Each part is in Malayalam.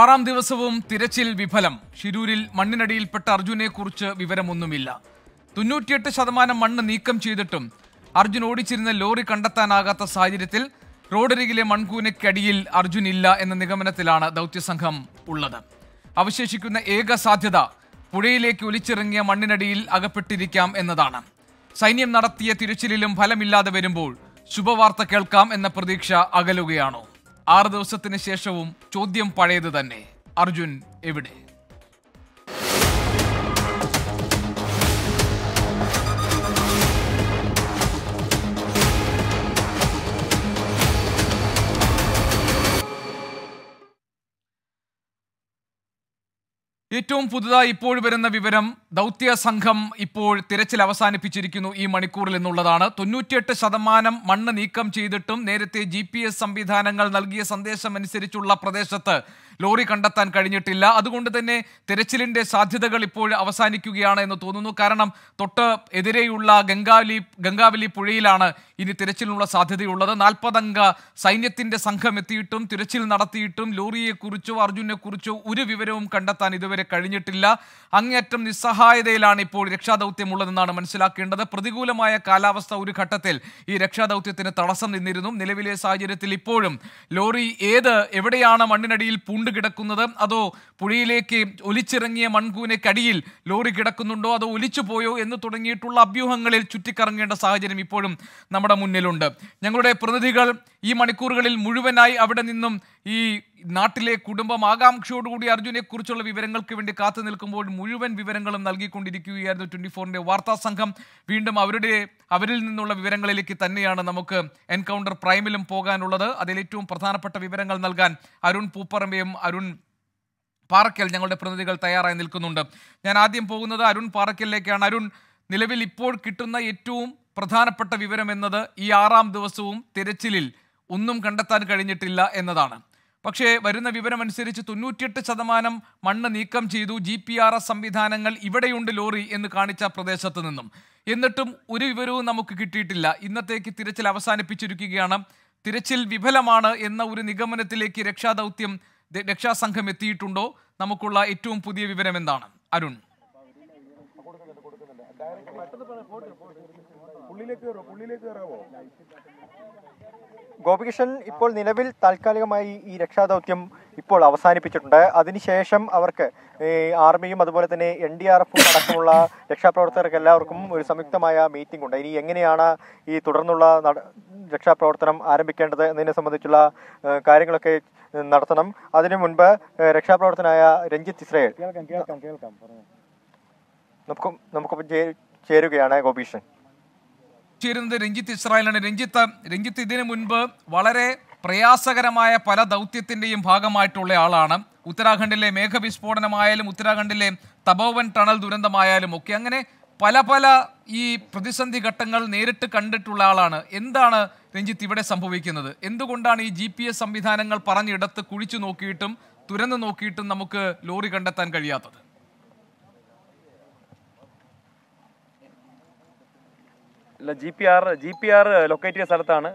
ആറാം ദിവസവും തിരച്ചിൽ വിഫലം ഷിരൂരിൽ മണ്ണിനടിയിൽപ്പെട്ട അർജുനെക്കുറിച്ച് വിവരമൊന്നുമില്ല തൊണ്ണൂറ്റിയെട്ട് ശതമാനം മണ്ണ് നീക്കം ചെയ്തിട്ടും അർജുൻ ഓടിച്ചിരുന്ന ലോറി കണ്ടെത്താനാകാത്ത സാഹചര്യത്തിൽ റോഡരികിലെ മൺകൂനയ്ക്കടിയിൽ അർജുൻ ഇല്ല എന്ന നിഗമനത്തിലാണ് ദൗത്യസംഘം ഉള്ളത് അവശേഷിക്കുന്ന ഏക സാധ്യത പുഴയിലേക്ക് ഒലിച്ചിറങ്ങിയ മണ്ണിനടിയിൽ അകപ്പെട്ടിരിക്കാം എന്നതാണ് സൈന്യം നടത്തിയ തിരച്ചിലിലും ഫലമില്ലാതെ വരുമ്പോൾ ശുഭവാർത്ത കേൾക്കാം എന്ന പ്രതീക്ഷ അകലുകയാണോ ആറ് ദിവസത്തിന് ശേഷവും ചോദ്യം പഴയത് തന്നെ അർജുൻ എവിടെ ഏറ്റവും പുതുതായി ഇപ്പോൾ വരുന്ന വിവരം ദൗത്യ സംഘം ഇപ്പോൾ തിരച്ചിൽ അവസാനിപ്പിച്ചിരിക്കുന്നു ഈ മണിക്കൂറിൽ എന്നുള്ളതാണ് തൊണ്ണൂറ്റിയെട്ട് ശതമാനം മണ്ണ് നീക്കം ചെയ്തിട്ടും നേരത്തെ ജി സംവിധാനങ്ങൾ നൽകിയ സന്ദേശമനുസരിച്ചുള്ള പ്രദേശത്ത് ലോറി കണ്ടെത്താൻ കഴിഞ്ഞിട്ടില്ല അതുകൊണ്ട് തന്നെ തിരച്ചിലിൻ്റെ സാധ്യതകൾ ഇപ്പോൾ അവസാനിക്കുകയാണ് എന്ന് തോന്നുന്നു കാരണം തൊട്ട് എതിരെയുള്ള ഗംഗാവലി ഗംഗാവലി പുഴയിലാണ് ഇനി തിരച്ചിലിനുള്ള സാധ്യതയുള്ളത് നാൽപ്പതംഗ സൈന്യത്തിൻ്റെ സംഘം എത്തിയിട്ടും തിരച്ചിൽ നടത്തിയിട്ടും ലോറിയെക്കുറിച്ചോ അർജുനെക്കുറിച്ചോ ഒരു വിവരവും കണ്ടെത്താൻ ഇതുവരെ കഴിഞ്ഞിട്ടില്ല അങ്ങേയറ്റം നിസ്സഹായതയിലാണ് ഇപ്പോൾ രക്ഷാദൗത്യമുള്ളതെന്നാണ് മനസ്സിലാക്കേണ്ടത് പ്രതികൂലമായ കാലാവസ്ഥ ഒരു ഘട്ടത്തിൽ ഈ രക്ഷാദൗത്യത്തിന് തടസ്സം നിന്നിരുന്നു നിലവിലെ സാഹചര്യത്തിൽ ഇപ്പോഴും ലോറി ഏത് എവിടെയാണ് മണ്ണിനടിയിൽ കിടക്കുന്നത് അതോ പുഴയിലേക്ക് ഒലിച്ചിറങ്ങിയ മൺകൂനെ കടിയിൽ ലോറി കിടക്കുന്നുണ്ടോ അതോ ഒലിച്ചു പോയോ എന്ന് തുടങ്ങിയിട്ടുള്ള അഭ്യൂഹങ്ങളിൽ ചുറ്റിക്കറങ്ങേണ്ട സാഹചര്യം ഇപ്പോഴും നമ്മുടെ മുന്നിലുണ്ട് ഞങ്ങളുടെ പ്രതിനിധികൾ ഈ മണിക്കൂറുകളിൽ മുഴുവനായി അവിടെ നിന്നും ഈ നാട്ടിലെ കുടുംബം ആകാംക്ഷയോടുകൂടി അർജുനെക്കുറിച്ചുള്ള വിവരങ്ങൾക്ക് വേണ്ടി കാത്തു നിൽക്കുമ്പോൾ മുഴുവൻ വിവരങ്ങളും നൽകിക്കൊണ്ടിരിക്കുകയായിരുന്നു ട്വൻറ്റി ഫോറിൻ്റെ വാർത്താ സംഘം വീണ്ടും അവരുടെ അവരിൽ നിന്നുള്ള വിവരങ്ങളിലേക്ക് തന്നെയാണ് നമുക്ക് എൻകൗണ്ടർ പ്രൈമിലും പോകാനുള്ളത് അതിലേറ്റവും പ്രധാനപ്പെട്ട വിവരങ്ങൾ നൽകാൻ അരുൺ പൂപ്പറമ്പയും അരുൺ പാറക്കൽ ഞങ്ങളുടെ പ്രതിനിധികൾ തയ്യാറായി നിൽക്കുന്നുണ്ട് ഞാൻ ആദ്യം പോകുന്നത് അരുൺ പാറക്കലിലേക്കാണ് അരുൺ നിലവിൽ ഇപ്പോൾ കിട്ടുന്ന ഏറ്റവും പ്രധാനപ്പെട്ട വിവരം എന്നത് ഈ ആറാം ദിവസവും തിരച്ചിലിൽ ഒന്നും കണ്ടെത്താൻ കഴിഞ്ഞിട്ടില്ല എന്നതാണ് പക്ഷേ വരുന്ന വിവരമനുസരിച്ച് തൊണ്ണൂറ്റിയെട്ട് ശതമാനം മണ്ണ് നീക്കം ചെയ്തു ജി പി ആർ എസ് സംവിധാനങ്ങൾ ഇവിടെയുണ്ട് ലോറി എന്ന് കാണിച്ച പ്രദേശത്ത് നിന്നും എന്നിട്ടും ഒരു വിവരവും നമുക്ക് കിട്ടിയിട്ടില്ല ഇന്നത്തേക്ക് തിരച്ചിൽ അവസാനിപ്പിച്ചിരിക്കുകയാണ് തിരച്ചിൽ വിഫലമാണ് എന്ന ഒരു നിഗമനത്തിലേക്ക് രക്ഷാദൗത്യം രക്ഷാസംഘം എത്തിയിട്ടുണ്ടോ നമുക്കുള്ള ഏറ്റവും പുതിയ വിവരം എന്താണ് അരുൺ കയറോ കയറാവോ ഗോപികൃഷ്ണൻ ഇപ്പോൾ നിലവിൽ താൽക്കാലികമായി ഈ രക്ഷാദൗത്യം ഇപ്പോൾ അവസാനിപ്പിച്ചിട്ടുണ്ട് അതിനുശേഷം അവർക്ക് ആർമിയും അതുപോലെ തന്നെ എൻ ഡി ആർ എഫും അടക്കമുള്ള രക്ഷാപ്രവർത്തകർക്ക് എല്ലാവർക്കും ഒരു സംയുക്തമായ മീറ്റിംഗ് ഉണ്ട് ഇനി എങ്ങനെയാണ് ഈ തുടർന്നുള്ള രക്ഷാപ്രവർത്തനം ആരംഭിക്കേണ്ടത് എന്നതിനെ സംബന്ധിച്ചുള്ള കാര്യങ്ങളൊക്കെ നടത്തണം അതിനു മുൻപ് രക്ഷാപ്രവർത്തനായ രഞ്ജിത്ത് ഇസ്രയേൽ നമുക്ക് നമുക്കൊപ്പം ചേരുകയാണ് ഗോപീഷൻ ചേരുന്നത് രഞ്ജിത്ത് ഇസ്രായേലാണ് രഞ്ജിത്ത് രഞ്ജിത്ത് ഇതിനു മുൻപ് വളരെ പ്രയാസകരമായ പല ദൗത്യത്തിൻ്റെയും ഭാഗമായിട്ടുള്ള ആളാണ് ഉത്തരാഖണ്ഡിലെ മേഘവിസ്ഫോടനമായാലും ഉത്തരാഖണ്ഡിലെ തപോവൻ ടണൽ ദുരന്തമായാലും ഒക്കെ അങ്ങനെ പല പല ഈ പ്രതിസന്ധി ഘട്ടങ്ങൾ നേരിട്ട് കണ്ടിട്ടുള്ള ആളാണ് എന്താണ് രഞ്ജിത്ത് ഇവിടെ സംഭവിക്കുന്നത് എന്തുകൊണ്ടാണ് ഈ ജി പി എസ് സംവിധാനങ്ങൾ പറഞ്ഞിടത്ത് കുഴിച്ചു നോക്കിയിട്ടും തുരന്നു നോക്കിയിട്ടും നമുക്ക് ലോറി കണ്ടെത്താൻ കഴിയാത്തത് G P R G P R locate ചെയ്ത സ്ഥലത്താണ്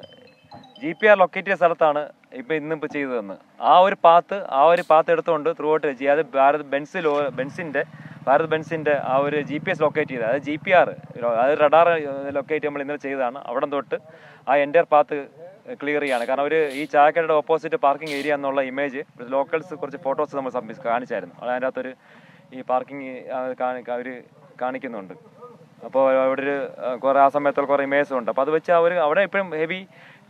ജി പി ആർ ലൊക്കേറ്റ് ചെയ്ത സ്ഥലത്താണ് ഇപ്പോൾ ഇന്നിപ്പോൾ ചെയ്തതെന്ന് ആ ഒരു പാത്ത് ആ ഒരു പാത്ത് എടുത്തുകൊണ്ട് ത്രൂ ഔട്ട് അത് ഭാരത് ബെൻസ് ലോ ബെൻസിൻ്റെ ഭാരത് ബെൻസിൻ്റെ ആ ഒരു ജി പി എസ് ലൊക്കേറ്റ് ചെയ്ത അതായത് ജി പി ആർ അത് റഡാർ ലൊക്കേറ്റ് നമ്മൾ ഇന്നലെ ചെയ്തതാണ് അവിടെ തൊട്ട് ആ എൻ്റെ പാത്ത് ക്ലിയർ ചെയ്യാണ് കാരണം അവർ ഈ ചായക്കടയുടെ ഓപ്പോസിറ്റ് പാർക്കിംഗ് ഏരിയ എന്നുള്ള ഇമേജ് ലോക്കൽസ് കുറച്ച് ഫോട്ടോസ് നമ്മൾ കാണിച്ചായിരുന്നു അകത്തൊരു ഈ പാർക്കിംഗ് അവർ കാണിക്കുന്നുണ്ട് അപ്പോൾ അവിടെ ഒരു കുറേ ആ സമയത്തുള്ള കുറേ ഇമേജസ് ഉണ്ട് അപ്പോൾ അത് വെച്ച് അവർ അവിടെ ഇപ്പോഴും ഹെവി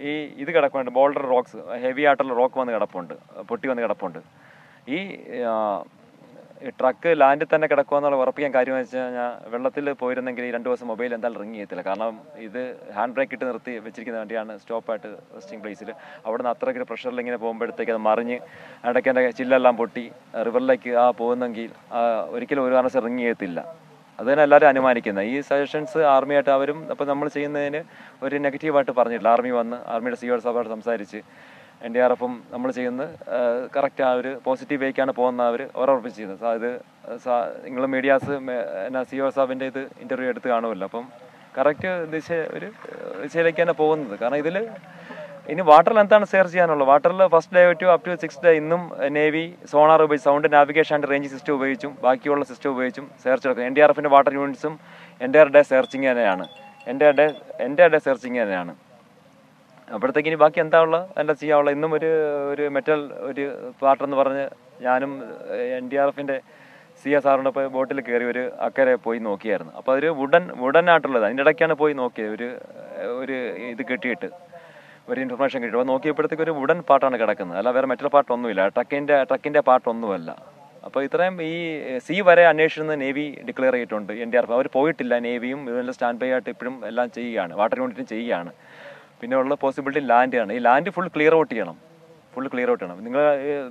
ഈ ഇത് കിടപ്പുണ്ട് ബോൾഡർ റോക്സ് ഹെവി ആയിട്ടുള്ള റോക്ക് വന്ന് കിടപ്പുണ്ട് പൊട്ടി വന്ന് കിടപ്പുണ്ട് ഈ ട്രക്ക് ലാൻഡിൽ തന്നെ കിടക്കുക എന്നുള്ള ഉറപ്പിക്കാൻ കാര്യം വെച്ച് കഴിഞ്ഞാൽ വെള്ളത്തിൽ പോയിരുന്നെങ്കിൽ ഈ രണ്ട് ദിവസം മൊബൈൽ എന്തായാലും റിങ് ചെയ്യത്തില്ല കാരണം ഇത് ഹാൻഡ് ബ്രേക്ക് ഇട്ട് നിർത്തി വെച്ചിരിക്കുന്ന വണ്ടിയാണ് സ്റ്റോപ്പായിട്ട് റെസ്റ്റിംഗ് പ്ലേസിൽ അവിടെ നിന്ന് അത്രയ്ക്ക് പ്രഷറിൽ ഇങ്ങനെ പോകുമ്പോഴത്തേക്ക് അത് മറിഞ്ഞ് ഇടയ്ക്ക് എൻ്റെ ചില്ലെല്ലാം പൊട്ടി റിവറിലേക്ക് ആ പോകുന്നെങ്കിൽ ഒരിക്കലും ഒരു കാരണവശാലും റിങ് ചെയ്യത്തില്ല അതുതന്നെ എല്ലാവരും അനുമാനിക്കുന്നത് ഈ സജഷൻസ് ആർമിയായിട്ട് അവരും അപ്പോൾ നമ്മൾ ചെയ്യുന്നതിന് ഒരു നെഗറ്റീവായിട്ട് പറഞ്ഞിട്ടില്ല ആർമി വന്ന് ആർമിയുടെ സിഒയുടെ e സഭയോട് സംസാരിച്ച് എൻ ഡി ആർ എഫും നമ്മൾ ചെയ്യുന്ന കറക്റ്റ് ആ ഒരു പോസിറ്റീവ് വേക്കാണ് പോകുന്ന അവർ ഉറപ്പിച്ച് ചെയ്യുന്നത് അത് നിങ്ങൾ മീഡിയാസ് എന്നാ സി ഒ e സാബിൻ്റെ ഇത് ഇൻ്റർവ്യൂ എടുത്ത് കാണുമല്ലോ അപ്പം കറക്റ്റ് ദിശ ഒരു തന്നെ പോകുന്നത് കാരണം ഇതിൽ ഇനി വാട്ടറിൽ എന്താണ് സെയർ ചെയ്യാനുള്ളത് വാട്ടറിൽ first day to up to six day ഇന്നും നേവി സോണാർ ഉപയോഗിച്ച് sound navigation and range system ഉപയോഗിച്ചും ബാക്കിയുള്ള സിസ്റ്റം ഉപയോഗിച്ചും സെർച്ച് നടക്കും എൻ ഡി ആർ എഫിൻ്റെ വാട്ടർ യൂണിറ്റ്സും എൻ്റെ ഡേ സെർച്ചിങ് തന്നെയാണ് എൻ്റെ ഡേ എൻ്റെ ഡേ സെർച്ചിങ് തന്നെയാണ് അപ്പോഴത്തേക്ക് ഇനി ബാക്കി എന്താ ഉള്ളത് എന്താ ചെയ്യാനുള്ളത് ഇന്നും ഒരു ഒരു മെറ്റൽ ഒരു പാട്ടെന്ന് പറഞ്ഞ് ഞാനും എൻ ഡി ആർ എഫിൻ്റെ സി എസ് ആറിൻ്റെ ബോട്ടിൽ കയറി ഒരു അക്കരെ പോയി നോക്കിയായിരുന്നു അപ്പോൾ അതൊരു വുഡൻ വുഡൻ ആയിട്ടുള്ളത് അതിൻ്റെ ഇടയ്ക്കാണ് പോയി നോക്കിയത് ഒരു ഒരു ഇത് കെട്ടിയിട്ട് ഒരു ഇൻഫർമേഷൻ കിട്ടും അപ്പോൾ നോക്കിയപ്പോഴത്തേക്ക് ഒരു ഉടൻ പാട്ടാണ് കിടക്കുന്നത് അല്ല വേറെ മറ്റൊരു പാട്ടൊന്നുമില്ല ട്രക്കിൻ്റെ ട്രക്കിൻ്റെ പാട്ടൊന്നുമല്ല അപ്പോൾ ഇത്രയും ഈ സി വരെ അന്വേഷിച്ചിരുന്ന നേവി ഡിക്ലെയർ ചെയ്തിട്ടുണ്ട് എൻ ഡി ആർ എഫ് അവർ പോയിട്ടില്ല നേവിയും ഇതുപോലെ സ്റ്റാൻഡ് ബൈ ആയിട്ട് ഇപ്പോഴും എല്ലാം ചെയ്യുകയാണ് വാട്ടർ യൂണിറ്റിനും ചെയ്യുകയാണ് പിന്നെ ഉള്ള പോസിബിലിറ്റി ലാൻഡാണ് ഈ ലാൻഡ് ഫുൾ ക്ലിയർ ഔട്ട് ചെയ്യണം ഫുൾ ക്ലിയർ ഔട്ട് ചെയ്യണം നിങ്ങൾ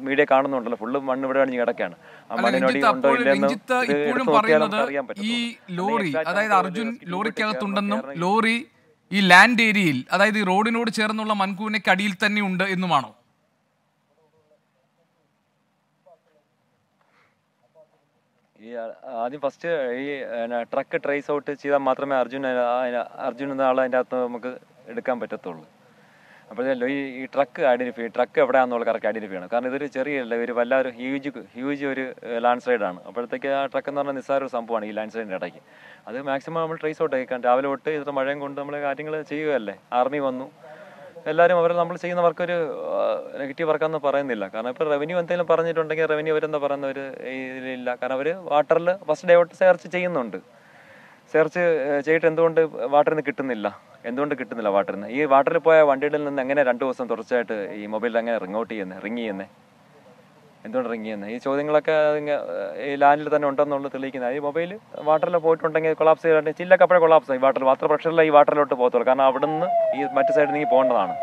മീഡിയ കാണുന്നുണ്ടല്ലോ ഫുള്ള് മണ്ണ് ഇവിടെ അണിഞ്ഞ് കിടക്കുകയാണ് ആ മണ്ണിനോട് ഉണ്ടോ ഇല്ലെന്ന് അറിയാൻ പറ്റും ഈ ലോറി അതായത് അർജുൻ ലോറിക്കകത്തുണ്ടെന്നും ലോറി ഈ ലാൻഡ് ഏരിയയിൽ അതായത് ഈ റോഡിനോട് ചേർന്നുള്ള മൻകൂനയ്ക്ക് അടിയിൽ തന്നെ ഉണ്ട് എന്നുമാണോ ഈ ആദ്യം ഫസ്റ്റ് ഈ ട്രക്ക് ട്രേസ് ഔട്ട് ചെയ്താൽ മാത്രമേ അർജുൻ അർജുൻ എന്ന ആൾ അതിൻ്റെ അകത്ത് നമുക്ക് എടുക്കാൻ പറ്റത്തുള്ളൂ അപ്പോഴത്തേക്കും ഈ ഈ ട്രക്ക് ഐഡൻറ്റിഫൈ ട്രക്ക് എവിടെയാണെന്നുള്ള കറക്റ്റ് ഐഡൻറ്റിഫൈ ആണ് കാരണം ഇതൊരു ചെറിയ ഒരു വല്ലാതെ ഹ്യൂജ് ഹ്യൂജ് ഒരു ലാൻഡ് സ്ലൈഡാണ് അപ്പോഴത്തേക്ക് ആ ട്രക്ക് എന്ന് പറഞ്ഞാൽ നിസ്സാര ഒരു സംഭവമാണ് ഈ ലാൻഡ് സ്ലൈഡിൻ്റെ ഇടയ്ക്ക് അത് മാക്സിമം നമ്മൾ ട്രേസ് ഔട്ട് കാരണം രാവിലെ തൊട്ട് ഇത്ര മഴയും കൊണ്ട് നമ്മൾ കാര്യങ്ങൾ ചെയ്യുകയല്ലേ ആർമി വന്നു എല്ലാവരും അവർ നമ്മൾ ചെയ്യുന്ന വർക്കൊരു നെഗറ്റീവ് വർക്കാന്ന് പറയുന്നില്ല കാരണം ഇപ്പോൾ റവന്യൂ എന്തെങ്കിലും പറഞ്ഞിട്ടുണ്ടെങ്കിൽ റവന്യൂ അവരെന്താ പറയുന്നവർ ഇതിലില്ല കാരണം അവർ വാട്ടറിൽ ഫസ്റ്റ് ഡേ തൊട്ട് സെർച്ച് ചെയ്യുന്നുണ്ട് സെർച്ച് ചെയ്തിട്ട് എന്തുകൊണ്ട് വാട്ടറിൽ നിന്ന് കിട്ടുന്നില്ല എന്തുകൊണ്ട് കിട്ടുന്നില്ല വാട്ടറിൽ നിന്ന് ഈ വാട്ടറിൽ പോയ വണ്ടിയിൽ നിന്ന് എങ്ങനെ രണ്ട് ദിവസം തുടർച്ചയായിട്ട് ഈ മൊബൈലിൽ എങ്ങനെ റിങ് ഔട്ട് ചെയ്യുന്നത് റിങ് ചെയ്യുന്നത് എന്തുകൊണ്ട് റിങ് ചെയ്യുന്നത് ഈ ചോദ്യങ്ങളൊക്കെ ഈ ലാൻഡിൽ തന്നെ ഉണ്ടെന്നുള്ളത് തെളിയിക്കുന്നത് ഈ മൊബൈൽ വാട്ടറിൽ പോയിട്ടുണ്ടെങ്കിൽ കൊളാപ്സ് ചെയ്തിട്ടുണ്ടെങ്കിൽ ചില്ലൊക്കെ അപ്പോഴേ കൊളാപ്സ് ആയി വാട്ടറിൽ വാട്ടർ പ്രഷറിൽ ഈ വാട്ടറിലോട്ട് പോകത്തുള്ളൂ കാരണം അവിടുന്ന് ഈ മറ്റു സൈഡിൽ നിന്ന് പോകേണ്ടതാണ്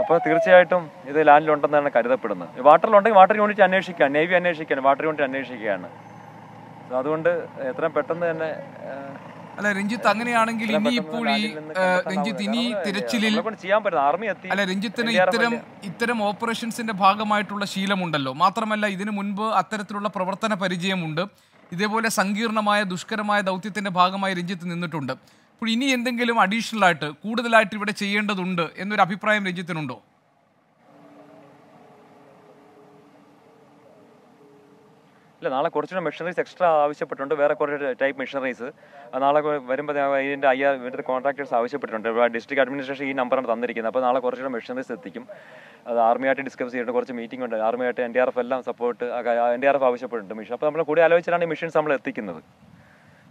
അപ്പോൾ തീർച്ചയായിട്ടും ഇത് ലാൻഡിലുണ്ടെന്നാണ് കരുതപ്പെടുന്നത് വാട്ടറിലുണ്ടെങ്കിൽ വാട്ടർ യൂണിറ്റ് അന്വേഷിക്കുക നേവി അന്വേഷിക്കുകയാണ് വാട്ടർ യൂണിറ്റ് അന്വേഷിക്കുകയാണ് അതുകൊണ്ട് എത്രയും പെട്ടെന്ന് തന്നെ അല്ല രഞ്ജിത്ത് അങ്ങനെയാണെങ്കിൽ ഇനി ഇപ്പോൾ ഈ രഞ്ജിത്ത് ഇനി തിരച്ചിലിൽ ചെയ്യാൻ പറ്റും ആർമി എത്തി അല്ല രഞ്ജിത്തിന് ഇത്തരം ഇത്തരം ഓപ്പറേഷൻസിന്റെ ഭാഗമായിട്ടുള്ള ശീലമുണ്ടല്ലോ മാത്രമല്ല ഇതിനു മുൻപ് അത്തരത്തിലുള്ള പ്രവർത്തന പരിചയമുണ്ട് ഇതേപോലെ സങ്കീർണമായ ദുഷ്കരമായ ദൗത്യത്തിന്റെ ഭാഗമായി രഞ്ജിത്ത് നിന്നിട്ടുണ്ട് അപ്പോൾ ഇനി എന്തെങ്കിലും അഡീഷണൽ ആയിട്ട് കൂടുതലായിട്ട് ഇവിടെ ചെയ്യേണ്ടതുണ്ട് എന്നൊരു അഭിപ്രായം രഞ്ജിത്തിനുണ്ടോ ഇല്ല നാളെ കുറച്ചുകൂടെ മെഷീനറീസ് എക്സ്ട്രാ ആവശ്യപ്പെട്ടുണ്ട് വേറെ കുറേ ടൈപ്പ് മെഷീനറീസ് നാളെ വരുമ്പോൾ ഇതിൻ്റെ അയ്യാ ഇവിടുത്തെ കോൺട്രാക്ടേഴ്സ് ആവശ്യപ്പെട്ടിട്ടുണ്ട് ഡിസ്ട്രിക്ട് അഡ്മിനിസ്ട്രേഷൻ ഈ നമ്പറാണ് തന്നിരിക്കുന്നത് അപ്പോൾ നാളെ കുറച്ചുകൂടെ മെഷീനറീസ് എത്തിക്കും അത് ആർമിയായിട്ട് ഡിസ്കസ് ചെയ്തിട്ട് കുറച്ച് മീറ്റിംഗ് ഉണ്ട് ആർമിയായിട്ട് എൻ ഡി ആർ എഫ് എല്ലാം support N D R F ആവശ്യപ്പെട്ടിട്ടുണ്ട് മിഷൻ അപ്പോൾ നമ്മൾ കൂടി ആലോചിച്ചാണ് ഈ മെഷീൻസ് നമ്മൾ എത്തിക്കുന്നത്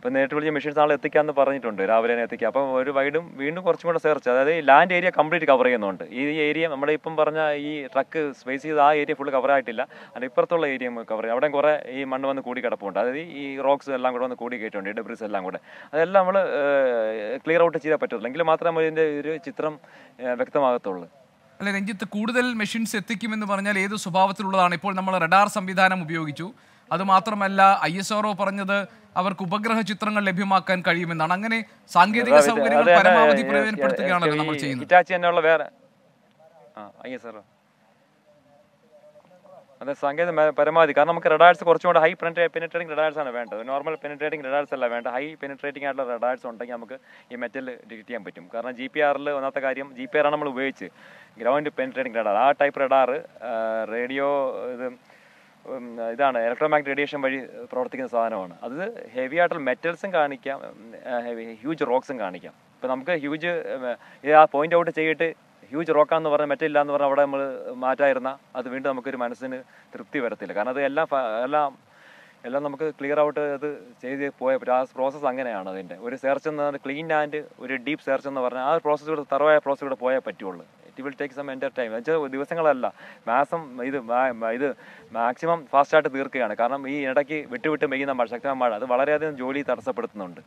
അപ്പം നേരിട്ട് വിളിച്ച് മെഷീൻസ് ആളെ എത്തിക്കാമെന്ന് പറഞ്ഞിട്ടുണ്ട് രാവിലെ തന്നെ എത്തിക്കുക അപ്പം ഒരു വൈഡും വീണ്ടും കുറച്ചും കൂടെ സെർച്ച് അതായത് ലാൻഡ് ഏരിയ കംപ്ലീറ്റ് കവർ ചെയ്യുന്നുണ്ട് ഈ ഏരിയ നമ്മുടെ ഇപ്പം പറഞ്ഞ ഈ ട്രക്ക് സ്പേസ് ചെയ്ത് ആ ഏരിയ ഫുൾ കവർ ആയിട്ടില്ല അതിന് ഇപ്പുറത്തുള്ള ഏരിയ കവർ ചെയ്യും അവിടെ കുറേ ഈ മണ്ണ് വന്ന് കൂടി കിടപ്പുണ്ട് അതായത് ഈ റോക്സ് എല്ലാം കൂടെ വന്ന് കൂടി കയറ്റുണ്ട് ഈ ഡെബ്രിസ് എല്ലാം കൂടെ അതെല്ലാം നമ്മൾ ക്ലിയർ ഔട്ട് ചെയ്യാൻ പറ്റുള്ളൂ എങ്കിൽ മാത്രമേ ഇതിൻ്റെ ഒരു ചിത്രം വ്യക്തമാകത്തുള്ളൂ അല്ല രഞ്ജിത്ത് കൂടുതൽ മെഷീൻസ് എത്തിക്കുമെന്ന് പറഞ്ഞാൽ ഏത് സ്വഭാവത്തിലുള്ളതാണ് ഇപ്പോൾ നമ്മൾ റഡാർ സംവിധാനം ഉപയോഗിച്ചു അതുമാത്രമല്ല ഐ എസ് ആർഒ പറഞ്ഞത് അവർക്ക് ഉപഗ്രഹ ചിത്രങ്ങൾ ലഭ്യമാക്കാൻ കഴിയുമെന്നാണ് അങ്ങനെ സാങ്കേതിക സൗകര്യങ്ങൾ പരമാവധി പ്രയോജനപ്പെടുത്തുകയാണല്ലോ നമ്മൾ ചെയ്യുന്നത് വേറെ അതെ സാങ്കേതിക പരമാവധി കാരണം നമുക്ക് റഡാർസ് കുറച്ചും കൂടെ ഹൈ പെനിട്രേറ്റിംഗ് റഡാർസ് ആണ് വേണ്ടത് നോർമൽ പെനിട്രേറ്റിംഗ് റഡാർസ് അല്ല വേണ്ട ഹൈ പെനിട്രേറ്റിംഗ് ആയിട്ടുള്ള റഡാർസ് ഉണ്ടെങ്കിൽ നമുക്ക് ഈ മെറ്റൽ ഡിറ്റക്ട് ചെയ്യാൻ പറ്റും കാരണം ജി പി ആറിൽ ഒന്നാമത്തെ കാര്യം ജി പി ആണ് നമ്മൾ ഉപയോഗിച്ച് ഗ്രൗണ്ട് പെനിട്രേറ്റിംഗ് റഡാർ ആ ടൈപ്പ് റഡാർ റേഡിയോ ഇത് ഇതാണ് ഇലക്ട്രോമാഗ്നറ്റിക് റേഡിയേഷൻ വഴി പ്രവർത്തിക്കുന്ന സാധനമാണ് അത് ഹെവി ആയിട്ടുള്ള മെറ്റൽസും കാണിക്കാം ഹ്യൂജ് റോക്സും കാണിക്കാം ഇപ്പം നമുക്ക് ഹ്യൂജ് ഇത് ആ പോയിന്റ് ഔട്ട് ചെയ്തിട്ട് ഹ്യൂജ് റോക്കാന്ന് പറഞ്ഞാൽ മെറ്റൽ എന്ന് പറഞ്ഞാൽ അവിടെ നമ്മൾ മാറ്റായിരുന്ന അത് വീണ്ടും നമുക്കൊരു മനസ്സിന് തൃപ്തി വരത്തില്ല കാരണം അത് എല്ലാം എല്ലാം എല്ലാം നമുക്ക് ക്ലിയർ ഔട്ട് അത് ചെയ്ത് പോയ ആ പ്രോസസ്സ് അങ്ങനെയാണ് അതിൻ്റെ ഒരു സെർച്ച് എന്ന് പറഞ്ഞാൽ ക്ലീൻ ആൻഡ് ഒരു ഡീപ്പ് സെർച്ച് എന്ന് പറഞ്ഞാൽ ആ പ്രോസസ്സ് കൂടെ തറവായ പ്രോസസ്സ് കൂടെ പോയേ പറ്റുള്ളൂ it will take some enter time വെച്ചാൽ ദിവസങ്ങളല്ല മാസം ഇത് ഇത് മാക്സിമം ഫാസ്റ്റായിട്ട് തീർക്കുകയാണ് കാരണം ഈ ഇടയ്ക്ക് വിട്ടുവിട്ട് മെയ്യുന്ന മഴ ശക്തമായ മഴ അത് വളരെയധികം ജോലി തടസ്സപ്പെടുത്തുന്നുണ്ട്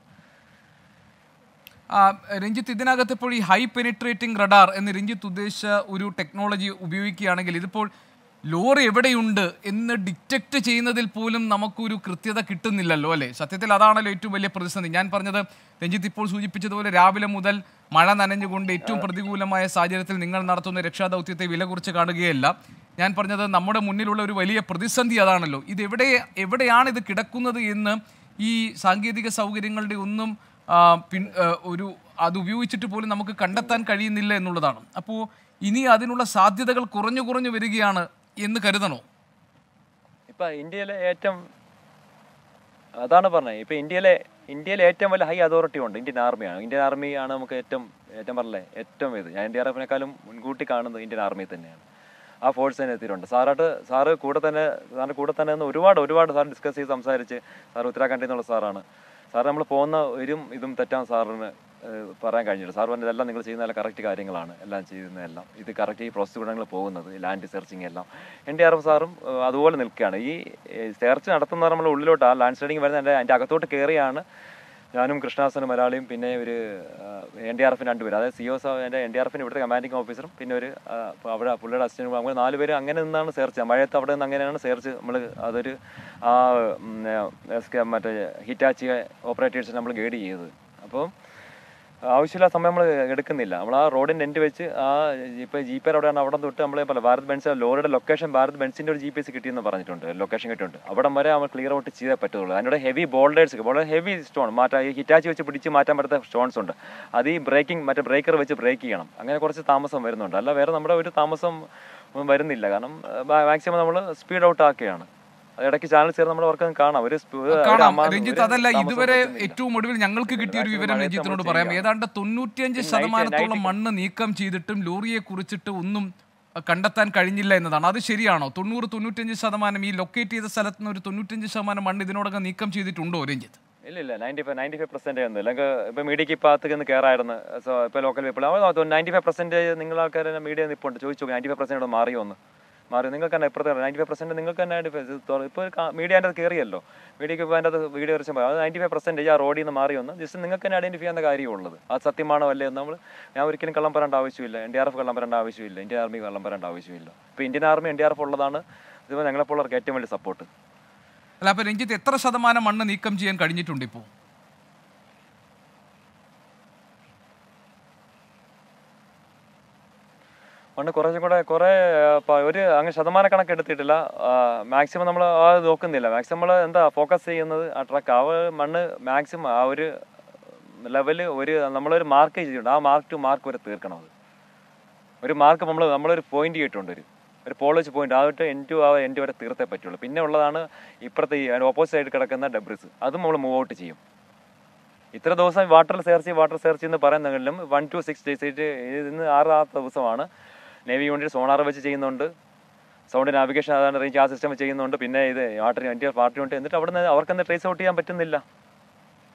രഞ്ജിത്ത് ഇതിനകത്ത് ഇപ്പോൾ ഈ ഹൈ പെനിട്രേറ്റിംഗ് റഡാർ എന്ന് രഞ്ജിത്ത് ഉദ്ദേശിച്ച ഒരു ടെക്നോളജി ഉപയോഗിക്കുകയാണെങ്കിൽ ഇതിപ്പോൾ ലോറി എവിടെയുണ്ട് എന്ന് ഡിറ്റക്ട് ചെയ്യുന്നതിൽ പോലും നമുക്കൊരു കൃത്യത കിട്ടുന്നില്ലല്ലോ അല്ലേ സത്യത്തിൽ അതാണല്ലോ ഏറ്റവും വലിയ പ്രതിസന്ധി ഞാൻ പറഞ്ഞത് രഞ്ജിത്ത് ഇപ്പോൾ സൂചിപ്പിച്ചതുപോലെ രാവിലെ മുതൽ മഴ നനഞ്ഞുകൊണ്ട് ഏറ്റവും പ്രതികൂലമായ സാഹചര്യത്തിൽ നിങ്ങൾ നടത്തുന്ന രക്ഷാദൗത്യത്തെ വില കുറിച്ച് കാണുകയല്ല ഞാൻ പറഞ്ഞത് നമ്മുടെ മുന്നിലുള്ള ഒരു വലിയ പ്രതിസന്ധി അതാണല്ലോ ഇത് എവിടെ എവിടെയാണ് ഇത് കിടക്കുന്നത് എന്ന് ഈ സാങ്കേതിക സൗകര്യങ്ങളുടെ ഒന്നും പിൻ ഒരു അത് ഉപയോഗിച്ചിട്ട് പോലും നമുക്ക് കണ്ടെത്താൻ കഴിയുന്നില്ല എന്നുള്ളതാണ് അപ്പോൾ ഇനി അതിനുള്ള സാധ്യതകൾ കുറഞ്ഞു കുറഞ്ഞു വരികയാണ് എന്ന് കരുതണോ ഇപ്പം ഇന്ത്യയിലെ ഏറ്റവും അതാണ് പറഞ്ഞത് ഇപ്പം ഇന്ത്യയിലെ ഇന്ത്യയിൽ ഏറ്റവും വലിയ ഹൈ അതോറിറ്റി ഉണ്ട് ഇന്ത്യൻ ആർമിയാണ് ഇന്ത്യൻ ആർമിയാണ് നമുക്ക് ഏറ്റവും ഏറ്റവും പറഞ്ഞേ ഏറ്റവും ഇത് ഞാൻ ഇന്ത്യ ആർമിനേക്കാളും മുൻകൂട്ടി കാണുന്നത് ഇന്ത്യൻ ആർമി തന്നെയാണ് ആ ഫോഴ്സ് തന്നെ എത്തിയിട്ടുണ്ട് സാറായിട്ട് സാറ് കൂടെ തന്നെ സാറിൻ്റെ കൂടെ തന്നെ നിന്ന് ഒരുപാട് ഒരുപാട് സാർ ഡിസ്കസ് ചെയ്ത് സംസാരിച്ച് സാർ ഉത്തരാഖണ്ഡിൽ നിന്നുള്ള സാറാണ് സാർ നമ്മൾ പോകുന്ന ഒരു ഇതും തെറ്റാൻ സാറിന് പറയാൻ കഴിഞ്ഞില്ല സാർ പറഞ്ഞത് എല്ലാം നിങ്ങൾ ചെയ്യുന്ന കറക്റ്റ് കാര്യങ്ങളാണ് എല്ലാം ചെയ്യുന്നതെല്ലാം ഇത് കറക്റ്റ് ഈ പ്രോസസ്സ് കൂടെ നിങ്ങൾ പോകുന്നത് ലാൻഡ് സെർച്ചിങ് എല്ലാം എൻ ഡി ആർ എഫ് സാറും അതുപോലെ നിൽക്കുകയാണ് ഈ സെർച്ച് നടത്തുന്ന നമ്മൾ ഉള്ളിലോട്ട് ആ ലാൻഡ് സ്ലൈഡിങ് വരുന്ന എൻ്റെ അതിൻ്റെ അകത്തോട്ട് കയറിയാണ് ഞാനും കൃഷ്ണാസനും മലയാളിയും പിന്നെ ഒരു എൻ ഡി ആർ എഫിന് രണ്ടുപേരും അതായത് e സി ഒ എൻ്റെ എൻ ഡി ആർ എഫിന് ഇവിടുത്തെ കമാൻഡിങ് ഓഫീസറും പിന്നെ ഒരു അവിടെ പുള്ളിയുടെ അസിസ്റ്റൻറ്റും അങ്ങനെ നാല് പേര് അങ്ങനെ നിന്നാണ് സെർച്ച് മഴയത്ത് അവിടെ നിന്ന് അങ്ങനെയാണ് സെർച്ച് നമ്മൾ അതൊരു ആ മറ്റേ ഹിറ്റാച്ചിയ ഓപ്പറേറ്റേഴ്സ് നമ്മൾ ഗൈഡ് ചെയ്തത് അപ്പം ആവശ്യമില്ലാത്ത സമയം നമ്മൾ എടുക്കുന്നില്ല നമ്മൾ ആ റോഡിൻ്റെ എൻഡ് വെച്ച് ആ ഇപ്പോൾ ജി പേർ അവിടെയാണ് അവിടെ തൊട്ട് നമ്മൾ പല ഭാരത് ബെൻസ് ലോറിയുടെ ലൊക്കേഷൻ ഭാരത് ബെൻസിൻ്റെ ഒരു ജി പി എസ് കിട്ടിയെന്ന് പറഞ്ഞിട്ടുണ്ട് ലൊക്കേഷൻ കിട്ടിയിട്ടുണ്ട് അവിടെ വരെ നമ്മൾ ക്ലിയർ ഔട്ട് ചെയ്തേ പറ്റുള്ളൂ അതിനോട് ഹെവി ബോൾഡേഴ്സ് വളരെ ഹെവി സ്റ്റോൺ മാറ്റാ ഈ ഹിറ്റാച്ചി വെച്ച് പിടിച്ച് മാറ്റാൻ പറ്റാത്ത സ്റ്റോൺസ് ഉണ്ട് അത് ഈ ബ്രേക്കിംഗ് മറ്റേ ബ്രേക്കർ വെച്ച് ബ്രേക്ക് ചെയ്യണം അങ്ങനെ കുറച്ച് താമസം വരുന്നുണ്ട് അല്ല വേറെ നമ്മുടെ ഒരു താമസം വരുന്നില്ല കാരണം മാക്സിമം നമ്മൾ സ്പീഡ് ഔട്ട് ആക്കുകയാണ് ഇടയ്ക്ക് ചാനൽ ചേർന്ന് നമ്മുടെ വർക്ക് കാണാം രഞ്ജിത്ത് അതല്ല ഇതുവരെ ഏറ്റവും ഒടുവിൽ ഞങ്ങൾക്ക് കിട്ടിയ ഒരു വിവരം രഞ്ജിത്തിനോട് പറയാം ഏതാണ്ട് തൊണ്ണൂറ്റിയഞ്ച് ശതമാനത്തോളം മണ്ണ് നീക്കം ചെയ്തിട്ടും ലോറിയെ കുറിച്ചിട്ട് ഒന്നും കണ്ടെത്താൻ കഴിഞ്ഞില്ല എന്നതാണ് അത് ശരിയാണോ തൊണ്ണൂറ് തൊണ്ണൂറ്റഞ്ച് ശതമാനം ഈ ലൊക്കേറ്റ് ചെയ്ത സ്ഥലത്ത് നിന്ന് ഒരു തൊണ്ണൂറ്റഞ്ച് ശതമാനം മണ്ണ് ഇതിനോടകം നീക്കം ചെയ്തിട്ടുണ്ടോ രഞ്ജിത്ത് ഇല്ല ഇല്ല ninety five ninety five percent ഒന്നും ഇല്ലെങ്കിൽ ഇപ്പോൾ മീഡിയയ്ക്ക് ഇപ്പത്തേക്ക് ഒന്ന് കയറായിരുന്നു സോ ഇപ്പോൾ local people ninety five percent നിങ്ങൾ ആൾക്കാർ മീഡിയ നിപ്പുണ്ട് ചോദിച്ചു നയൻറ്റി ഫൈവ് പെർസെൻറ്റ് മാറിയോ ഒന്ന് മാറി നിങ്ങൾക്ക് തന്നെ ഇപ്പുറത്തെ നയൻറ്റി ഫൈവ് പെർസെൻറ്റ് നിങ്ങൾക്ക് തന്നെ ഇപ്പോൾ മീഡിയ അതിൻ്റെ അത് കയറിയല്ലോ മീഡിയയ്ക്ക് ഇപ്പോൾ അതിൻ്റെ അത് വീഡിയോ വരച്ച അത് നയൻറ്റി ഫൈവ് പെർസെൻറ്റ് ആ റോഡിൽ നിന്ന് മാറി വന്ന് ജസ്റ്റ് നിങ്ങൾക്ക് തന്നെ ഐഡൻറ്റിഫൈ ചെയ്യുന്ന കാര്യമുള്ളത് അത് സത്യമാണോ അല്ലേ നമ്മൾ ഞാൻ ഒരിക്കലും കള്ളം പറയേണ്ട ആവശ്യമില്ല എൻ ഡി ആർ എഫ് കള്ളം പറയേണ്ട ആവശ്യമില്ല ഇന്ത്യൻ ആർമി കള്ളം പറയേണ്ട ആവശ്യമില്ല ഇപ്പോൾ Indian army N D R F ഉള്ളതാണ് ഇതിപ്പോൾ ഞങ്ങളെപ്പോഴുള്ളവർക്ക് ഏറ്റവും വലിയ സപ്പോർട്ട് അല്ല അപ്പോൾ രഞ്ജിത്ത് എത്ര ശതമാനം മണ്ണ് നീക്കം ചെയ്യാൻ കഴിഞ്ഞിട്ടുണ്ട് ഇപ്പോൾ അതുകൊണ്ട് കുറച്ചും കൂടെ കുറേ ഒരു അങ്ങ് ശതമാന എടുത്തിട്ടില്ല മാക്സിമം നമ്മൾ ആ നോക്കുന്നില്ല മാക്സിമം നമ്മൾ എന്താ ഫോക്കസ് ചെയ്യുന്നത് ആ ട്രക്ക് ആ മണ്ണ് മാക്സിമം ആ ഒരു ലെവല് ഒരു നമ്മളൊരു മാർക്ക് ചെയ്തിട്ടുണ്ട് ആ മാർക്ക് ടു മാർക്ക് വരെ തീർക്കണം അത് ഒരു മാർക്ക് നമ്മൾ നമ്മളൊരു പോയിന്റ് ചെയ്തിട്ടുണ്ട് ഒരു ഒരു പോളിച്ച് പോയിന്റ് ആ എൻ ടു ആ എൻ ടു വരെ തീർത്തേ പറ്റുള്ളൂ പിന്നെ ഉള്ളതാണ് ഇപ്പുറത്തെ ഈ ഓപ്പോസിറ്റ് സൈഡിൽ കിടക്കുന്ന ഡെബ്രിസ് അതും നമ്മൾ മൂവ് ഔട്ട് ചെയ്യും ഇത്ര ദിവസം വാട്ടർ സെർച്ച് വാട്ടർ സെർച്ച് എന്ന് പറയുന്നെങ്കിലും വൺ ടു സിക്സ് ഡേയ്സ് ആയിട്ട് ഇന്ന് ആറാമത്തെ ദിവസമാണ് നേവി യൂണിറ്റ് സോണാർ വെച്ച് ചെയ്യുന്നുണ്ട് സൗണ്ട് നാവിഗേഷൻ അതാണ് റേഞ്ച് ആ സിസ്റ്റം ചെയ്യുന്നുണ്ട് പിന്നെ ഇത് വാട്ടർ യൂണിറ്റ് വാട്ടർ യൂണിറ്റ് എന്നിട്ട് അവിടെ നിന്ന് അവർക്ക് ട്രേസ് ഔട്ട് ചെയ്യാൻ പറ്റുന്നില്ല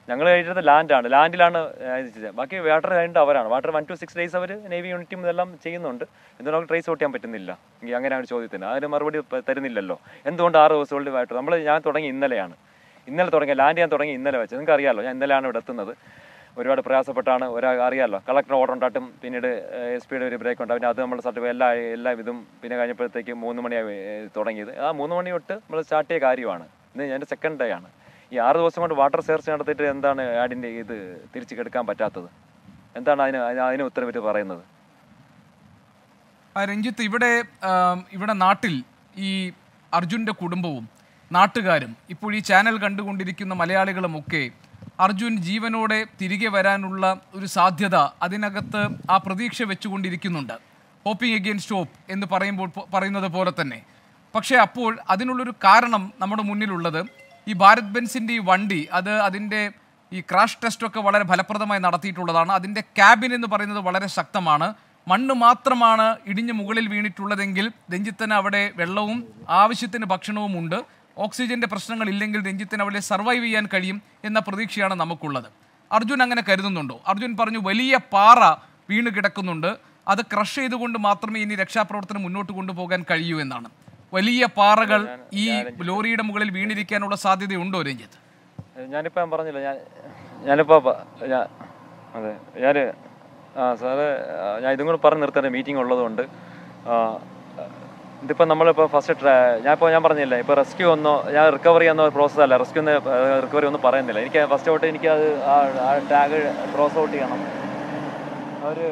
ഞങ്ങൾ കഴിഞ്ഞത് ലാൻഡാണ് ലാൻഡിലാണ് ബാക്കി വാട്ടർ കഴിഞ്ഞിട്ട് അവരാണ് water one two six days അവർ നേവി യൂണിറ്റും ഇതെല്ലാം ചെയ്യുന്നുണ്ട് എന്തുകൊണ്ട് അവർക്ക് ട്രേസ് ഔട്ട് ചെയ്യാൻ പറ്റുന്നില്ല എങ്കിൽ അങ്ങനെ ഒരു ചോദ്യത്തിന് അതിന് മറുപടി തരുന്നില്ലല്ലോ എന്തുകൊണ്ട് ആറ് ദിവസമുള്ള വാട്ടർ നമ്മൾ ഞാൻ തുടങ്ങി ഇന്നലെയാണ് ഇന്നലെ തുടങ്ങി ലാൻഡ് ചെയ്യാൻ തുടങ്ങി ഇന്നലെ വെച്ച് നിങ്ങൾക്ക് അറിയാമല്ലോ ഞാൻ ഇന്നലെയാണ് ഇവിടെ എത്തുന്നത് ഒരുപാട് പ്രയാസപ്പെട്ടാണ് ഒരാ അറിയാമല്ലോ കളക്ടർ ഓർഡർ ഉണ്ടാട്ടും പിന്നീട് എസ് പിയുടെ ഒരു ബ്രേക്ക് ഉണ്ട് പിന്നെ അത് നമ്മൾ സർട്ടിഫിക്കറ്റ് എല്ലാ എല്ലാ ഇതും പിന്നെ കഴിഞ്ഞപ്പോഴത്തേക്ക് മൂന്ന് മണിയായി തുടങ്ങിയത് ആ മൂന്ന് മണി തൊട്ട് നമ്മൾ സ്റ്റാർട്ട് ചെയ്ത കാര്യമാണ് ഇന്ന് എൻ്റെ സെക്കൻഡ് ഡേ ആണ് ഈ ആറ് ദിവസം കൊണ്ട് വാട്ടർ സെർച്ച് നടത്തിയിട്ട് എന്താണ് ആഡിൻ്റെ ഇത് തിരിച്ചു കെടുക്കാൻ പറ്റാത്തത് എന്താണ് അതിന് അതിന് ഉത്തരം ഉത്തരവിട്ട് പറയുന്നത് രഞ്ജിത്ത് ഇവിടെ ഇവിടെ നാട്ടിൽ ഈ അർജുൻ്റെ കുടുംബവും നാട്ടുകാരും ഇപ്പോൾ ഈ ചാനൽ കണ്ടുകൊണ്ടിരിക്കുന്ന മലയാളികളുമൊക്കെ അർജുൻ ജീവനോടെ തിരികെ വരാനുള്ള ഒരു സാധ്യത അതിനകത്ത് ആ പ്രതീക്ഷ വെച്ചുകൊണ്ടിരിക്കുന്നുണ്ട് ഹോപ്പിംഗ് എഗെയിൻസ്റ്റ് ഹോപ്പ് എന്ന് പറയുമ്പോൾ പറയുന്നത് പോലെ തന്നെ പക്ഷേ അപ്പോൾ അതിനുള്ളൊരു കാരണം നമ്മുടെ മുന്നിലുള്ളത് ഈ ഭാരത് ബെൻസിൻ്റെ ഈ വണ്ടി അത് അതിൻ്റെ ഈ ക്രാഷ് ടെസ്റ്റൊക്കെ വളരെ ഫലപ്രദമായി നടത്തിയിട്ടുള്ളതാണ് അതിൻ്റെ ക്യാബിൻ എന്ന് പറയുന്നത് വളരെ ശക്തമാണ് മണ്ണ് മാത്രമാണ് ഇടിഞ്ഞ് മുകളിൽ വീണിട്ടുള്ളതെങ്കിൽ രഞ്ജിത്തന് അവിടെ വെള്ളവും ആവശ്യത്തിന് ഭക്ഷണവും ഉണ്ട് ഓക്സിജന്റെ പ്രശ്നങ്ങൾ ഇല്ലെങ്കിൽ രഞ്ജിത്തിന് അവിടെ സർവൈവ് ചെയ്യാൻ കഴിയും എന്ന പ്രതീക്ഷയാണ് നമുക്കുള്ളത് അർജുൻ അങ്ങനെ കരുതുന്നുണ്ടോ അർജുൻ പറഞ്ഞു വലിയ പാറ വീണ് കിടക്കുന്നുണ്ട് അത് ക്രഷ് ചെയ്തുകൊണ്ട് മാത്രമേ ഇനി രക്ഷാപ്രവർത്തനം മുന്നോട്ട് കൊണ്ടുപോകാൻ കഴിയൂ എന്നാണ് വലിയ പാറകൾ ഈ ലോറിയുടെ മുകളിൽ വീണിരിക്കാനുള്ള സാധ്യതയുണ്ടോ രഞ്ജിത്ത് ഞാനിപ്പോ പറഞ്ഞില്ല ഞാൻ ഞാൻ അതെ ഞാൻ സാറ് ഞാൻ ഇതും കൂടെ പറഞ്ഞ് നിർത്തേണ്ട മീറ്റിംഗ് ഉള്ളതുകൊണ്ട് ഇതിപ്പോൾ നമ്മളിപ്പോൾ ഫസ്റ്റ് ഞാനിപ്പോൾ ഞാൻ പറഞ്ഞില്ല ഇപ്പോൾ റെസ്ക്യൂ ഒന്നോ ഞാൻ റിക്കവറി എന്ന പ്രോസസ് അല്ല റെസ്ക്യൂ എന്ന് റിക്കവറി ഒന്നും പറയുന്നില്ല എനിക്ക് ഫസ്റ്റ് ഔട്ട് എനിക്ക് അത് ആ ടാഗ് ക്രോസ് ഔട്ട് ചെയ്യണം ഒരു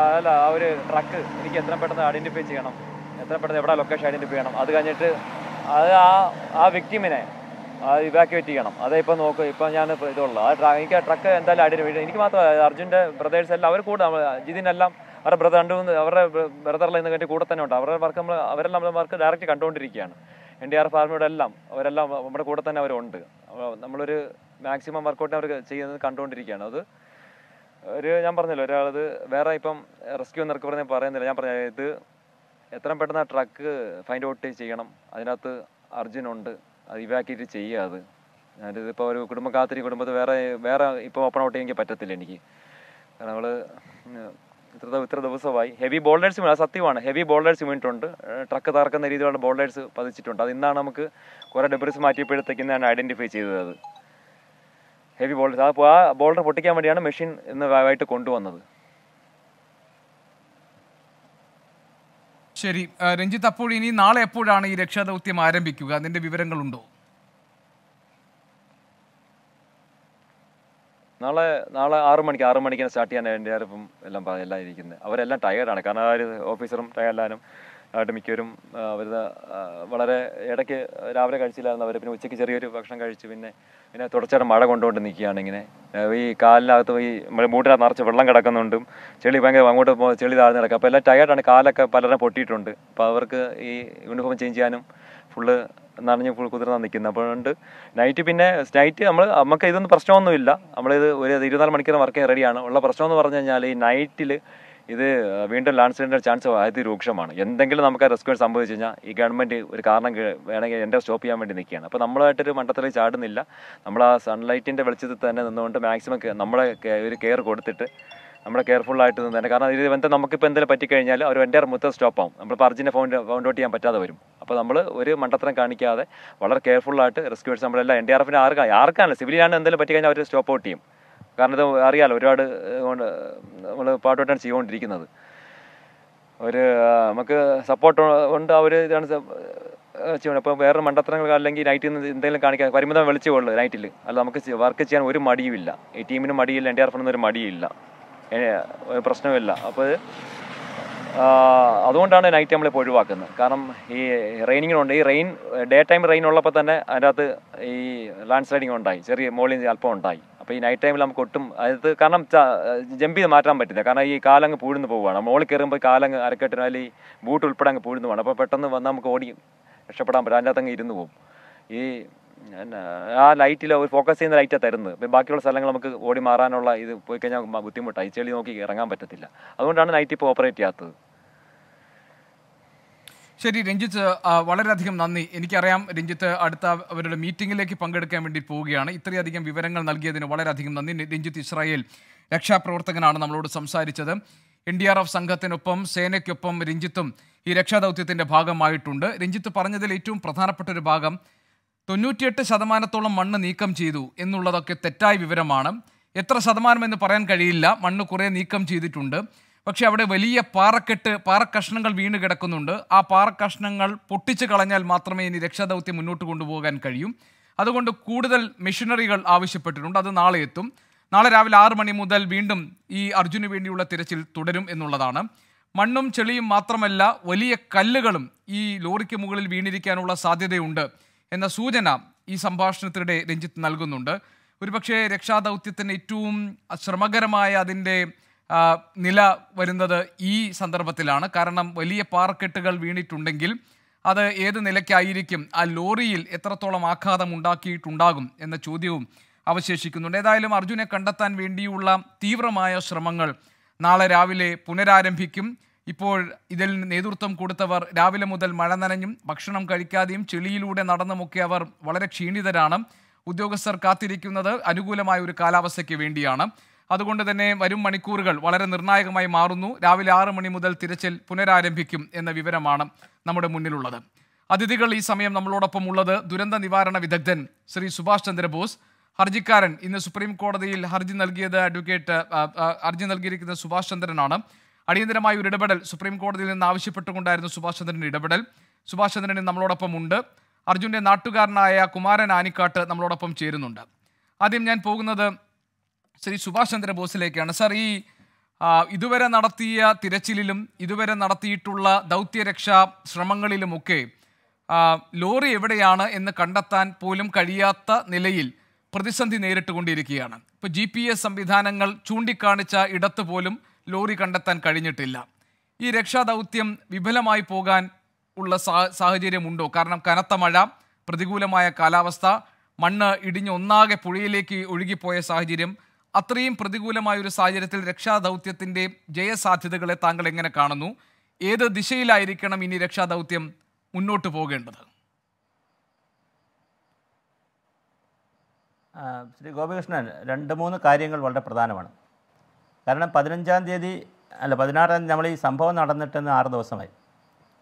അല്ല ആ ഒരു ട്രക്ക് എനിക്ക് എത്ര പെട്ടെന്ന് ഐഡൻറ്റിഫൈ ചെയ്യണം എത്ര പെട്ടെന്ന് എവിടെ ലൊക്കേഷൻ ഐഡൻറ്റിഫൈ ചെയ്യണം അത് കഴിഞ്ഞിട്ട് അത് ആ ആ വിക്ടിമിനെ ഇവാക്യുവേറ്റ് ചെയ്യണം അതേ ഇപ്പോൾ നോക്കുക ഇപ്പോൾ ഞാൻ ഇതുള്ളൂ ആ എനിക്ക് ആ ട്രക്ക് എന്തായാലും ഐഡൻറ്റിഫൈ എനിക്ക് മാത്രമല്ല അർജുൻ്റെ ബ്രദേഴ്സ് എല്ലാം അവർ കൂടെ ജിതിനെല്ലാം അവരുടെ ബ്രദർ രണ്ടു മൂന്ന് അവരുടെ ബ്രദറിലെ ഇന്ന് കഴിഞ്ഞ് കൂടെ തന്നെ ഉണ്ട് അവരുടെ വർക്ക് നമ്മൾ അവരെല്ലാം നമ്മുടെ വർക്ക് ഡയറക്റ്റ് കണ്ടുകൊണ്ടിരിക്കുകയാണ് എൻ ഡി ആർ ഫാർമിയുടെ എല്ലാം അവരെല്ലാം നമ്മുടെ കൂടെ തന്നെ അവരുണ്ട് നമ്മളൊരു മാക്സിമം വർക്കൗട്ട് അവർ ചെയ്യുന്നത് കണ്ടുകൊണ്ടിരിക്കുകയാണ് അത് ഒരു ഞാൻ പറഞ്ഞല്ലോ ഒരാളത് വേറെ ഇപ്പം റെസ്ക്യൂ എന്ന് റിക്കവറി പറയുന്നില്ല ഞാൻ പറഞ്ഞ ഇത് എത്രയും പെട്ടെന്ന് ആ ട്രക്ക് ഫൈൻഡ് ഔട്ട് ചെയ്യണം അതിനകത്ത് അർജുനുണ്ട് അത് ഇവാക്യുവേറ്റ് ചെയ്യുക അത് ഞാനിത് ഇപ്പോൾ ഒരു കാത്തിരി കുടുംബത്തിൽ വേറെ വേറെ ഇപ്പോൾ ഓപ്പൺ ഔട്ട് ചെയ്യാൻ പറ്റത്തില്ല എനിക്ക് കാരണം നമ്മൾ ഇത്ര ഇത്ര ദിവസമായി ഹെവി ബോൾഡേഴ്സ് അത് സത്യമാണ് ഹെവി ബോൾഡേഴ്സ് വീണിട്ടുണ്ട് ട്രക്ക് തറക്കുന്ന രീതിയിലുള്ള ബോൾഡേഴ്സ് പതിച്ചിട്ടുണ്ട് അത് ഇന്നാണ് നമുക്ക് കുറേ ഡെബ്രിസ് മാറ്റിയപ്പോഴത്തേക്കും ഞാൻ ഐഡൻറ്റിഫൈ ചെയ്തത് ഹെവി ബോൾഡേഴ്സ് അപ്പോൾ ആ ബോൾഡർ പൊട്ടിക്കാൻ വേണ്ടിയാണ് മെഷീൻ ഇന്ന് വായിട്ട് കൊണ്ടുവന്നത് ശരി രഞ്ജിത്ത് അപ്പോൾ ഇനി നാളെ എപ്പോഴാണ് ഈ രക്ഷാദൗത്യം ആരംഭിക്കുക അതിൻ്റെ വിവരങ്ങളുണ്ടോ നാളെ നാളെ ആറു മണിക്ക് ആറ് മണിക്ക് സ്റ്റാർട്ട് ചെയ്യാൻ എൻ്റെ ആരും എല്ലാം എല്ലാം ഇരിക്കുന്നത് അവരെല്ലാം ടയേർഡാണ് കാരണം ആ ഒരു ഓഫീസറും ടയർഡാനും അവരുടെ മിക്കവരും അവർ വളരെ ഇടയ്ക്ക് രാവിലെ കഴിച്ചില്ലായിരുന്നു അവർ പിന്നെ ഉച്ചയ്ക്ക് ചെറിയൊരു ഭക്ഷണം കഴിച്ചു പിന്നെ പിന്നെ തുടർച്ചയായിട്ട് മഴ കൊണ്ടുകൊണ്ട് നിൽക്കുകയാണ് ഇങ്ങനെ ഈ കാലിനകത്ത് ഈ മൂട്ടിനകത്ത് നിറച്ച് വെള്ളം കിടക്കുന്നുണ്ടും ചെളി ഭയങ്കര അങ്ങോട്ട് ചെളി താഴ്ന്നു കിടക്കുക അപ്പോൾ എല്ലാം ടയേർഡാണ് കാലൊക്കെ പലരും പൊട്ടിയിട്ടുണ്ട് അപ്പോൾ അവർക്ക് ഈ യൂണിഫോം ചേഞ്ച് ചെയ്യാനും ഫുള്ള് നനഞ്ഞ് ഫുൾ കുതിർന്നാണ് നിൽക്കുന്നത് അതുകൊണ്ട് നൈറ്റ് പിന്നെ നൈറ്റ് നമ്മൾ നമുക്ക് ഇതൊന്നും പ്രശ്നമൊന്നുമില്ല നമ്മളിത് ഒരു ഇരുപത്തിനാല് മണിക്കൂർ വർക്ക് റെഡിയാണ് ഉള്ള പ്രശ്നം എന്ന് പറഞ്ഞു കഴിഞ്ഞാൽ ഈ നൈറ്റിൽ ഇത് വീണ്ടും ലാൻഡ് സ്ലൈഡിൻ്റെ ചാൻസ് അതിരൂക്ഷമാണ് എന്തെങ്കിലും നമുക്ക് റെസ്ക്യൂ സംഭവിച്ചു കഴിഞ്ഞാൽ ഈ ഗവൺമെൻറ് ഒരു കാരണം വേണമെങ്കിൽ എൻ്റെ സ്റ്റോപ്പ് ചെയ്യാൻ വേണ്ടി നിൽക്കുകയാണ് അപ്പോൾ നമ്മളായിട്ടൊരു മണ്ടത്തിൽ ചാടുന്നില്ല നമ്മൾ ആ സൺലൈറ്റിൻ്റെ വെളിച്ചത്തിൽ തന്നെ നിന്നുകൊണ്ട് മാക്സിമം നമ്മളെ ഒരു കെയർ കൊടുത്തിട്ട് നമ്മുടെ ആയിട്ട് നിന്ന് തന്നെ കാരണം ഇത് ബന്ധം നമുക്കിപ്പോൾ എന്തെങ്കിലും പറ്റിക്കഴിഞ്ഞാൽ അവർ എൻ്റെ മുത്ത സ്റ്റോപ്പ് ആവും നമ്മൾ പറഞ്ഞിനെ ഫൗണ്ട് ഫൗണ്ട് ഔട്ട് ചെയ്യാൻ പറ്റാതെ വരും അപ്പോൾ നമ്മൾ ഒരു മണ്ടത്തരം കാണിക്കാതെ വളരെ കെയർഫുള്ളായിട്ട് റെസ്ക്യൂവേഴ്സ് നമ്മളെല്ലാം എൻ ഡി ആർ എഫിന് ആർക്കാണ് ആർക്കാണ് സിവിലിയാണ് എന്തെങ്കിലും പറ്റിക്കഴിഞ്ഞാൽ അവർ സ്റ്റോപ്പ് ഔട്ട് ചെയ്യും കാരണം ഇത് അറിയാലോ ഒരുപാട് നമ്മൾ പാട്ടോട്ടാണ് ചെയ്തുകൊണ്ടിരിക്കുന്നത് ഒരു നമുക്ക് സപ്പോർട്ട് ഉണ്ട് അവർ ഇതാണ് ചെയ്യണം അപ്പോൾ വേറെ മണ്ടത്തരങ്ങൾ അല്ലെങ്കിൽ നൈറ്റിൽ നിന്ന് എന്തെങ്കിലും കാണിക്കാൻ പരിമിതം വെളിച്ചമുള്ളൂ നൈറ്റിൽ അല്ല നമുക്ക് വർക്ക് ചെയ്യാൻ ഒരു മടിയുമില്ല ഈ ടീമിന് മടിയില്ല എൻ ഡി ആർ എഫിനൊന്നും ഒരു മടിയില്ല പ്രശ്നമില്ല അപ്പോൾ അതുകൊണ്ടാണ് നൈറ്റ് നമ്മൾ ഇപ്പോൾ ഒഴിവാക്കുന്നത് കാരണം ഈ റെയിനിങ്ങിനുണ്ട് ഈ റെയിൻ ഡേ ടൈം റെയിൻ ഉള്ളപ്പോൾ തന്നെ അതിനകത്ത് ഈ ലാൻഡ് സ്ലൈഡിങ് ഉണ്ടായി ചെറിയ മോളിൽ അല്പം ഉണ്ടായി അപ്പോൾ ഈ നൈറ്റ് ടൈമിൽ നമുക്ക് ഒട്ടും അതായത് കാരണം ജമ്പ് ചെയ്ത് മാറ്റാൻ പറ്റില്ല കാരണം ഈ കാലങ്ങ് പൂഴ്ന്നു പോവുകയാണ് മോളിൽ കയറുമ്പോൾ കാലങ്ങ് അരക്കെട്ടിനാൽ ഈ ബൂട്ട് ഉൾപ്പെടെ അങ്ങ് പൂഴ്ന്നു പോകണം അപ്പോൾ പെട്ടെന്ന് വന്നാൽ നമുക്ക് ഓടി രക്ഷപ്പെടാൻ പറ്റും അതിൻ്റെ അങ്ങ് ഇരുന്ന് പോകും ഈ ആ ലൈറ്റിൽ ഒരു ഫോക്കസ് ചെയ്യുന്ന ലൈറ്റാണ് തരുന്നത് പിന്നെ ബാക്കിയുള്ള സ്ഥലങ്ങൾ നമുക്ക് ഓടി മാറാനുള്ള ഇത് പോയി കഴിഞ്ഞാൽ ബുദ്ധിമുട്ടായി ചെളി നോക്കി ഇറങ്ങാൻ പറ്റത്തില്ല അതുകൊണ്ടാണ് നൈറ്റ് ഇപ്പോൾ ഓപ്പറേറ്റ് ചെയ്യാത്തത് ശരി രഞ്ജിത്ത് വളരെയധികം നന്ദി എനിക്കറിയാം രഞ്ജിത്ത് അടുത്ത അവരുടെ മീറ്റിംഗിലേക്ക് പങ്കെടുക്കാൻ വേണ്ടി പോവുകയാണ് ഇത്രയധികം വിവരങ്ങൾ നൽകിയതിന് വളരെയധികം നന്ദി രഞ്ജിത്ത് ഇസ്രായേൽ രക്ഷാപ്രവർത്തകനാണ് നമ്മളോട് സംസാരിച്ചത് എൻ ഡി ആർ എഫ് സംഘത്തിനൊപ്പം സേനയ്ക്കൊപ്പം രഞ്ജിത്തും ഈ രക്ഷാദൗത്യത്തിൻ്റെ ഭാഗമായിട്ടുണ്ട് രഞ്ജിത്ത് പറഞ്ഞതിൽ ഏറ്റവും പ്രധാനപ്പെട്ട ഒരു ഭാഗം തൊണ്ണൂറ്റിയെട്ട് ശതമാനത്തോളം മണ്ണ് നീക്കം ചെയ്തു എന്നുള്ളതൊക്കെ തെറ്റായ വിവരമാണ് എത്ര ശതമാനം എന്ന് പറയാൻ കഴിയില്ല മണ്ണ് കുറേ നീക്കം ചെയ്തിട്ടുണ്ട് പക്ഷേ അവിടെ വലിയ പാറക്കെട്ട് പാറക്കഷ്ണങ്ങൾ വീണ് കിടക്കുന്നുണ്ട് ആ പാറക്കഷ്ണങ്ങൾ പൊട്ടിച്ച് കളഞ്ഞാൽ മാത്രമേ ഇനി രക്ഷാദൗത്യം മുന്നോട്ട് കൊണ്ടുപോകാൻ കഴിയും അതുകൊണ്ട് കൂടുതൽ മെഷീനറികൾ ആവശ്യപ്പെട്ടിട്ടുണ്ട് അത് നാളെ എത്തും നാളെ രാവിലെ ആറ് മണി മുതൽ വീണ്ടും ഈ അർജുന് വേണ്ടിയുള്ള തിരച്ചിൽ തുടരും എന്നുള്ളതാണ് മണ്ണും ചെളിയും മാത്രമല്ല വലിയ കല്ലുകളും ഈ ലോറിക്ക് മുകളിൽ വീണിരിക്കാനുള്ള സാധ്യതയുണ്ട് എന്ന സൂചന ഈ സംഭാഷണത്തിനിടെ രഞ്ജിത്ത് നൽകുന്നുണ്ട് ഒരുപക്ഷേ രക്ഷാദൗത്യത്തിന് ഏറ്റവും ശ്രമകരമായ അതിൻ്റെ നില വരുന്നത് ഈ സന്ദർഭത്തിലാണ് കാരണം വലിയ പാറക്കെട്ടുകൾ വീണിട്ടുണ്ടെങ്കിൽ അത് ഏത് നിലയ്ക്കായിരിക്കും ആ ലോറിയിൽ എത്രത്തോളം ആഘാതം ഉണ്ടാക്കിയിട്ടുണ്ടാകും എന്ന ചോദ്യവും അവശേഷിക്കുന്നുണ്ട് ഏതായാലും അർജുനെ കണ്ടെത്താൻ വേണ്ടിയുള്ള തീവ്രമായ ശ്രമങ്ങൾ നാളെ രാവിലെ പുനരാരംഭിക്കും ഇപ്പോൾ ഇതിൽ നേതൃത്വം കൊടുത്തവർ രാവിലെ മുതൽ മഴ നനഞ്ഞും ഭക്ഷണം കഴിക്കാതെയും ചെളിയിലൂടെ നടന്നുമൊക്കെ അവർ വളരെ ക്ഷീണിതരാണ് ഉദ്യോഗസ്ഥർ കാത്തിരിക്കുന്നത് അനുകൂലമായ ഒരു കാലാവസ്ഥയ്ക്ക് വേണ്ടിയാണ് അതുകൊണ്ട് തന്നെ വരും മണിക്കൂറുകൾ വളരെ നിർണായകമായി മാറുന്നു രാവിലെ ആറ് മണി മുതൽ തിരച്ചിൽ പുനരാരംഭിക്കും എന്ന വിവരമാണ് നമ്മുടെ മുന്നിലുള്ളത് അതിഥികൾ ഈ സമയം നമ്മളോടൊപ്പം ഉള്ളത് ദുരന്ത നിവാരണ വിദഗ്ധൻ ശ്രീ സുഭാഷ് ചന്ദ്രബോസ് ഹർജിക്കാരൻ ഇന്ന് സുപ്രീം കോടതിയിൽ ഹർജി നൽകിയത് അഡ്വക്കേറ്റ് ഹർജി നൽകിയിരിക്കുന്നത് സുഭാഷ് ചന്ദ്രനാണ് അടിയന്തരമായ ഒരു ഇടപെടൽ സുപ്രീം കോടതിയിൽ നിന്ന് ആവശ്യപ്പെട്ടുകൊണ്ടായിരുന്നു സുഭാഷ് ചന്ദ്രൻ്റെ ഇടപെടൽ സുഭാഷ് ചന്ദ്രൻ നമ്മളോടൊപ്പം ഉണ്ട് അർജുൻ്റെ നാട്ടുകാരനായ കുമാരൻ ആനിക്കാട്ട് നമ്മളോടൊപ്പം ചേരുന്നുണ്ട് ആദ്യം ഞാൻ പോകുന്നത് ശ്രീ സുഭാഷ് ചന്ദ്ര ബോസിലേക്കാണ് സാർ ഈ ഇതുവരെ നടത്തിയ തിരച്ചിലിലും ഇതുവരെ നടത്തിയിട്ടുള്ള ദൗത്യരക്ഷാ ശ്രമങ്ങളിലുമൊക്കെ ലോറി എവിടെയാണ് എന്ന് കണ്ടെത്താൻ പോലും കഴിയാത്ത നിലയിൽ പ്രതിസന്ധി നേരിട്ടുകൊണ്ടിരിക്കുകയാണ് ഇപ്പോൾ ജി പി എസ് സംവിധാനങ്ങൾ ചൂണ്ടിക്കാണിച്ച ഇടത്ത് പോലും ലോറി കണ്ടെത്താൻ കഴിഞ്ഞിട്ടില്ല ഈ രക്ഷാദൗത്യം വിഫലമായി പോകാൻ ഉള്ള സാഹചര്യമുണ്ടോ കാരണം കനത്ത മഴ പ്രതികൂലമായ കാലാവസ്ഥ മണ്ണ് ഇടിഞ്ഞ് ഒന്നാകെ പുഴയിലേക്ക് ഒഴുകിപ്പോയ സാഹചര്യം അത്രയും പ്രതികൂലമായ ഒരു സാഹചര്യത്തിൽ രക്ഷാദൗത്യത്തിൻ്റെ ജയസാധ്യതകളെ താങ്കൾ എങ്ങനെ കാണുന്നു ഏത് ദിശയിലായിരിക്കണം ഇനി രക്ഷാദൗത്യം മുന്നോട്ട് പോകേണ്ടത് ശ്രീ ഗോപികൃഷ്ണൻ രണ്ട് മൂന്ന് കാര്യങ്ങൾ വളരെ പ്രധാനമാണ് കാരണം പതിനഞ്ചാം തീയതി അല്ല പതിനാറാം നമ്മൾ ഈ സംഭവം നടന്നിട്ടെന്ന് ആറ് ദിവസമായി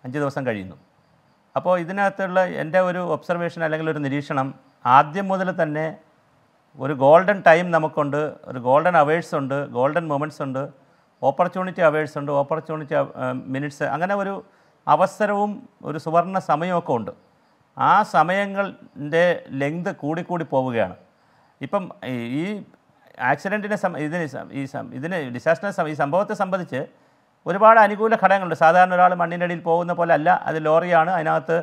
അഞ്ച് ദിവസം കഴിയുന്നു അപ്പോൾ ഇതിനകത്തുള്ള എൻ്റെ ഒരു ഒബ്സർവേഷൻ അല്ലെങ്കിൽ ഒരു നിരീക്ഷണം ആദ്യം മുതൽ തന്നെ ഒരു ഗോൾഡൻ ടൈം നമുക്കുണ്ട് ഒരു ഗോൾഡൻ അവേഴ്സ് ഉണ്ട് ഗോൾഡൻ മൊമെൻറ്റ്സ് ഉണ്ട് ഓപ്പർച്യൂണിറ്റി അവേഴ്സ് ഉണ്ട് ഓപ്പർച്യൂണിറ്റി മിനിറ്റ്സ് അങ്ങനെ ഒരു അവസരവും ഒരു സുവർണ സമയമൊക്കെ ഉണ്ട് ആ സമയങ്ങളുടെ ലെങ്ത് കൂടിക്കൂടി പോവുകയാണ് ഇപ്പം ഈ ആക്സിഡൻറ്റിനെ ഇതിന് ഈ ഇതിന് ഡിസാസ്റ്ററിനെ ഈ സംഭവത്തെ സംബന്ധിച്ച് ഒരുപാട് അനുകൂല ഘടകങ്ങളുണ്ട് സാധാരണ ഒരാൾ മണ്ണിനടിയിൽ പോകുന്ന പോലെ അല്ല അത് ലോറിയാണ് അതിനകത്ത്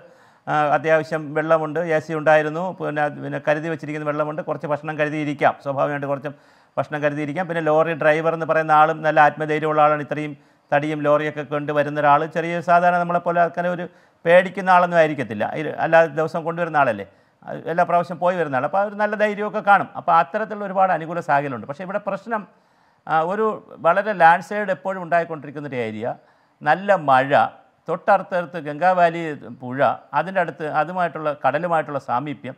അത്യാവശ്യം വെള്ളമുണ്ട് എ സി ഉണ്ടായിരുന്നു പിന്നെ പിന്നെ കരുതി വെച്ചിരിക്കുന്ന വെള്ളമുണ്ട് കുറച്ച് ഭക്ഷണം കരുതിയിരിക്കാം സ്വാഭാവികമായിട്ട് കുറച്ച് ഭക്ഷണം കരുതിയിരിക്കാം പിന്നെ ലോറി ഡ്രൈവർ എന്ന് പറയുന്ന ആളും നല്ല ആത്മധൈര്യമുള്ള ആളാണ് ഇത്രയും തടിയും ലോറിയൊക്കെ കൊണ്ട് വരുന്ന ഒരാൾ ചെറിയ സാധാരണ നമ്മളെപ്പോലെ ആൾക്കാരെ ഒരു പേടിക്കുന്ന ആളൊന്നും ആയിരിക്കത്തില്ല അല്ലാതെ ദിവസം കൊണ്ടുവരുന്ന ആളല്ലേ എല്ലാ പ്രാവശ്യം പോയി വരുന്ന ആൾ അപ്പോൾ ഒരു നല്ല ധൈര്യമൊക്കെ കാണും അപ്പോൾ അത്തരത്തിലുള്ള ഒരുപാട് അനുകൂല സാഹചര്യമുണ്ട് പക്ഷേ ഇവിടെ പ്രശ്നം ഒരു വളരെ ലാൻഡ് സ്ലൈഡ് എപ്പോഴും ഉണ്ടായിക്കൊണ്ടിരിക്കുന്ന ഒരു ഏരിയ നല്ല മഴ തൊട്ടടുത്തടുത്ത് ഗംഗാവാലി പുഴ അതിൻ്റെ അടുത്ത് അതുമായിട്ടുള്ള കടലുമായിട്ടുള്ള സാമീപ്യം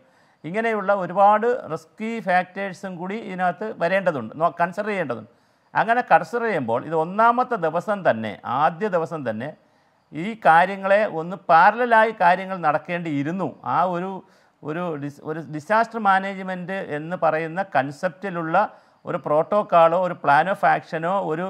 ഇങ്ങനെയുള്ള ഒരുപാട് റിസ്കി ഫാക്ടേഴ്സും കൂടി ഇതിനകത്ത് വരേണ്ടതുണ്ട് കൺസിഡർ ചെയ്യേണ്ടതുണ്ട് അങ്ങനെ കൺസിഡർ ചെയ്യുമ്പോൾ ഇത് ഒന്നാമത്തെ ദിവസം തന്നെ ആദ്യ ദിവസം തന്നെ ഈ കാര്യങ്ങളെ ഒന്ന് പാരലായി കാര്യങ്ങൾ നടക്കേണ്ടിയിരുന്നു ആ ഒരു ഒരു ഡിസ് ഒരു ഡിസാസ്റ്റർ മാനേജ്മെൻറ്റ് എന്ന് പറയുന്ന കൺസെപ്റ്റിലുള്ള ഒരു പ്രോട്ടോക്കാളോ ഒരു പ്ലാൻ ഓഫ് ആക്ഷനോ ഒരു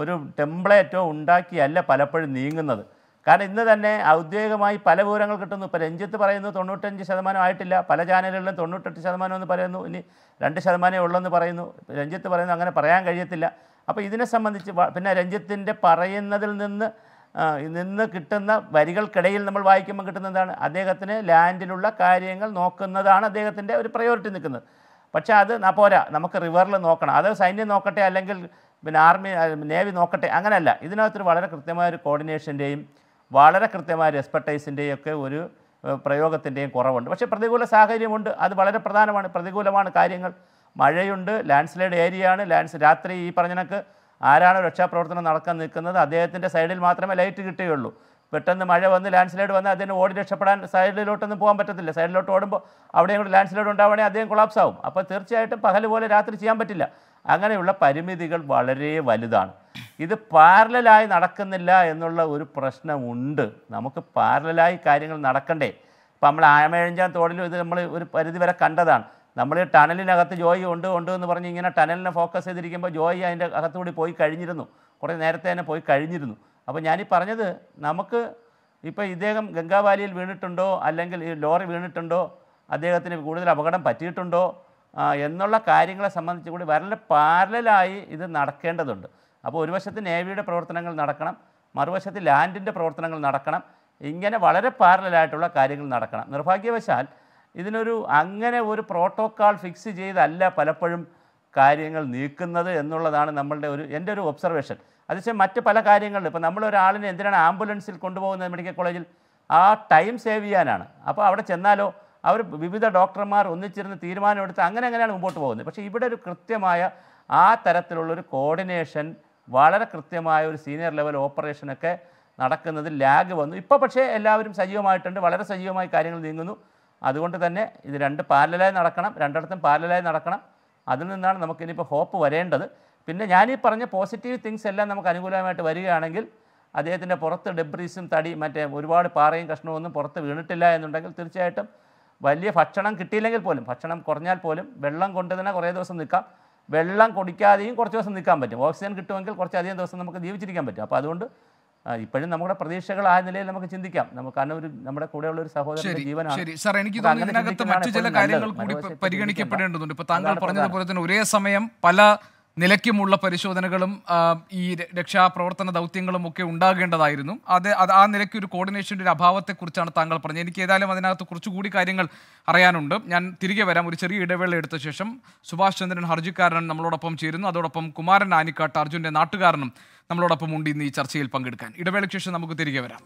ഒരു ടെംപ്ലേറ്റോ ഉണ്ടാക്കിയല്ല പലപ്പോഴും നീങ്ങുന്നത് കാരണം ഇന്ന് തന്നെ ഔദ്യോഗികമായി പല വിവരങ്ങൾ കിട്ടുന്നു ഇപ്പോൾ രഞ്ജിത്ത് പറയുന്നു തൊണ്ണൂറ്റഞ്ച് ശതമാനം ആയിട്ടില്ല പല ചാനലുകളിലും തൊണ്ണൂറ്റെട്ട് ശതമാനം എന്ന് പറയുന്നു ഇനി രണ്ട് ശതമാനമേ ഉള്ളെന്ന് പറയുന്നു രഞ്ജിത്ത് പറയുന്നു അങ്ങനെ പറയാൻ കഴിയത്തില്ല അപ്പോൾ ഇതിനെ സംബന്ധിച്ച് പിന്നെ രഞ്ജിത്തിൻ്റെ പറയുന്നതിൽ നിന്ന് നിന്ന് കിട്ടുന്ന വരികൾക്കിടയിൽ നമ്മൾ വായിക്കുമ്പോൾ കിട്ടുന്ന എന്താണ് അദ്ദേഹത്തിന് ലാൻഡിലുള്ള കാര്യങ്ങൾ നോക്കുന്നതാണ് അദ്ദേഹത്തിൻ്റെ ഒരു പ്രയോറിറ്റി നിൽക്കുന്നത് പക്ഷേ അത് പോരാ നമുക്ക് റിവറിൽ നോക്കണം അത് സൈന്യം നോക്കട്ടെ അല്ലെങ്കിൽ പിന്നെ ആർമി നേവി നോക്കട്ടെ അങ്ങനെയല്ല ഇതിനകത്തൊരു വളരെ കൃത്യമായ ഒരു കോർഡിനേഷൻ്റെയും വളരെ കൃത്യമായ ഒരു എക്സ്പെർട്ടൈസിൻ്റെയും ഒക്കെ ഒരു പ്രയോഗത്തിൻ്റെയും കുറവുണ്ട് പക്ഷേ പ്രതികൂല സാഹചര്യമുണ്ട് അത് വളരെ പ്രധാനമാണ് പ്രതികൂലമാണ് കാര്യങ്ങൾ മഴയുണ്ട് ലാൻഡ്സ്ലൈഡ് ഏരിയയാണ് ലാൻഡ്സ് രാത്രി ഈ പറഞ്ഞനക്ക് ആരാണ് രക്ഷാപ്രവർത്തനം നടക്കാൻ നിൽക്കുന്നത് അദ്ദേഹത്തിൻ്റെ സൈഡിൽ മാത്രമേ ലൈറ്റ് കിട്ടുകയുള്ളൂ പെട്ടെന്ന് മഴ വന്ന് ലാൻഡ് സ്ലൈഡ് വന്ന് അദ്ദേഹം ഓടി രക്ഷപ്പെടാൻ സൈഡിലോട്ടൊന്നും പോകാൻ പറ്റത്തില്ല സൈഡിലോട്ട് ഓടുമ്പോൾ അവിടെയും കൂടി ലാൻഡ് സ്ലൈഡ് ഉണ്ടാവുകയാണെങ്കിൽ അദ്ദേഹം കൊളാപ്സ് ആവും അപ്പോൾ തീർച്ചയായിട്ടും പകൽ പോലെ രാത്രി ചെയ്യാൻ പറ്റില്ല അങ്ങനെയുള്ള പരിമിതികൾ വളരെ വലുതാണ് ഇത് പാരലായി നടക്കുന്നില്ല എന്നുള്ള ഒരു പ്രശ്നമുണ്ട് നമുക്ക് പാരലായി കാര്യങ്ങൾ നടക്കണ്ടേ ഇപ്പം നമ്മൾ ആമേഴഞ്ചാം തോടിലും ഇത് നമ്മൾ ഒരു പരിധി വരെ കണ്ടതാണ് നമ്മൾ ടണലിനകത്ത് ജോയി ഉണ്ട് ഉണ്ട് എന്ന് പറഞ്ഞ് ഇങ്ങനെ ടണലിനെ ഫോക്കസ് ചെയ്തിരിക്കുമ്പോൾ ജോയി അതിൻ്റെ അകത്തുകൂടി പോയി കഴിഞ്ഞിരുന്നു കുറേ നേരത്തെ തന്നെ പോയി കഴിഞ്ഞിരുന്നു അപ്പോൾ ഞാനീ പറഞ്ഞത് നമുക്ക് ഇപ്പോൾ ഇദ്ദേഹം ഗംഗാവാലിയിൽ വീണിട്ടുണ്ടോ അല്ലെങ്കിൽ ഈ ലോറി വീണിട്ടുണ്ടോ അദ്ദേഹത്തിന് കൂടുതൽ അപകടം പറ്റിയിട്ടുണ്ടോ എന്നുള്ള കാര്യങ്ങളെ സംബന്ധിച്ച് കൂടി വളരെ പാരലായി ഇത് നടക്കേണ്ടതുണ്ട് അപ്പോൾ ഒരു വശത്ത് നേവിയുടെ പ്രവർത്തനങ്ങൾ നടക്കണം മറുവശത്ത് ലാൻഡിൻ്റെ പ്രവർത്തനങ്ങൾ നടക്കണം ഇങ്ങനെ വളരെ പാരലായിട്ടുള്ള കാര്യങ്ങൾ നടക്കണം നിർഭാഗ്യവശാൽ ഇതിനൊരു അങ്ങനെ ഒരു പ്രോട്ടോക്കാൾ ഫിക്സ് ചെയ്തല്ല പലപ്പോഴും കാര്യങ്ങൾ നീക്കുന്നത് എന്നുള്ളതാണ് നമ്മളുടെ ഒരു എൻ്റെ ഒരു ഒബ്സർവേഷൻ അതിശയം മറ്റ് പല കാര്യങ്ങളിലും ഇപ്പോൾ നമ്മളൊരാളിനെ എന്തിനാണ് ആംബുലൻസിൽ കൊണ്ടുപോകുന്നത് മെഡിക്കൽ കോളേജിൽ ആ ടൈം സേവ് ചെയ്യാനാണ് അപ്പോൾ അവിടെ ചെന്നാലോ അവർ വിവിധ ഡോക്ടർമാർ ഒന്നിച്ചിരുന്ന് തീരുമാനമെടുത്ത് അങ്ങനെ അങ്ങനെയാണ് മുമ്പോട്ട് പോകുന്നത് പക്ഷേ ഇവിടെ ഒരു കൃത്യമായ ആ തരത്തിലുള്ളൊരു കോർഡിനേഷൻ വളരെ കൃത്യമായ ഒരു സീനിയർ ലെവൽ ഓപ്പറേഷനൊക്കെ നടക്കുന്നതിൽ ലാഗ് വന്നു ഇപ്പോൾ പക്ഷേ എല്ലാവരും സജീവമായിട്ടുണ്ട് വളരെ സജീവമായി കാര്യങ്ങൾ നീങ്ങുന്നു അതുകൊണ്ട് തന്നെ ഇത് രണ്ട് പാലലായി നടക്കണം രണ്ടിടത്തും പാലലായി നടക്കണം അതിൽ നിന്നാണ് നമുക്ക് ഇനിയിപ്പോൾ ഹോപ്പ് വരേണ്ടത് പിന്നെ ഞാനീ പറഞ്ഞ പോസിറ്റീവ് തിങ്സ് എല്ലാം നമുക്ക് അനുകൂലമായിട്ട് വരികയാണെങ്കിൽ അദ്ദേഹത്തിൻ്റെ പുറത്ത് ഡെബ്രീസും തടി മറ്റേ ഒരുപാട് പാറയും കഷ്ണവും ഒന്നും പുറത്ത് വീണിട്ടില്ല എന്നുണ്ടെങ്കിൽ തീർച്ചയായിട്ടും വലിയ ഭക്ഷണം കിട്ടിയില്ലെങ്കിൽ പോലും ഭക്ഷണം കുറഞ്ഞാൽ പോലും വെള്ളം കൊണ്ട് തന്നെ കുറേ ദിവസം നിൽക്കാം വെള്ളം കുടിക്കാതെയും കുറച്ച് ദിവസം നിൽക്കാൻ പറ്റും ഓക്സിജൻ കിട്ടുമെങ്കിൽ കുറച്ചധികം ദിവസം നമുക്ക് ജീവിച്ചിരിക്കാൻ പറ്റും അപ്പോൾ അതുകൊണ്ട് ഇപ്പോഴും നമ്മുടെ പ്രതീക്ഷകൾ ആ നിലയിൽ നമുക്ക് ചിന്തിക്കാം നമുക്ക് കാരണം ഒരു നമ്മുടെ കൂടെയുള്ള ഒരു സഹോദരന്റെ ജീവനാണ് എനിക്ക് ഇതിനകത്ത് മറ്റു ചില കാര്യങ്ങൾ കൂടി പരിഗണിക്കപ്പെടേണ്ടതുണ്ട് ഇപ്പൊ താങ്കൾ പറഞ്ഞതുപോലെ തന്നെ ഒരേ സമയം പല നിലയ്ക്കുമുള്ള പരിശോധനകളും ഈ രക്ഷാപ്രവർത്തന ദൗത്യങ്ങളും ഒക്കെ ഉണ്ടാകേണ്ടതായിരുന്നു അത് ആ നിലയ്ക്ക് ഒരു കോർഡിനേഷൻ്റെ ഒരു അഭാവത്തെക്കുറിച്ചാണ് താങ്കൾ പറഞ്ഞത് എനിക്ക് ഏതായാലും അതിനകത്ത് കുറച്ചുകൂടി കാര്യങ്ങൾ അറിയാനുണ്ട് ഞാൻ തിരികെ വരാം ഒരു ചെറിയ ഇടവേള എടുത്ത ശേഷം സുഭാഷ് ചന്ദ്രൻ ഹർജിക്കാരൻ നമ്മളോടൊപ്പം ചേരുന്നു അതോടൊപ്പം കുമാരൻ ആനിക്കാട്ട് അർജുൻ്റെ നാട്ടുകാരനും നമ്മളോടൊപ്പം ഉണ്ട് ഇന്ന് ഈ ചർച്ചയിൽ പങ്കെടുക്കാൻ ഇടവേളയ്ക്ക് ശേഷം നമുക്ക് തിരികെ വരാം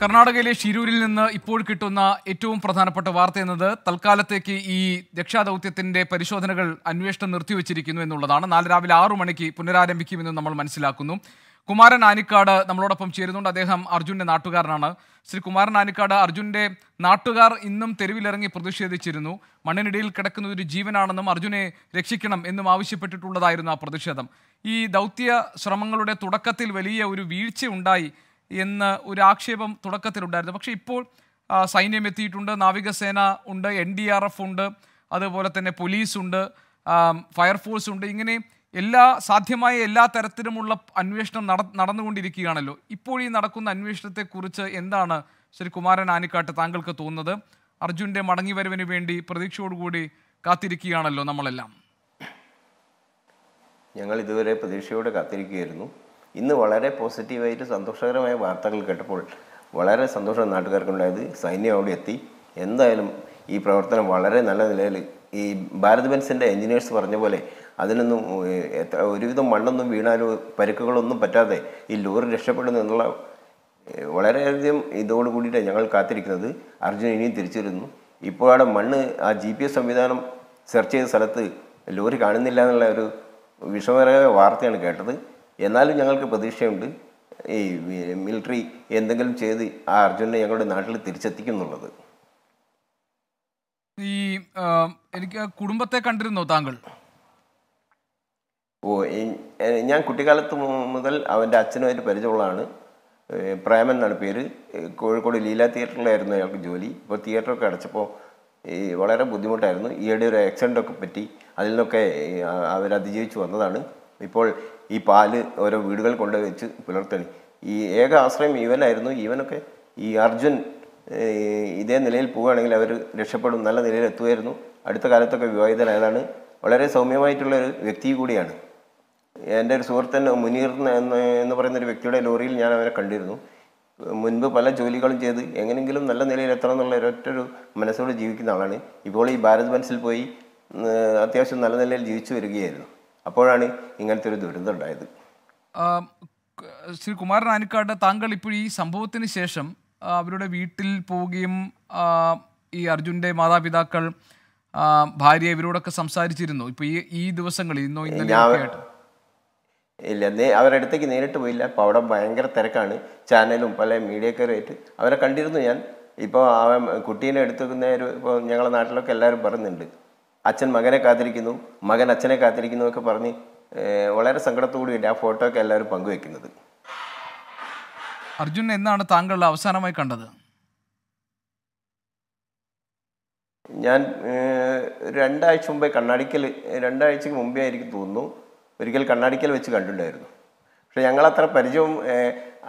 കർണാടകയിലെ ഷിരൂരിൽ നിന്ന് ഇപ്പോൾ കിട്ടുന്ന ഏറ്റവും പ്രധാനപ്പെട്ട വാർത്ത എന്നത് തൽക്കാലത്തേക്ക് ഈ രക്ഷാദൌത്യത്തിന്റെ പരിശോധനകൾ അന്വേഷണം നിർത്തിവച്ചിരിക്കുന്നു എന്നുള്ളതാണ് നാളെ രാവിലെ ആറു മണിക്ക് പുനരാരംഭിക്കുമെന്ന് നമ്മൾ മനസ്സിലാക്കുന്നു കുമാരൻ ആനിക്കാട് നമ്മളോടൊപ്പം ചേരുന്നുണ്ട് അദ്ദേഹം അർജുന്റെ നാട്ടുകാരനാണ് ശ്രീ കുമാരൻ ആനിക്കാട് അർജുന്റെ നാട്ടുകാർ ഇന്നും തെരുവിലിറങ്ങി പ്രതിഷേധിച്ചിരുന്നു മണ്ണിനിടയിൽ കിടക്കുന്ന ഒരു ജീവനാണെന്നും അർജുനെ രക്ഷിക്കണം എന്നും ആവശ്യപ്പെട്ടിട്ടുള്ളതായിരുന്നു ആ പ്രതിഷേധം ഈ ദൗത്യ ശ്രമങ്ങളുടെ തുടക്കത്തിൽ വലിയ ഒരു വീഴ്ച ഉണ്ടായി എന്ന് ഒരു ആക്ഷേപം തുടക്കത്തിലുണ്ടായിരുന്നു പക്ഷേ ഇപ്പോൾ സൈന്യം എത്തിയിട്ടുണ്ട് നാവികസേന ഉണ്ട് എൻ ഡി ആർ എഫ് ഉണ്ട് അതുപോലെ തന്നെ പോലീസ് ഉണ്ട് ഫയർഫോഴ്സ് ഉണ്ട് ഇങ്ങനെ എല്ലാ സാധ്യമായ എല്ലാ തരത്തിലുമുള്ള അന്വേഷണം നട നടന്നുകൊണ്ടിരിക്കുകയാണല്ലോ ഇപ്പോൾ ഈ നടക്കുന്ന അന്വേഷണത്തെക്കുറിച്ച് എന്താണ് ശ്രീ കുമാരൻ ആനിക്കാട്ട് താങ്കൾക്ക് തോന്നുന്നത് അർജുൻ്റെ വരവിന് വേണ്ടി പ്രതീക്ഷയോടുകൂടി കാത്തിരിക്കുകയാണല്ലോ നമ്മളെല്ലാം ഞങ്ങൾ ഇതുവരെ പ്രതീക്ഷയോടെ കാത്തിരിക്കുകയായിരുന്നു ഇന്ന് വളരെ പോസിറ്റീവായിട്ട് സന്തോഷകരമായ വാർത്തകൾ കേട്ടപ്പോൾ വളരെ സന്തോഷം നാട്ടുകാർക്കുണ്ടായത് സൈന്യം അവിടെ എത്തി എന്തായാലും ഈ പ്രവർത്തനം വളരെ നല്ല നിലയിൽ ഈ ഭാരത് ബെൻസിൻ്റെ എഞ്ചിനീയേഴ്സ് പറഞ്ഞ പോലെ അതിനൊന്നും എത്ര ഒരുവിധം മണ്ണൊന്നും വീണാലോ പരുക്കുകളൊന്നും പറ്റാതെ ഈ ലോറി രക്ഷപ്പെടുന്നു എന്നുള്ള വളരെയധികം ഇതോട് കൂടിയിട്ടാണ് ഞങ്ങൾ കാത്തിരിക്കുന്നത് അർജുൻ ഇനിയും തിരിച്ചു വരുന്നു മണ്ണ് ആ ജി പി എസ് സംവിധാനം സെർച്ച് ചെയ്ത സ്ഥലത്ത് ലോറി കാണുന്നില്ല എന്നുള്ള ഒരു വിഷമകരമായ വാർത്തയാണ് കേട്ടത് എന്നാലും ഞങ്ങൾക്ക് പ്രതീക്ഷയുണ്ട് ഈ മിലിറ്ററി എന്തെങ്കിലും ചെയ്ത് ആ അർജുനെ ഞങ്ങളുടെ നാട്ടിൽ തിരിച്ചെത്തിക്കുന്നുള്ളത് ഈ എനിക്ക് കുടുംബത്തെ കണ്ടിരുന്നോ താങ്കൾ ഓ ഞാൻ കുട്ടിക്കാലത്ത് മുതൽ അവൻ്റെ അച്ഛനുമായിട്ട് പരിചയമുള്ളതാണ് പ്രേമൻ എന്നാണ് പേര് കോഴിക്കോട് ലീല തിയേറ്ററിലായിരുന്നു അയാൾക്ക് ജോലി ഇപ്പോൾ തിയേറ്ററൊക്കെ അടച്ചപ്പോൾ ഈ വളരെ ബുദ്ധിമുട്ടായിരുന്നു ഈയിടെ ഒരു ആക്സിഡൻ്റ് ഒക്കെ പറ്റി അതിൽ നിന്നൊക്കെ അവരതിജീവിച്ച് അതിജീവിച്ച് വന്നതാണ് ഇപ്പോൾ ഈ പാല് ഓരോ വീടുകൾ വെച്ച് പുലർത്തണി ഈ ഏക ആശ്രയം ഇവനായിരുന്നു ഇവനൊക്കെ ഈ അർജുൻ ഇതേ നിലയിൽ പോവുകയാണെങ്കിൽ അവർ രക്ഷപ്പെടും നല്ല നിലയിൽ എത്തുമായിരുന്നു അടുത്ത കാലത്തൊക്കെ വിവാഹിതനായതാണ് വളരെ സൗമ്യമായിട്ടുള്ള ഒരു വ്യക്തി കൂടിയാണ് എൻ്റെ ഒരു സുഹൃത്തൻ മുനീർ എന്ന് എന്ന് പറയുന്ന ഒരു വ്യക്തിയുടെ ലോറിയിൽ ഞാൻ അവരെ കണ്ടിരുന്നു മുൻപ് പല ജോലികളും ചെയ്ത് എങ്ങനെങ്കിലും നല്ല നിലയിൽ എത്തണം എന്നുള്ള ഒരൊറ്റൊരു മനസ്സോട് ജീവിക്കുന്ന ആളാണ് ഇപ്പോൾ ഈ ഭാരത് മനസ്സിൽ പോയി അത്യാവശ്യം നല്ല നിലയിൽ ജീവിച്ചു വരികയായിരുന്നു അപ്പോഴാണ് ഇങ്ങനത്തെ ഒരു ദുരന്തം ഉണ്ടായത് ശ്രീ കുമാരൻ ആനിക്കാട് താങ്കൾ ഇപ്പോൾ ഈ സംഭവത്തിന് ശേഷം അവരുടെ വീട്ടിൽ പോവുകയും ഈ അർജുൻ്റെ മാതാപിതാക്കൾ ഭാര്യ ഇവരോടൊക്കെ സംസാരിച്ചിരുന്നു ഇപ്പൊ ഈ ഈ ദിവസങ്ങളിൽ ഇന്നോ ഇന്നലെ ഇല്ല അവരുടെ അടുത്തേക്ക് നേരിട്ട് പോയില്ല അപ്പോൾ അവിടെ ഭയങ്കര തിരക്കാണ് ചാനലും പല മീഡിയക്കാരുമായിട്ട് അവരെ കണ്ടിരുന്നു ഞാൻ ഇപ്പോൾ ആ കുട്ടീനെ എടുത്തുക്കുന്ന ഒരു ഇപ്പോൾ ഞങ്ങളുടെ നാട്ടിലൊക്കെ എല്ലാവരും പറയുന്നുണ്ട് അച്ഛൻ മകനെ കാത്തിരിക്കുന്നു മകൻ അച്ഛനെ കാത്തിരിക്കുന്നു ഒക്കെ പറഞ്ഞ് വളരെ സങ്കടത്തോടുകൂടിയിട്ട് ആ ഫോട്ടോ ഒക്കെ എല്ലാവരും പങ്കുവെക്കുന്നത് അർജുൻ എന്നാണ് താങ്കൾ അവസാനമായി കണ്ടത് ഞാൻ രണ്ടാഴ്ച മുമ്പേ കണ്ണാടിക്കൽ രണ്ടാഴ്ചക്ക് മുമ്പേ ആയിരിക്കും തോന്നുന്നു ഒരിക്കൽ കണ്ണാടിക്കൽ വെച്ച് കണ്ടിട്ടുണ്ടായിരുന്നു പക്ഷെ ഞങ്ങളത്ര പരിചയം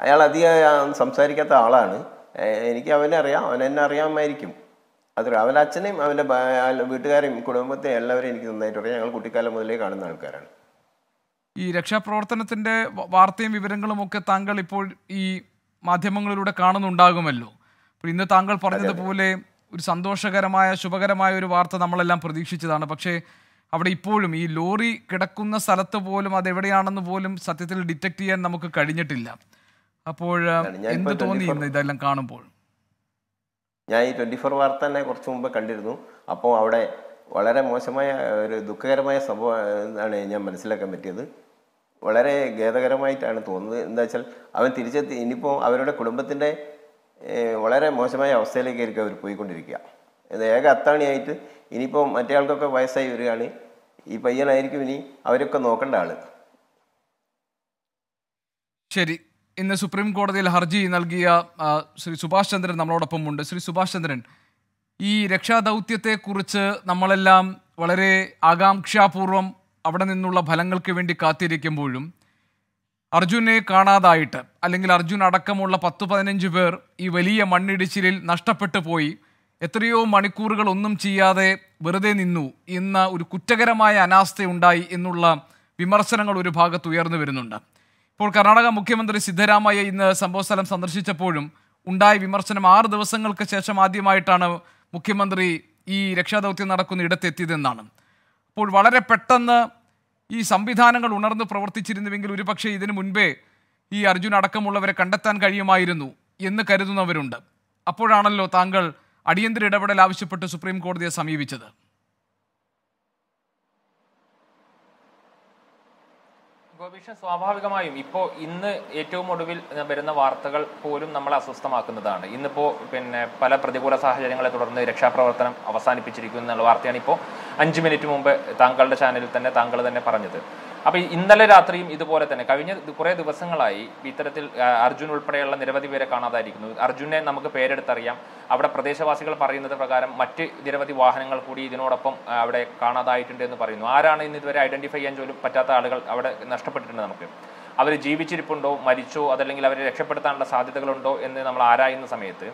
അയാൾ അധികം സംസാരിക്കാത്ത ആളാണ് എനിക്ക് അവനെ അറിയാം അവനെന്നെ അറിയാമായിരിക്കും അത് അവൻ്റെ അച്ഛനെയും അവൻ്റെ വീട്ടുകാരെയും കുടുംബത്തെ എല്ലാവരെയും എനിക്ക് നന്നായിട്ട് അറിയാം ഞങ്ങൾ കുട്ടിക്കാലം മുതലേ കാണുന്ന ആൾക്കാരാണ് ഈ രക്ഷാപ്രവർത്തനത്തിൻ്റെ വാർത്തയും വിവരങ്ങളും ഒക്കെ താങ്കൾ ഇപ്പോൾ ഈ മാധ്യമങ്ങളിലൂടെ കാണുന്നുണ്ടാകുമല്ലോ അപ്പോൾ ഇന്ന് താങ്കൾ പറഞ്ഞതുപോലെ ഒരു സന്തോഷകരമായ ശുഭകരമായ ഒരു വാർത്ത നമ്മളെല്ലാം പ്രതീക്ഷിച്ചതാണ് പക്ഷേ അവിടെ ഇപ്പോഴും ഈ ലോറി കിടക്കുന്ന സ്ഥലത്ത് പോലും അതെവിടെയാണെന്ന് പോലും സത്യത്തിൽ ഡിറ്റക്ട് ചെയ്യാൻ നമുക്ക് കഴിഞ്ഞിട്ടില്ല അപ്പോൾ എന്ത് തോന്നി ഇന്ന് ഇതെല്ലാം കാണുമ്പോൾ ഞാൻ ഈ ട്വൻറ്റി ഫോർ വാർത്ത തന്നെ കുറച്ച് മുമ്പ് കണ്ടിരുന്നു അപ്പോൾ അവിടെ വളരെ മോശമായ ഒരു ദുഃഖകരമായ സംഭവം എന്നാണ് ഞാൻ മനസ്സിലാക്കാൻ പറ്റിയത് വളരെ ഖേദകരമായിട്ടാണ് തോന്നുന്നത് എന്താ വെച്ചാൽ അവൻ തിരിച്ചെത്തി ഇനിയിപ്പോൾ അവരുടെ കുടുംബത്തിൻ്റെ വളരെ മോശമായ അവസ്ഥയിലേക്കായിരിക്കും അവർ പോയിക്കൊണ്ടിരിക്കുക ഏക അത്താണിയായിട്ട് ഇനിയിപ്പോൾ മറ്റേ ആൾക്കൊക്കെ വയസ്സായി വരികയാണ് ഈ പയ്യനായിരിക്കും ഇനി അവരൊക്കെ നോക്കേണ്ട ആള് ശരി ഇന്ന് സുപ്രീം കോടതിയിൽ ഹർജി നൽകിയ ശ്രീ സുഭാഷ് ചന്ദ്രൻ നമ്മളോടൊപ്പം ഉണ്ട് ശ്രീ സുഭാഷ് ചന്ദ്രൻ ഈ രക്ഷാദൗത്യത്തെക്കുറിച്ച് നമ്മളെല്ലാം വളരെ ആകാംക്ഷാപൂർവം അവിടെ നിന്നുള്ള ഫലങ്ങൾക്ക് വേണ്ടി കാത്തിരിക്കുമ്പോഴും അർജുനെ കാണാതായിട്ട് അല്ലെങ്കിൽ അർജുൻ അടക്കമുള്ള പത്ത് പതിനഞ്ച് പേർ ഈ വലിയ മണ്ണിടിച്ചിലിൽ നഷ്ടപ്പെട്ടു പോയി എത്രയോ മണിക്കൂറുകൾ ഒന്നും ചെയ്യാതെ വെറുതെ നിന്നു എന്ന ഒരു കുറ്റകരമായ അനാസ്ഥയുണ്ടായി എന്നുള്ള വിമർശനങ്ങൾ ഒരു ഭാഗത്ത് ഉയർന്നു വരുന്നുണ്ട് ഇപ്പോൾ കർണാടക മുഖ്യമന്ത്രി സിദ്ധരാമയ്യ ഇന്ന് സംഭവസ്ഥലം സന്ദർശിച്ചപ്പോഴും ഉണ്ടായ വിമർശനം ആറ് ദിവസങ്ങൾക്ക് ശേഷം ആദ്യമായിട്ടാണ് മുഖ്യമന്ത്രി ഈ രക്ഷാദൗത്യം നടക്കുന്ന ഇടത്തെത്തിയതെന്നാണ് അപ്പോൾ വളരെ പെട്ടെന്ന് ഈ സംവിധാനങ്ങൾ ഉണർന്ന് പ്രവർത്തിച്ചിരുന്നുവെങ്കിൽ പക്ഷേ ഇതിനു മുൻപേ ഈ അർജുൻ അടക്കമുള്ളവരെ കണ്ടെത്താൻ കഴിയുമായിരുന്നു എന്ന് കരുതുന്നവരുണ്ട് അപ്പോഴാണല്ലോ താങ്കൾ അടിയന്തര ഇടപെടൽ ആവശ്യപ്പെട്ട് സുപ്രീം കോടതിയെ സമീപിച്ചത് ഗോപീഷൻ സ്വാഭാവികമായും ഇപ്പോ ഇന്ന് ഏറ്റവും ഒടുവിൽ വരുന്ന വാർത്തകൾ പോലും നമ്മളെ അസ്വസ്ഥമാക്കുന്നതാണ് ഇന്നിപ്പോ പിന്നെ പല പ്രതികൂല സാഹചര്യങ്ങളെ തുടർന്ന് രക്ഷാപ്രവർത്തനം അവസാനിപ്പിച്ചിരിക്കുന്നു എന്നുള്ള വാർത്തയാണ് ഇപ്പോ അഞ്ചു മിനിറ്റ് മുമ്പ് താങ്കളുടെ ചാനലിൽ തന്നെ താങ്കൾ തന്നെ പറഞ്ഞത് അപ്പോൾ ഇന്നലെ രാത്രിയും ഇതുപോലെ തന്നെ കഴിഞ്ഞ കുറേ ദിവസങ്ങളായി ഇത്തരത്തിൽ അർജുൻ ഉൾപ്പെടെയുള്ള നിരവധി പേരെ കാണാതായിരിക്കുന്നു അർജുനെ നമുക്ക് പേരെടുത്തറിയാം അവിടെ പ്രദേശവാസികൾ പറയുന്നത് പ്രകാരം മറ്റ് നിരവധി വാഹനങ്ങൾ കൂടി ഇതിനോടൊപ്പം അവിടെ കാണാതായിട്ടുണ്ട് എന്ന് പറയുന്നു ആരാണ് ഇന്ന് ഇതുവരെ ഐഡന്റിഫൈ ചെയ്യാൻ ജോലി പറ്റാത്ത ആളുകൾ അവിടെ നഷ്ടപ്പെട്ടിട്ടുണ്ട് നമുക്ക് അവർ ജീവിച്ചിരിപ്പുണ്ടോ മരിച്ചോ അതല്ലെങ്കിൽ അവരെ രക്ഷപ്പെടുത്താനുള്ള സാധ്യതകളുണ്ടോ എന്ന് നമ്മൾ ആരായുന്ന സമയത്ത്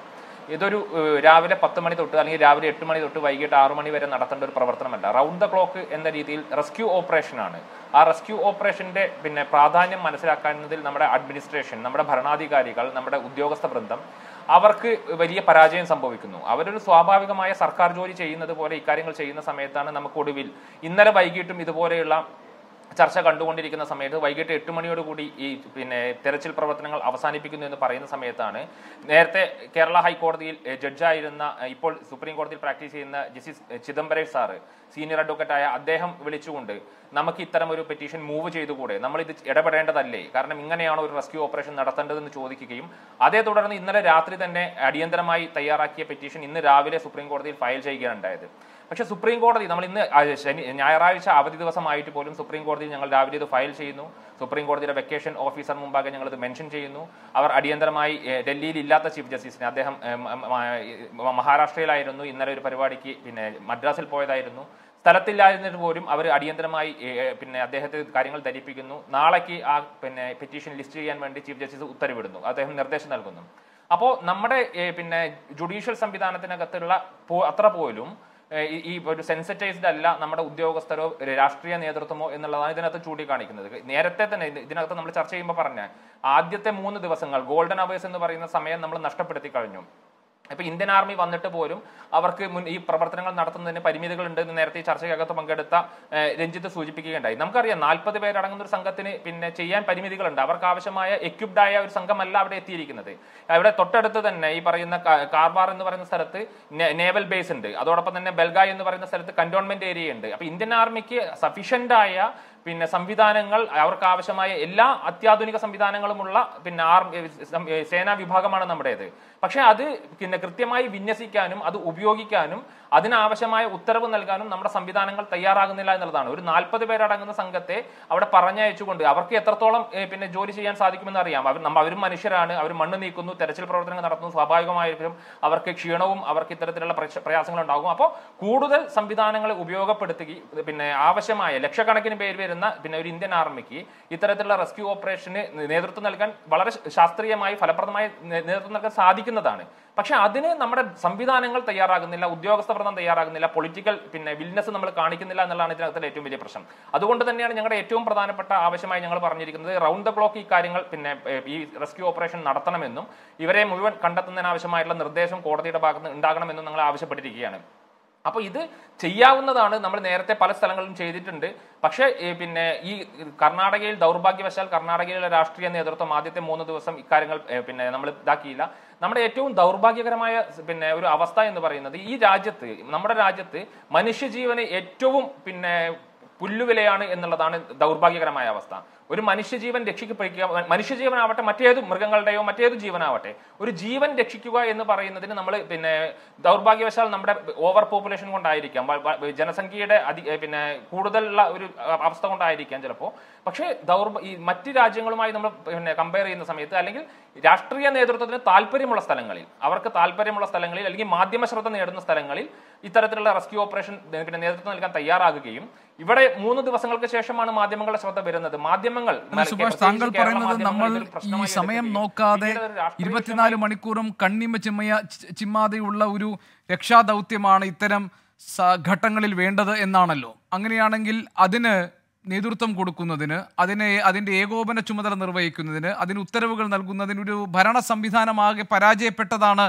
ഇതൊരു രാവിലെ പത്ത് മണി തൊട്ട് അല്ലെങ്കിൽ രാവിലെ എട്ട് മണി തൊട്ട് വൈകിട്ട് ആറു മണി വരെ നടത്തേണ്ട ഒരു പ്രവർത്തനമല്ല റൗണ്ട് ദ ക്ലോക്ക് എന്ന രീതിയിൽ റെസ്ക്യൂ ഓപ്പറേഷനാണ് ആ റെസ്ക്യൂ ഓപ്പറേഷന്റെ പിന്നെ പ്രാധാന്യം മനസ്സിലാക്കുന്നതിൽ നമ്മുടെ അഡ്മിനിസ്ട്രേഷൻ നമ്മുടെ ഭരണാധികാരികൾ നമ്മുടെ ഉദ്യോഗസ്ഥ ബൃന്ദം അവർക്ക് വലിയ പരാജയം സംഭവിക്കുന്നു അവരൊരു സ്വാഭാവികമായ സർക്കാർ ജോലി ചെയ്യുന്നത് പോലെ ഇക്കാര്യങ്ങൾ ചെയ്യുന്ന സമയത്താണ് നമുക്ക് ഒടുവിൽ ഇന്നലെ വൈകിട്ടും ഇതുപോലെയുള്ള ചർച്ച കണ്ടുകൊണ്ടിരിക്കുന്ന സമയത്ത് വൈകിട്ട് എട്ട് മണിയോടുകൂടി ഈ പിന്നെ തെരച്ചിൽ പ്രവർത്തനങ്ങൾ അവസാനിപ്പിക്കുന്നു എന്ന് പറയുന്ന സമയത്താണ് നേരത്തെ കേരള ഹൈക്കോടതിയിൽ ജഡ്ജായിരുന്ന ഇപ്പോൾ സുപ്രീം കോടതിയിൽ പ്രാക്ടീസ് ചെയ്യുന്ന ജസ്റ്റിസ് ചിദംബരേഷ് സാറ് സീനിയർ അഡ്വക്കറ്റായ അദ്ദേഹം വിളിച്ചുകൊണ്ട് നമുക്ക് ഇത്തരം ഒരു പെറ്റീഷൻ മൂവ് ചെയ്തുകൂടെ നമ്മൾ ഇത് ഇടപെടേണ്ടതല്ലേ കാരണം ഇങ്ങനെയാണ് ഒരു റെസ്ക്യൂ ഓപ്പറേഷൻ നടത്തേണ്ടതെന്ന് ചോദിക്കുകയും അതേ തുടർന്ന് ഇന്നലെ രാത്രി തന്നെ അടിയന്തരമായി തയ്യാറാക്കിയ പെറ്റീഷൻ ഇന്ന് രാവിലെ സുപ്രീം കോടതിയിൽ ഫയൽ ചെയ്യുകയുണ്ടായത് പക്ഷേ സുപ്രീം കോടതി നമ്മൾ ഇന്ന് ശനി ഞായറാഴ്ച അവധി ദിവസമായിട്ട് പോലും സുപ്രീം കോടതിയിൽ ഞങ്ങൾ രാവിലെ ഇത് ഫയൽ ചെയ്യുന്നു സുപ്രീം കോടതിയുടെ വെക്കേഷൻ ഓഫീസർ മുമ്പാകെ ഞങ്ങൾ ഇത് മെൻഷൻ ചെയ്യുന്നു അവർ അടിയന്തരമായി ഡൽഹിയിൽ ഇല്ലാത്ത ചീഫ് ജസ്റ്റിസിനെ അദ്ദേഹം മഹാരാഷ്ട്രയിലായിരുന്നു ഇന്നലെ ഒരു പരിപാടിക്ക് പിന്നെ മദ്രാസിൽ പോയതായിരുന്നു സ്ഥലത്തില്ലായിരുന്നിട്ട് പോലും അവർ അടിയന്തരമായി പിന്നെ അദ്ദേഹത്തെ കാര്യങ്ങൾ ധരിപ്പിക്കുന്നു നാളേക്ക് ആ പിന്നെ പെറ്റീഷൻ ലിസ്റ്റ് ചെയ്യാൻ വേണ്ടി ചീഫ് ജസ്റ്റിസ് ഉത്തരവിടുന്നു അദ്ദേഹം നിർദ്ദേശം നൽകുന്നു അപ്പോൾ നമ്മുടെ പിന്നെ ജുഡീഷ്യൽ സംവിധാനത്തിനകത്തുള്ള അത്ര പോലും ഈ ഒരു സെൻസിറ്റൈസ്ഡ് അല്ല നമ്മുടെ ഉദ്യോഗസ്ഥരോ രാഷ്ട്രീയ നേതൃത്വമോ എന്നുള്ളതാണ് ഇതിനകത്ത് ചൂണ്ടിക്കാണിക്കുന്നത് നേരത്തെ തന്നെ ഇതിനകത്ത് നമ്മൾ ചർച്ച ചെയ്യുമ്പോൾ പറഞ്ഞ ആദ്യത്തെ മൂന്ന് ദിവസങ്ങൾ ഗോൾഡൻ അവേഴ്സ് എന്ന് പറയുന്ന സമയം നമ്മൾ നഷ്ടപ്പെടുത്തി കഴിഞ്ഞു ഇപ്പൊ ഇന്ത്യൻ ആർമി വന്നിട്ട് പോലും അവർക്ക് മുൻ ഈ പ്രവർത്തനങ്ങൾ നടത്തുന്നതിന് പരിമിതികൾ ഉണ്ട് എന്ന് നേരത്തെ ചർച്ചയ്ക്കകത്ത് പങ്കെടുത്ത രഞ്ജിത്ത് സൂചിപ്പിക്കുകയുണ്ടായി നമുക്കറിയാം നാൽപ്പത് പേരടങ്ങുന്ന ഒരു സംഘത്തിന് പിന്നെ ചെയ്യാൻ പരിമിതികളുണ്ട് അവർക്ക് ആവശ്യമായ എക്യുപ്ഡ് ആയ ഒരു സംഘമല്ല അവിടെ എത്തിയിരിക്കുന്നത് അവിടെ തൊട്ടടുത്ത് തന്നെ ഈ പറയുന്ന കാർബാർ എന്ന് പറയുന്ന സ്ഥലത്ത് നേവൽ ബേസ് ഉണ്ട് അതോടൊപ്പം തന്നെ ബൽഗായ് എന്ന് പറയുന്ന സ്ഥലത്ത് കന്റോൺമെന്റ് ഏരിയ ഉണ്ട് അപ്പൊ ഇന്ത്യൻ ആർമിക്ക് സഫീഷ്യന്റായ ആയ പിന്നെ സംവിധാനങ്ങൾ അവർക്ക് ആവശ്യമായ എല്ലാ അത്യാധുനിക സംവിധാനങ്ങളുമുള്ള പിന്നെ ആർമി സേനാ വിഭാഗമാണ് നമ്മുടേത് പക്ഷെ അത് പിന്നെ കൃത്യമായി വിന്യസിക്കാനും അത് ഉപയോഗിക്കാനും അതിനാവശ്യമായ ഉത്തരവ് നൽകാനും നമ്മുടെ സംവിധാനങ്ങൾ തയ്യാറാകുന്നില്ല എന്നുള്ളതാണ് ഒരു നാൽപ്പത് പേരടങ്ങുന്ന സംഘത്തെ അവിടെ പറഞ്ഞയച്ചുകൊണ്ട് അവർക്ക് എത്രത്തോളം പിന്നെ ജോലി ചെയ്യാൻ സാധിക്കുമെന്ന് അറിയാം അവർ നമ്മൾ അവരും മനുഷ്യരാണ് അവർ മണ്ണ് നീക്കുന്നു തെരച്ചിൽ പ്രവർത്തനങ്ങൾ നടത്തുന്നു സ്വാഭാവികമായിരിക്കും അവർക്ക് ക്ഷീണവും അവർക്ക് ഇത്തരത്തിലുള്ള പ്രയാസങ്ങൾ ഉണ്ടാകും അപ്പോൾ കൂടുതൽ സംവിധാനങ്ങൾ ഉപയോഗപ്പെടുത്തി പിന്നെ ആവശ്യമായ ലക്ഷക്കണക്കിന് പേര് വരുന്ന പിന്നെ ഒരു ഇന്ത്യൻ ആർമിക്ക് ഇത്തരത്തിലുള്ള റെസ്ക്യൂ ഓപ്പറേഷന് നേതൃത്വം നൽകാൻ വളരെ ശാസ്ത്രീയമായി ഫലപ്രദമായി നേതൃത്വം നൽകാൻ സാധിക്കുന്നു ശ്രമിക്കുന്നതാണ് പക്ഷെ അതിന് നമ്മുടെ സംവിധാനങ്ങൾ തയ്യാറാകുന്നില്ല ഉദ്യോഗസ്ഥ വ്രതം തയ്യാറാകുന്നില്ല പൊളിറ്റിക്കൽ പിന്നെ വിൽനെസ് നമ്മൾ കാണിക്കുന്നില്ല എന്നുള്ളതാണ് ഇതിനകത്തെ ഏറ്റവും വലിയ പ്രശ്നം അതുകൊണ്ട് തന്നെയാണ് ഞങ്ങളുടെ ഏറ്റവും പ്രധാനപ്പെട്ട ആവശ്യമായി ഞങ്ങൾ പറഞ്ഞിരിക്കുന്നത് റൗണ്ട് ദ ക്ലോക്ക് ഈ കാര്യങ്ങൾ പിന്നെ ഈ റെസ്ക്യൂ ഓപ്പറേഷൻ നടത്തണമെന്നും ഇവരെ മുഴുവൻ കണ്ടെത്തുന്നതിനാവശ്യമായിട്ടുള്ള നിർദ്ദേശം കോടതിയുടെ ഭാഗത്ത് ഉണ്ടാകണമെന്നും ഞങ്ങൾ ആവശ്യപ്പെട്ടിരിക്കുകയാണ് അപ്പോൾ ഇത് ചെയ്യാവുന്നതാണ് നമ്മൾ നേരത്തെ പല സ്ഥലങ്ങളിലും ചെയ്തിട്ടുണ്ട് പക്ഷേ പിന്നെ ഈ കർണാടകയിൽ ദൗർഭാഗ്യവശാൽ കർണാടകയിലെ രാഷ്ട്രീയ നേതൃത്വം ആദ്യത്തെ മൂന്ന് ദിവസം ഇക്കാര്യങ്ങൾ പിന്നെ നമ്മൾ ഇതാക്കിയില്ല നമ്മുടെ ഏറ്റവും ദൗർഭാഗ്യകരമായ പിന്നെ ഒരു അവസ്ഥ എന്ന് പറയുന്നത് ഈ രാജ്യത്ത് നമ്മുടെ രാജ്യത്ത് മനുഷ്യജീവന് ഏറ്റവും പിന്നെ പുല്ലുവിലയാണ് എന്നുള്ളതാണ് ദൗർഭാഗ്യകരമായ അവസ്ഥ ഒരു മനുഷ്യജീവൻ രക്ഷിക്കപ്പെടുക മനുഷ്യജീവനാവട്ടെ മറ്റേത് മൃഗങ്ങളുടെയോ മറ്റേത് ജീവനാവട്ടെ ഒരു ജീവൻ രക്ഷിക്കുക എന്ന് പറയുന്നതിന് നമ്മൾ പിന്നെ ദൗർഭാഗ്യവശാൽ നമ്മുടെ ഓവർ പോപ്പുലേഷൻ കൊണ്ടായിരിക്കാം ജനസംഖ്യയുടെ പിന്നെ കൂടുതലുള്ള ഒരു അവസ്ഥ കൊണ്ടായിരിക്കാം ചിലപ്പോൾ പക്ഷേ ദൗർഭ ഈ മറ്റ് രാജ്യങ്ങളുമായി നമ്മൾ പിന്നെ കമ്പയർ ചെയ്യുന്ന സമയത്ത് അല്ലെങ്കിൽ രാഷ്ട്രീയ നേതൃത്വത്തിന് താല്പര്യമുള്ള സ്ഥലങ്ങളിൽ അവർക്ക് താല്പര്യമുള്ള സ്ഥലങ്ങളിൽ അല്ലെങ്കിൽ മാധ്യമ ശ്രദ്ധ നേടുന്ന സ്ഥലങ്ങളിൽ ഇത്തരത്തിലുള്ള റെസ്ക്യൂ ഓപ്പറേഷൻ പിന്നെ നേതൃത്വം നൽകാൻ തയ്യാറാകുകയും ഇവിടെ മൂന്ന് ദിവസങ്ങൾക്ക് ശേഷമാണ് മാധ്യമങ്ങളുടെ ശ്രദ്ധ വരുന്നത് മാധ്യമങ്ങൾ സുഭാഷ് താങ്കൾ പറയുന്നത് നമ്മൾ ഈ സമയം നോക്കാതെ ഇരുപത്തിനാല് മണിക്കൂറും കണ്ണിമ ചിമ്മയ ചിമ്മാതെയുള്ള ഒരു രക്ഷാദൗത്യമാണ് ഇത്തരം ഘട്ടങ്ങളിൽ വേണ്ടത് എന്നാണല്ലോ അങ്ങനെയാണെങ്കിൽ അതിന് നേതൃത്വം കൊടുക്കുന്നതിന് അതിനെ അതിൻ്റെ ഏകോപന ചുമതല നിർവഹിക്കുന്നതിന് അതിന് ഉത്തരവുകൾ നൽകുന്നതിന് ഒരു ഭരണ സംവിധാനമാകെ പരാജയപ്പെട്ടതാണ്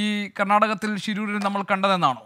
ഈ കർണാടകത്തിൽ ശിരൂരിൽ നമ്മൾ കണ്ടതെന്നാണോ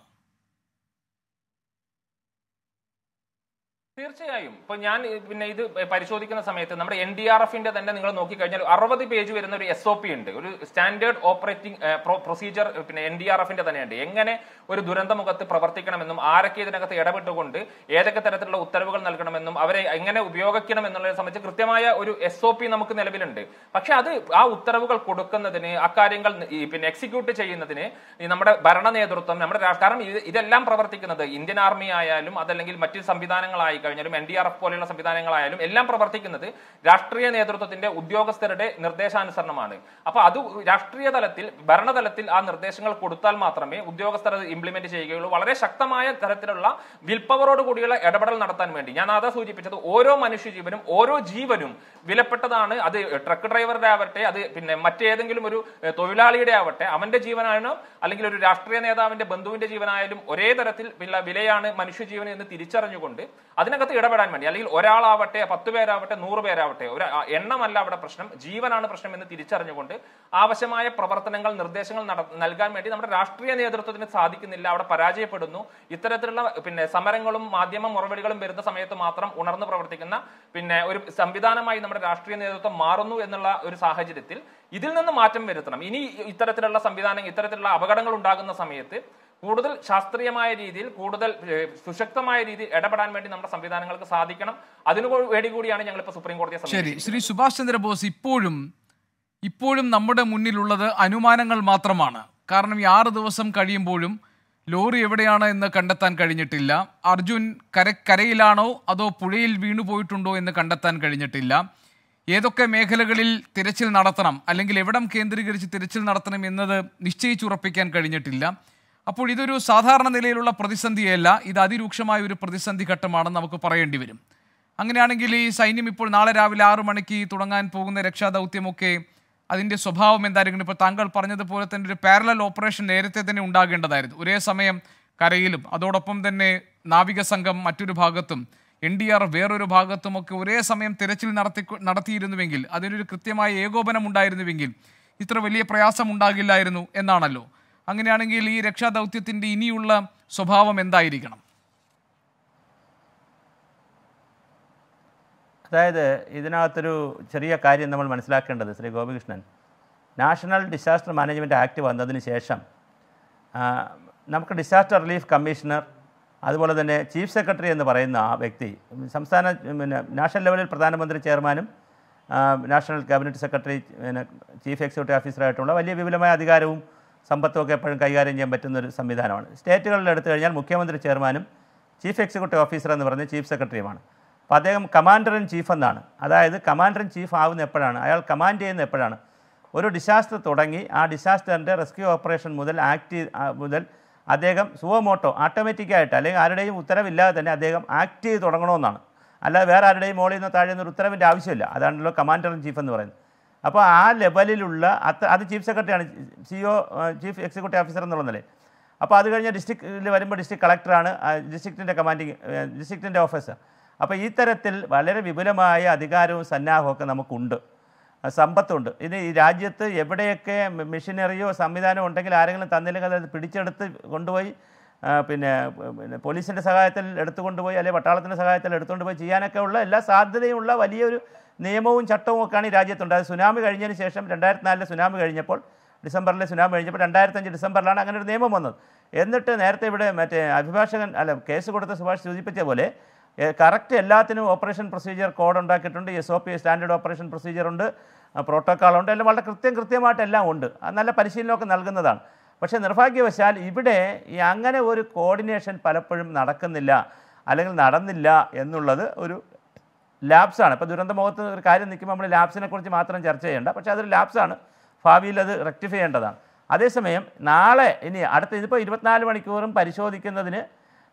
തീർച്ചയായും ഇപ്പൊ ഞാൻ പിന്നെ ഇത് പരിശോധിക്കുന്ന സമയത്ത് നമ്മുടെ എൻ ഡി ആർ എഫിന്റെ തന്നെ നിങ്ങൾ നോക്കിക്കഴിഞ്ഞാൽ അറുപത് പേജ് വരുന്ന ഒരു എസ് ഒ പി ഉണ്ട് ഒരു സ്റ്റാൻഡേർഡ് ഓപ്പറേറ്റിംഗ് പ്രൊസീജിയർ പിന്നെ എൻ ഡി ആർ എഫിന്റെ തന്നെയുണ്ട് എങ്ങനെ ഒരു ദുരന്തമുഖത്ത് പ്രവർത്തിക്കണമെന്നും ആരൊക്കെ ഇതിനകത്ത് ഇടപെട്ടുകൊണ്ട് ഏതൊക്കെ തരത്തിലുള്ള ഉത്തരവുകൾ നൽകണമെന്നും അവരെ എങ്ങനെ ഉപയോഗിക്കണം എന്നുള്ളതിനെ സംബന്ധിച്ച് കൃത്യമായ ഒരു എസ് ഒ പി നമുക്ക് നിലവിലുണ്ട് പക്ഷെ അത് ആ ഉത്തരവുകൾ കൊടുക്കുന്നതിന് അക്കാര്യങ്ങൾ പിന്നെ എക്സിക്യൂട്ട് ചെയ്യുന്നതിന് നമ്മുടെ ഭരണ നേതൃത്വം നമ്മുടെ കാരണം ഇതെല്ലാം പ്രവർത്തിക്കുന്നത് ഇന്ത്യൻ ആർമി ആയാലും അതല്ലെങ്കിൽ മറ്റു സംവിധാനങ്ങളായി കഴിഞ്ഞാലും എൻ ഡി ആർ എഫ് പോലെയുള്ള സംവിധാനങ്ങളായാലും എല്ലാം പ്രവർത്തിക്കുന്നത് രാഷ്ട്രീയ നേതൃത്വത്തിന്റെ ഉദ്യോഗസ്ഥരുടെ നിർദ്ദേശാനുസരണമാണ് അപ്പൊ അത് രാഷ്ട്രീയ തലത്തിൽ ഭരണതലത്തിൽ ആ നിർദ്ദേശങ്ങൾ കൊടുത്താൽ മാത്രമേ ഉദ്യോഗസ്ഥർ അത് ഇംപ്ലിമെന്റ് ചെയ്യുകയുള്ളൂ വളരെ ശക്തമായ തരത്തിലുള്ള വിൽപ്പവറോട് കൂടിയുള്ള ഇടപെടൽ നടത്താൻ വേണ്ടി ഞാൻ അതാ സൂചിപ്പിച്ചത് ഓരോ മനുഷ്യജീവനും ഓരോ ജീവനും വിലപ്പെട്ടതാണ് അത് ട്രക്ക് ഡ്രൈവറുടെ ആവട്ടെ അത് പിന്നെ മറ്റേതെങ്കിലും ഒരു തൊഴിലാളിയുടെ ആവട്ടെ അവന്റെ ജീവനാണോ അല്ലെങ്കിൽ ഒരു രാഷ്ട്രീയ നേതാവിന്റെ ബന്ധുവിന്റെ ജീവനായാലും ഒരേ തരത്തിൽ വിലയാണ് മനുഷ്യജീവൻ എന്ന് തിരിച്ചറിഞ്ഞുകൊണ്ട് അതിന് അതിനകത്ത് ഇടപെടാൻ വേണ്ടി അല്ലെങ്കിൽ ഒരാളാവട്ടെ പത്ത് പേരാവട്ടെ നൂറ് പേരാവട്ടെ ഒരു എണ്ണമല്ല അവിടെ പ്രശ്നം ജീവനാണ് പ്രശ്നം എന്ന് തിരിച്ചറിഞ്ഞുകൊണ്ട് ആവശ്യമായ പ്രവർത്തനങ്ങൾ നിർദ്ദേശങ്ങൾ നൽകാൻ വേണ്ടി നമ്മുടെ രാഷ്ട്രീയ നേതൃത്വത്തിന് സാധിക്കുന്നില്ല അവിടെ പരാജയപ്പെടുന്നു ഇത്തരത്തിലുള്ള പിന്നെ സമരങ്ങളും മാധ്യമ മുറവിളികളും വരുന്ന സമയത്ത് മാത്രം ഉണർന്നു പ്രവർത്തിക്കുന്ന പിന്നെ ഒരു സംവിധാനമായി നമ്മുടെ രാഷ്ട്രീയ നേതൃത്വം മാറുന്നു എന്നുള്ള ഒരു സാഹചര്യത്തിൽ ഇതിൽ നിന്ന് മാറ്റം വരുത്തണം ഇനി ഇത്തരത്തിലുള്ള സംവിധാനം ഇത്തരത്തിലുള്ള അപകടങ്ങൾ ഉണ്ടാകുന്ന സമയത്ത് കൂടുതൽ ശാസ്ത്രീയമായ രീതിയിൽ കൂടുതൽ സുശക്തമായ രീതിയിൽ ഇടപെടാൻ വേണ്ടി നമ്മുടെ സംവിധാനങ്ങൾക്ക് സാധിക്കണം അതിനു വേണ്ടി കൂടിയാണ് ഞങ്ങൾ ഇപ്പോൾ സുപ്രീം കോടതിയെ ശരി ശ്രീ സുഭാഷ് ചന്ദ്രബോസ് ഇപ്പോഴും ഇപ്പോഴും നമ്മുടെ മുന്നിലുള്ളത് അനുമാനങ്ങൾ മാത്രമാണ് കാരണം ഈ ആറ് ദിവസം കഴിയുമ്പോഴും ലോറി എവിടെയാണ് എന്ന് കണ്ടെത്താൻ കഴിഞ്ഞിട്ടില്ല അർജുൻ കര കരയിലാണോ അതോ പുഴയിൽ വീണു പോയിട്ടുണ്ടോ എന്ന് കണ്ടെത്താൻ കഴിഞ്ഞിട്ടില്ല ഏതൊക്കെ മേഖലകളിൽ തിരച്ചിൽ നടത്തണം അല്ലെങ്കിൽ എവിടം കേന്ദ്രീകരിച്ച് തിരച്ചിൽ നടത്തണം എന്നത് നിശ്ചയിച്ചുറപ്പിക്കാൻ കഴിഞ്ഞിട്ടില്ല അപ്പോൾ ഇതൊരു സാധാരണ നിലയിലുള്ള പ്രതിസന്ധിയല്ല ഇത് അതിരൂക്ഷമായ ഒരു പ്രതിസന്ധി ഘട്ടമാണെന്ന് നമുക്ക് പറയേണ്ടി വരും അങ്ങനെയാണെങ്കിൽ ഈ സൈന്യം ഇപ്പോൾ നാളെ രാവിലെ ആറു മണിക്ക് തുടങ്ങാൻ പോകുന്ന രക്ഷാദൗത്യമൊക്കെ അതിൻ്റെ സ്വഭാവം എന്തായിരിക്കും ഇപ്പോൾ താങ്കൾ പറഞ്ഞതുപോലെ തന്നെ ഒരു പാരലൽ ഓപ്പറേഷൻ നേരത്തെ തന്നെ ഉണ്ടാകേണ്ടതായിരുന്നു ഒരേ സമയം കരയിലും അതോടൊപ്പം തന്നെ നാവിക സംഘം മറ്റൊരു ഭാഗത്തും എൻ ഡി ആർ വേറൊരു ഭാഗത്തുമൊക്കെ ഒരേ സമയം തിരച്ചിൽ നടത്തി നടത്തിയിരുന്നുവെങ്കിൽ അതിനൊരു കൃത്യമായ ഏകോപനം ഉണ്ടായിരുന്നുവെങ്കിൽ ഇത്ര വലിയ പ്രയാസം ഉണ്ടാകില്ലായിരുന്നു എന്നാണല്ലോ അങ്ങനെയാണെങ്കിൽ ഈ രക്ഷാദൗത്യത്തിൻ്റെ ഇനിയുള്ള സ്വഭാവം എന്തായിരിക്കണം അതായത് ഇതിനകത്തൊരു ചെറിയ കാര്യം നമ്മൾ മനസ്സിലാക്കേണ്ടത് Shri Gopikrishnan national disaster management act വന്നതിന് ശേഷം നമുക്ക് ഡിസാസ്റ്റർ റിലീഫ് കമ്മീഷണർ അതുപോലെ തന്നെ ചീഫ് സെക്രട്ടറി എന്ന് പറയുന്ന ആ വ്യക്തി സംസ്ഥാന പിന്നെ നാഷണൽ ലെവലിൽ പ്രധാനമന്ത്രി ചെയർമാനും നാഷണൽ ക്യാബിനറ്റ് സെക്രട്ടറി പിന്നെ ചീഫ് എക്സിക്യൂട്ടീവ് ഓഫീസറായിട്ടുള്ള വലിയ വിപുലമായ അധികാരവും സമ്പത്തുമൊക്കെ എപ്പോഴും കൈകാര്യം ചെയ്യാൻ പറ്റുന്ന ഒരു സംവിധാനമാണ് സ്റ്റേറ്റുകളിൽ എടുത്തു കഴിഞ്ഞാൽ മുഖ്യമന്ത്രി ചെയർമാനും ചീഫ് എക്സിക്യൂട്ടീവ് ഓഫീസർ എന്ന് പറഞ്ഞ ചീഫ് സെക്രട്ടറിയുമാണ് അപ്പോൾ അദ്ദേഹം കമാൻഡർ ഇൻ ചീഫ് എന്നാണ് അതായത് കമാൻഡർ ഇൻ ചീഫ് ആവുന്ന എപ്പോഴാണ് അയാൾ കമാൻഡ് ചെയ്യുന്ന എപ്പോഴാണ് ഒരു ഡിസാസ്റ്റർ തുടങ്ങി ആ ഡിസാസ്റ്ററിൻ്റെ റെസ്ക്യൂ ഓപ്പറേഷൻ മുതൽ ആക്ട് മുതൽ അദ്ദേഹം സുവമോട്ടോ ഓട്ടോമാറ്റിക്കായിട്ട് അല്ലെങ്കിൽ ആരുടെയും ഉത്തരവില്ലാതെ തന്നെ അദ്ദേഹം ആക്ട് ചെയ്ത് തുടങ്ങണമെന്നാണ് അല്ലാതെ വേറെ ആരുടെയും മോളിൽ നിന്ന് താഴെ ഒരു ഉത്തരവിൻ്റെ ആവശ്യമില്ല അതാണല്ലോ കമാൻഡർ ഇൻ ചീഫ് എന്ന് പറയുന്നത് അപ്പോൾ ആ ലെവലിലുള്ള അത് അത് ചീഫ് സെക്രട്ടറിയാണ് C O chief executive officer എന്നുള്ള നിലയിൽ അപ്പോൾ അത് കഴിഞ്ഞ് ഡിസ്ട്രിക്റ്റിൽ വരുമ്പോൾ ഡിസ്ട്രിക്ട് കളക്ടറാണ് ഡിസ്ട്രിക്റ്റിൻ്റെ കമാൻഡിങ് ഡിസ്ട്രിക്റ്റിൻ്റെ ഓഫീസർ അപ്പോൾ ഈ തരത്തിൽ വളരെ വിപുലമായ അധികാരവും സന്നാഹവും നമുക്കുണ്ട് സമ്പത്തുണ്ട് ഇനി ഈ രാജ്യത്ത് എവിടെയൊക്കെ മെഷീനറിയോ സംവിധാനമോ ഉണ്ടെങ്കിൽ ആരെങ്കിലും തന്നില്ലെങ്കിൽ അത് പിടിച്ചെടുത്ത് കൊണ്ടുപോയി പിന്നെ പിന്നെ പോലീസിൻ്റെ സഹായത്തിൽ എടുത്തുകൊണ്ടുപോയി അല്ലെങ്കിൽ പട്ടാളത്തിൻ്റെ സഹായത്തിൽ എടുത്തുകൊണ്ട് പോയി ചെയ്യാനൊക്കെ ഉള്ള എല്ലാ സാധ്യതയുമുള്ള വലിയൊരു നിയമവും ചട്ടവും ഒക്കെയാണ് ഈ രാജ്യത്തുണ്ടായത് സുനാമി കഴിഞ്ഞതിന് ശേഷം രണ്ടായിരത്തി നാലിലെ സുനാമി കഴിഞ്ഞപ്പോൾ ഡിസംബറിലെ സുനാമി കഴിഞ്ഞപ്പോൾ രണ്ടായിരത്തഞ്ച് ഡിസംബറിലാണ് അങ്ങനെ ഒരു നിയമം വന്നത് എന്നിട്ട് നേരത്തെ ഇവിടെ മറ്റേ അഭിഭാഷകൻ അല്ല കേസ് കൊടുത്ത സുഭാഷ് സൂചിപ്പിച്ച പോലെ കറക്റ്റ് എല്ലാത്തിനും ഓപ്പറേഷൻ പ്രൊസീജിയർ കോഡ് ഉണ്ടാക്കിയിട്ടുണ്ട് S O P standard operation procedure ഉണ്ട് പ്രോട്ടോക്കോളുണ്ട് എല്ലാം വളരെ കൃത്യം കൃത്യമായിട്ട് എല്ലാം ഉണ്ട് നല്ല പരിശീലനമൊക്കെ നൽകുന്നതാണ് പക്ഷേ നിർഭാഗ്യവശാൽ ഇവിടെ ഈ അങ്ങനെ ഒരു കോർഡിനേഷൻ പലപ്പോഴും നടക്കുന്നില്ല അല്ലെങ്കിൽ നടന്നില്ല എന്നുള്ളത് ഒരു ലാബ്സാണ് ഇപ്പോൾ ദുരന്തമുഖത്ത് ഒരു കാര്യം നിൽക്കുമ്പോൾ നമ്മൾ ലാബ്സിനെ കുറിച്ച് മാത്രം ചർച്ച ചെയ്യേണ്ട പക്ഷേ അതൊരു ലാബ്സാണ് ഭാവിയിൽ അത് റെക്ടിഫൈ ചെയ്യേണ്ടതാണ് അതേസമയം നാളെ ഇനി അടുത്ത ഇതിപ്പോൾ ഇരുപത്തിനാല് മണിക്കൂറും പരിശോധിക്കുന്നതിന്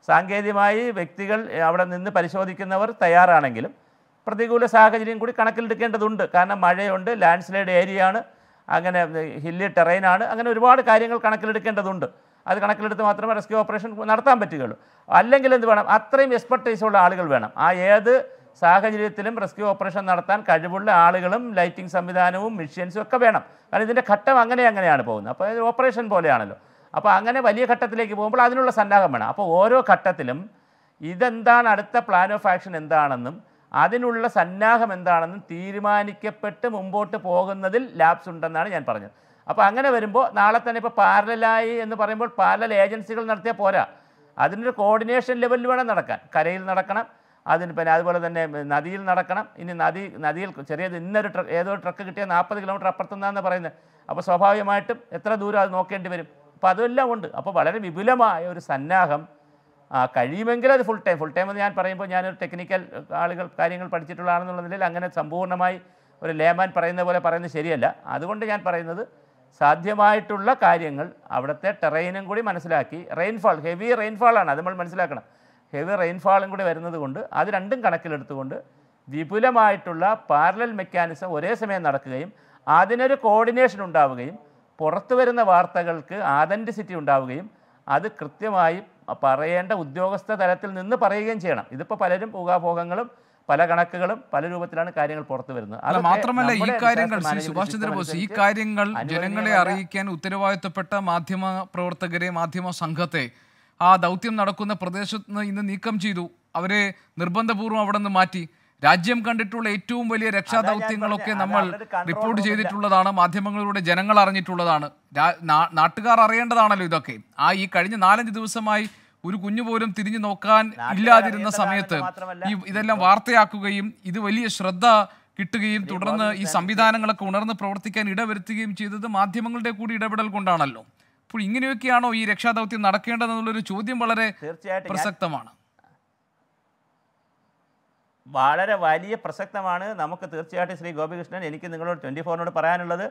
സാങ്കേതികമായി വ്യക്തികൾ അവിടെ നിന്ന് പരിശോധിക്കുന്നവർ തയ്യാറാണെങ്കിലും പ്രതികൂല സാഹചര്യം കൂടി കണക്കിലെടുക്കേണ്ടതുണ്ട് കാരണം മഴയുണ്ട് ലാൻഡ് സ്ലൈഡ് ഏരിയയാണ് അങ്ങനെ ഹില്ലി ടെറൈനാണ് അങ്ങനെ ഒരുപാട് കാര്യങ്ങൾ കണക്കിലെടുക്കേണ്ടതുണ്ട് അത് കണക്കിലെടുത്ത് മാത്രമേ റെസ്ക്യൂ ഓപ്പറേഷൻ നടത്താൻ പറ്റുകയുള്ളൂ അല്ലെങ്കിൽ എന്ത് വേണം അത്രയും എക്സ്പെർട്ടൈസുള്ള ആളുകൾ വേണം ആ ഏത് സാഹചര്യത്തിലും റെസ്ക്യൂ ഓപ്പറേഷൻ നടത്താൻ കഴിവുള്ള ആളുകളും ലൈറ്റിംഗ് സംവിധാനവും മെഷീൻസും ഒക്കെ വേണം കാരണം ഇതിൻ്റെ ഘട്ടം അങ്ങനെ അങ്ങനെയാണ് പോകുന്നത് അപ്പോൾ ഓപ്പറേഷൻ പോലെയാണല്ലോ അപ്പോൾ അങ്ങനെ വലിയ ഘട്ടത്തിലേക്ക് പോകുമ്പോൾ അതിനുള്ള സന്നാഹം വേണം അപ്പോൾ ഓരോ ഘട്ടത്തിലും ഇതെന്താണ് അടുത്ത പ്ലാൻ ഓഫ് ആക്ഷൻ എന്താണെന്നും അതിനുള്ള സന്നാഹം എന്താണെന്നും തീരുമാനിക്കപ്പെട്ട് മുമ്പോട്ട് പോകുന്നതിൽ ലാബ്സ് ഉണ്ടെന്നാണ് ഞാൻ പറഞ്ഞത് അപ്പോൾ അങ്ങനെ വരുമ്പോൾ നാളെ തന്നെ ഇപ്പോൾ പാരലായി എന്ന് പറയുമ്പോൾ പാരലൽ ഏജൻസികൾ നടത്തിയാൽ പോരാ അതിനൊരു കോർഡിനേഷൻ ലെവലിൽ വേണം നടക്കാൻ കരയിൽ നടക്കണം അതിന് പിന്നെ അതുപോലെ തന്നെ നദിയിൽ നടക്കണം ഇനി നദി നദിയിൽ ചെറിയത് ഇന്നൊരു ട്രക്ക് ഏതോ ട്രക്ക് കിട്ടിയാൽ നാൽപ്പത് കിലോമീറ്റർ അപ്പുറത്തുനിന്നാണെന്ന് പറയുന്നത് അപ്പോൾ സ്വാഭാവികമായിട്ടും എത്ര ദൂരം അത് നോക്കേണ്ടി വരും അപ്പോൾ അതെല്ലാം ഉണ്ട് അപ്പോൾ വളരെ വിപുലമായ ഒരു സന്നാഹം കഴിയുമെങ്കിൽ അത് ഫുൾ ടൈം ഫുൾ ടൈം എന്ന് ഞാൻ പറയുമ്പോൾ ഞാനൊരു ടെക്നിക്കൽ ആളുകൾ കാര്യങ്ങൾ പഠിച്ചിട്ടുള്ള ആളെന്നുള്ള നിലയിൽ അങ്ങനെ സമ്പൂർണ്ണമായി ഒരു ലേമാൻ പറയുന്ന പോലെ പറയുന്നത് ശരിയല്ല അതുകൊണ്ട് ഞാൻ പറയുന്നത് സാധ്യമായിട്ടുള്ള കാര്യങ്ങൾ അവിടുത്തെ ടെറൈനും കൂടി മനസ്സിലാക്കി റെയിൻഫാൾ ഹെവി റെയിൻഫാളാണ് അത് നമ്മൾ മനസ്സിലാക്കണം ഹെവി റെയിൻഫാളും കൂടി വരുന്നത് കൊണ്ട് അത് രണ്ടും കണക്കിലെടുത്തുകൊണ്ട് വിപുലമായിട്ടുള്ള പാരലൽ മെക്കാനിസം ഒരേ സമയം നടക്കുകയും അതിനൊരു കോർഡിനേഷൻ ഉണ്ടാവുകയും പുറത്തു വരുന്ന വാർത്തകൾക്ക് ആതൻറ്റിസിറ്റി ഉണ്ടാവുകയും അത് കൃത്യമായി പറയേണ്ട ഉദ്യോഗസ്ഥ തലത്തിൽ നിന്ന് പറയുകയും ചെയ്യണം ഇതിപ്പോൾ പലരും ഊഹാഭോഗങ്ങളും പല കണക്കുകളും പല രൂപത്തിലാണ് കാര്യങ്ങൾ പുറത്തു വരുന്നത് മാത്രമല്ല ഈ കാര്യങ്ങൾ സുഭാഷ് ചന്ദ്രബോസ് ഈ കാര്യങ്ങൾ ജനങ്ങളെ അറിയിക്കാൻ ഉത്തരവാദിത്തപ്പെട്ട മാധ്യമ പ്രവർത്തകരെ മാധ്യമ സംഘത്തെ ആ ദൗത്യം നടക്കുന്ന പ്രദേശത്ത് നിന്ന് ഇന്ന് നീക്കം ചെയ്തു അവരെ നിർബന്ധപൂർവ്വം അവിടെ നിന്ന് മാറ്റി രാജ്യം കണ്ടിട്ടുള്ള ഏറ്റവും വലിയ രക്ഷാ ദൗത്യങ്ങളൊക്കെ നമ്മൾ റിപ്പോർട്ട് ചെയ്തിട്ടുള്ളതാണ് മാധ്യമങ്ങളിലൂടെ ജനങ്ങൾ അറിഞ്ഞിട്ടുള്ളതാണ് നാട്ടുകാർ അറിയേണ്ടതാണല്ലോ ഇതൊക്കെ ആ ഈ കഴിഞ്ഞ നാലഞ്ച് ദിവസമായി ഒരു കുഞ്ഞു പോലും തിരിഞ്ഞു നോക്കാൻ ഇല്ലാതിരുന്ന സമയത്ത് ഈ ഇതെല്ലാം വാർത്തയാക്കുകയും ഇത് വലിയ ശ്രദ്ധ കിട്ടുകയും തുടർന്ന് ഈ സംവിധാനങ്ങളൊക്കെ ഉണർന്ന് പ്രവർത്തിക്കാൻ ഇടവരുത്തുകയും ചെയ്തത് മാധ്യമങ്ങളുടെ കൂടി ഇടപെടൽ കൊണ്ടാണല്ലോ അപ്പോൾ ഇങ്ങനെയൊക്കെയാണോ ഈ രക്ഷാദൗത്യം നടക്കേണ്ടതെന്നുള്ളൊരു ചോദ്യം വളരെ പ്രസക്തമാണ് വളരെ വലിയ പ്രസക്തമാണ് നമുക്ക് തീർച്ചയായിട്ടും ശ്രീ ഗോപികൃഷ്ണൻ എനിക്ക് നിങ്ങളോട് ട്വൻറ്റി ഫോറിനോട് പറയാനുള്ളത്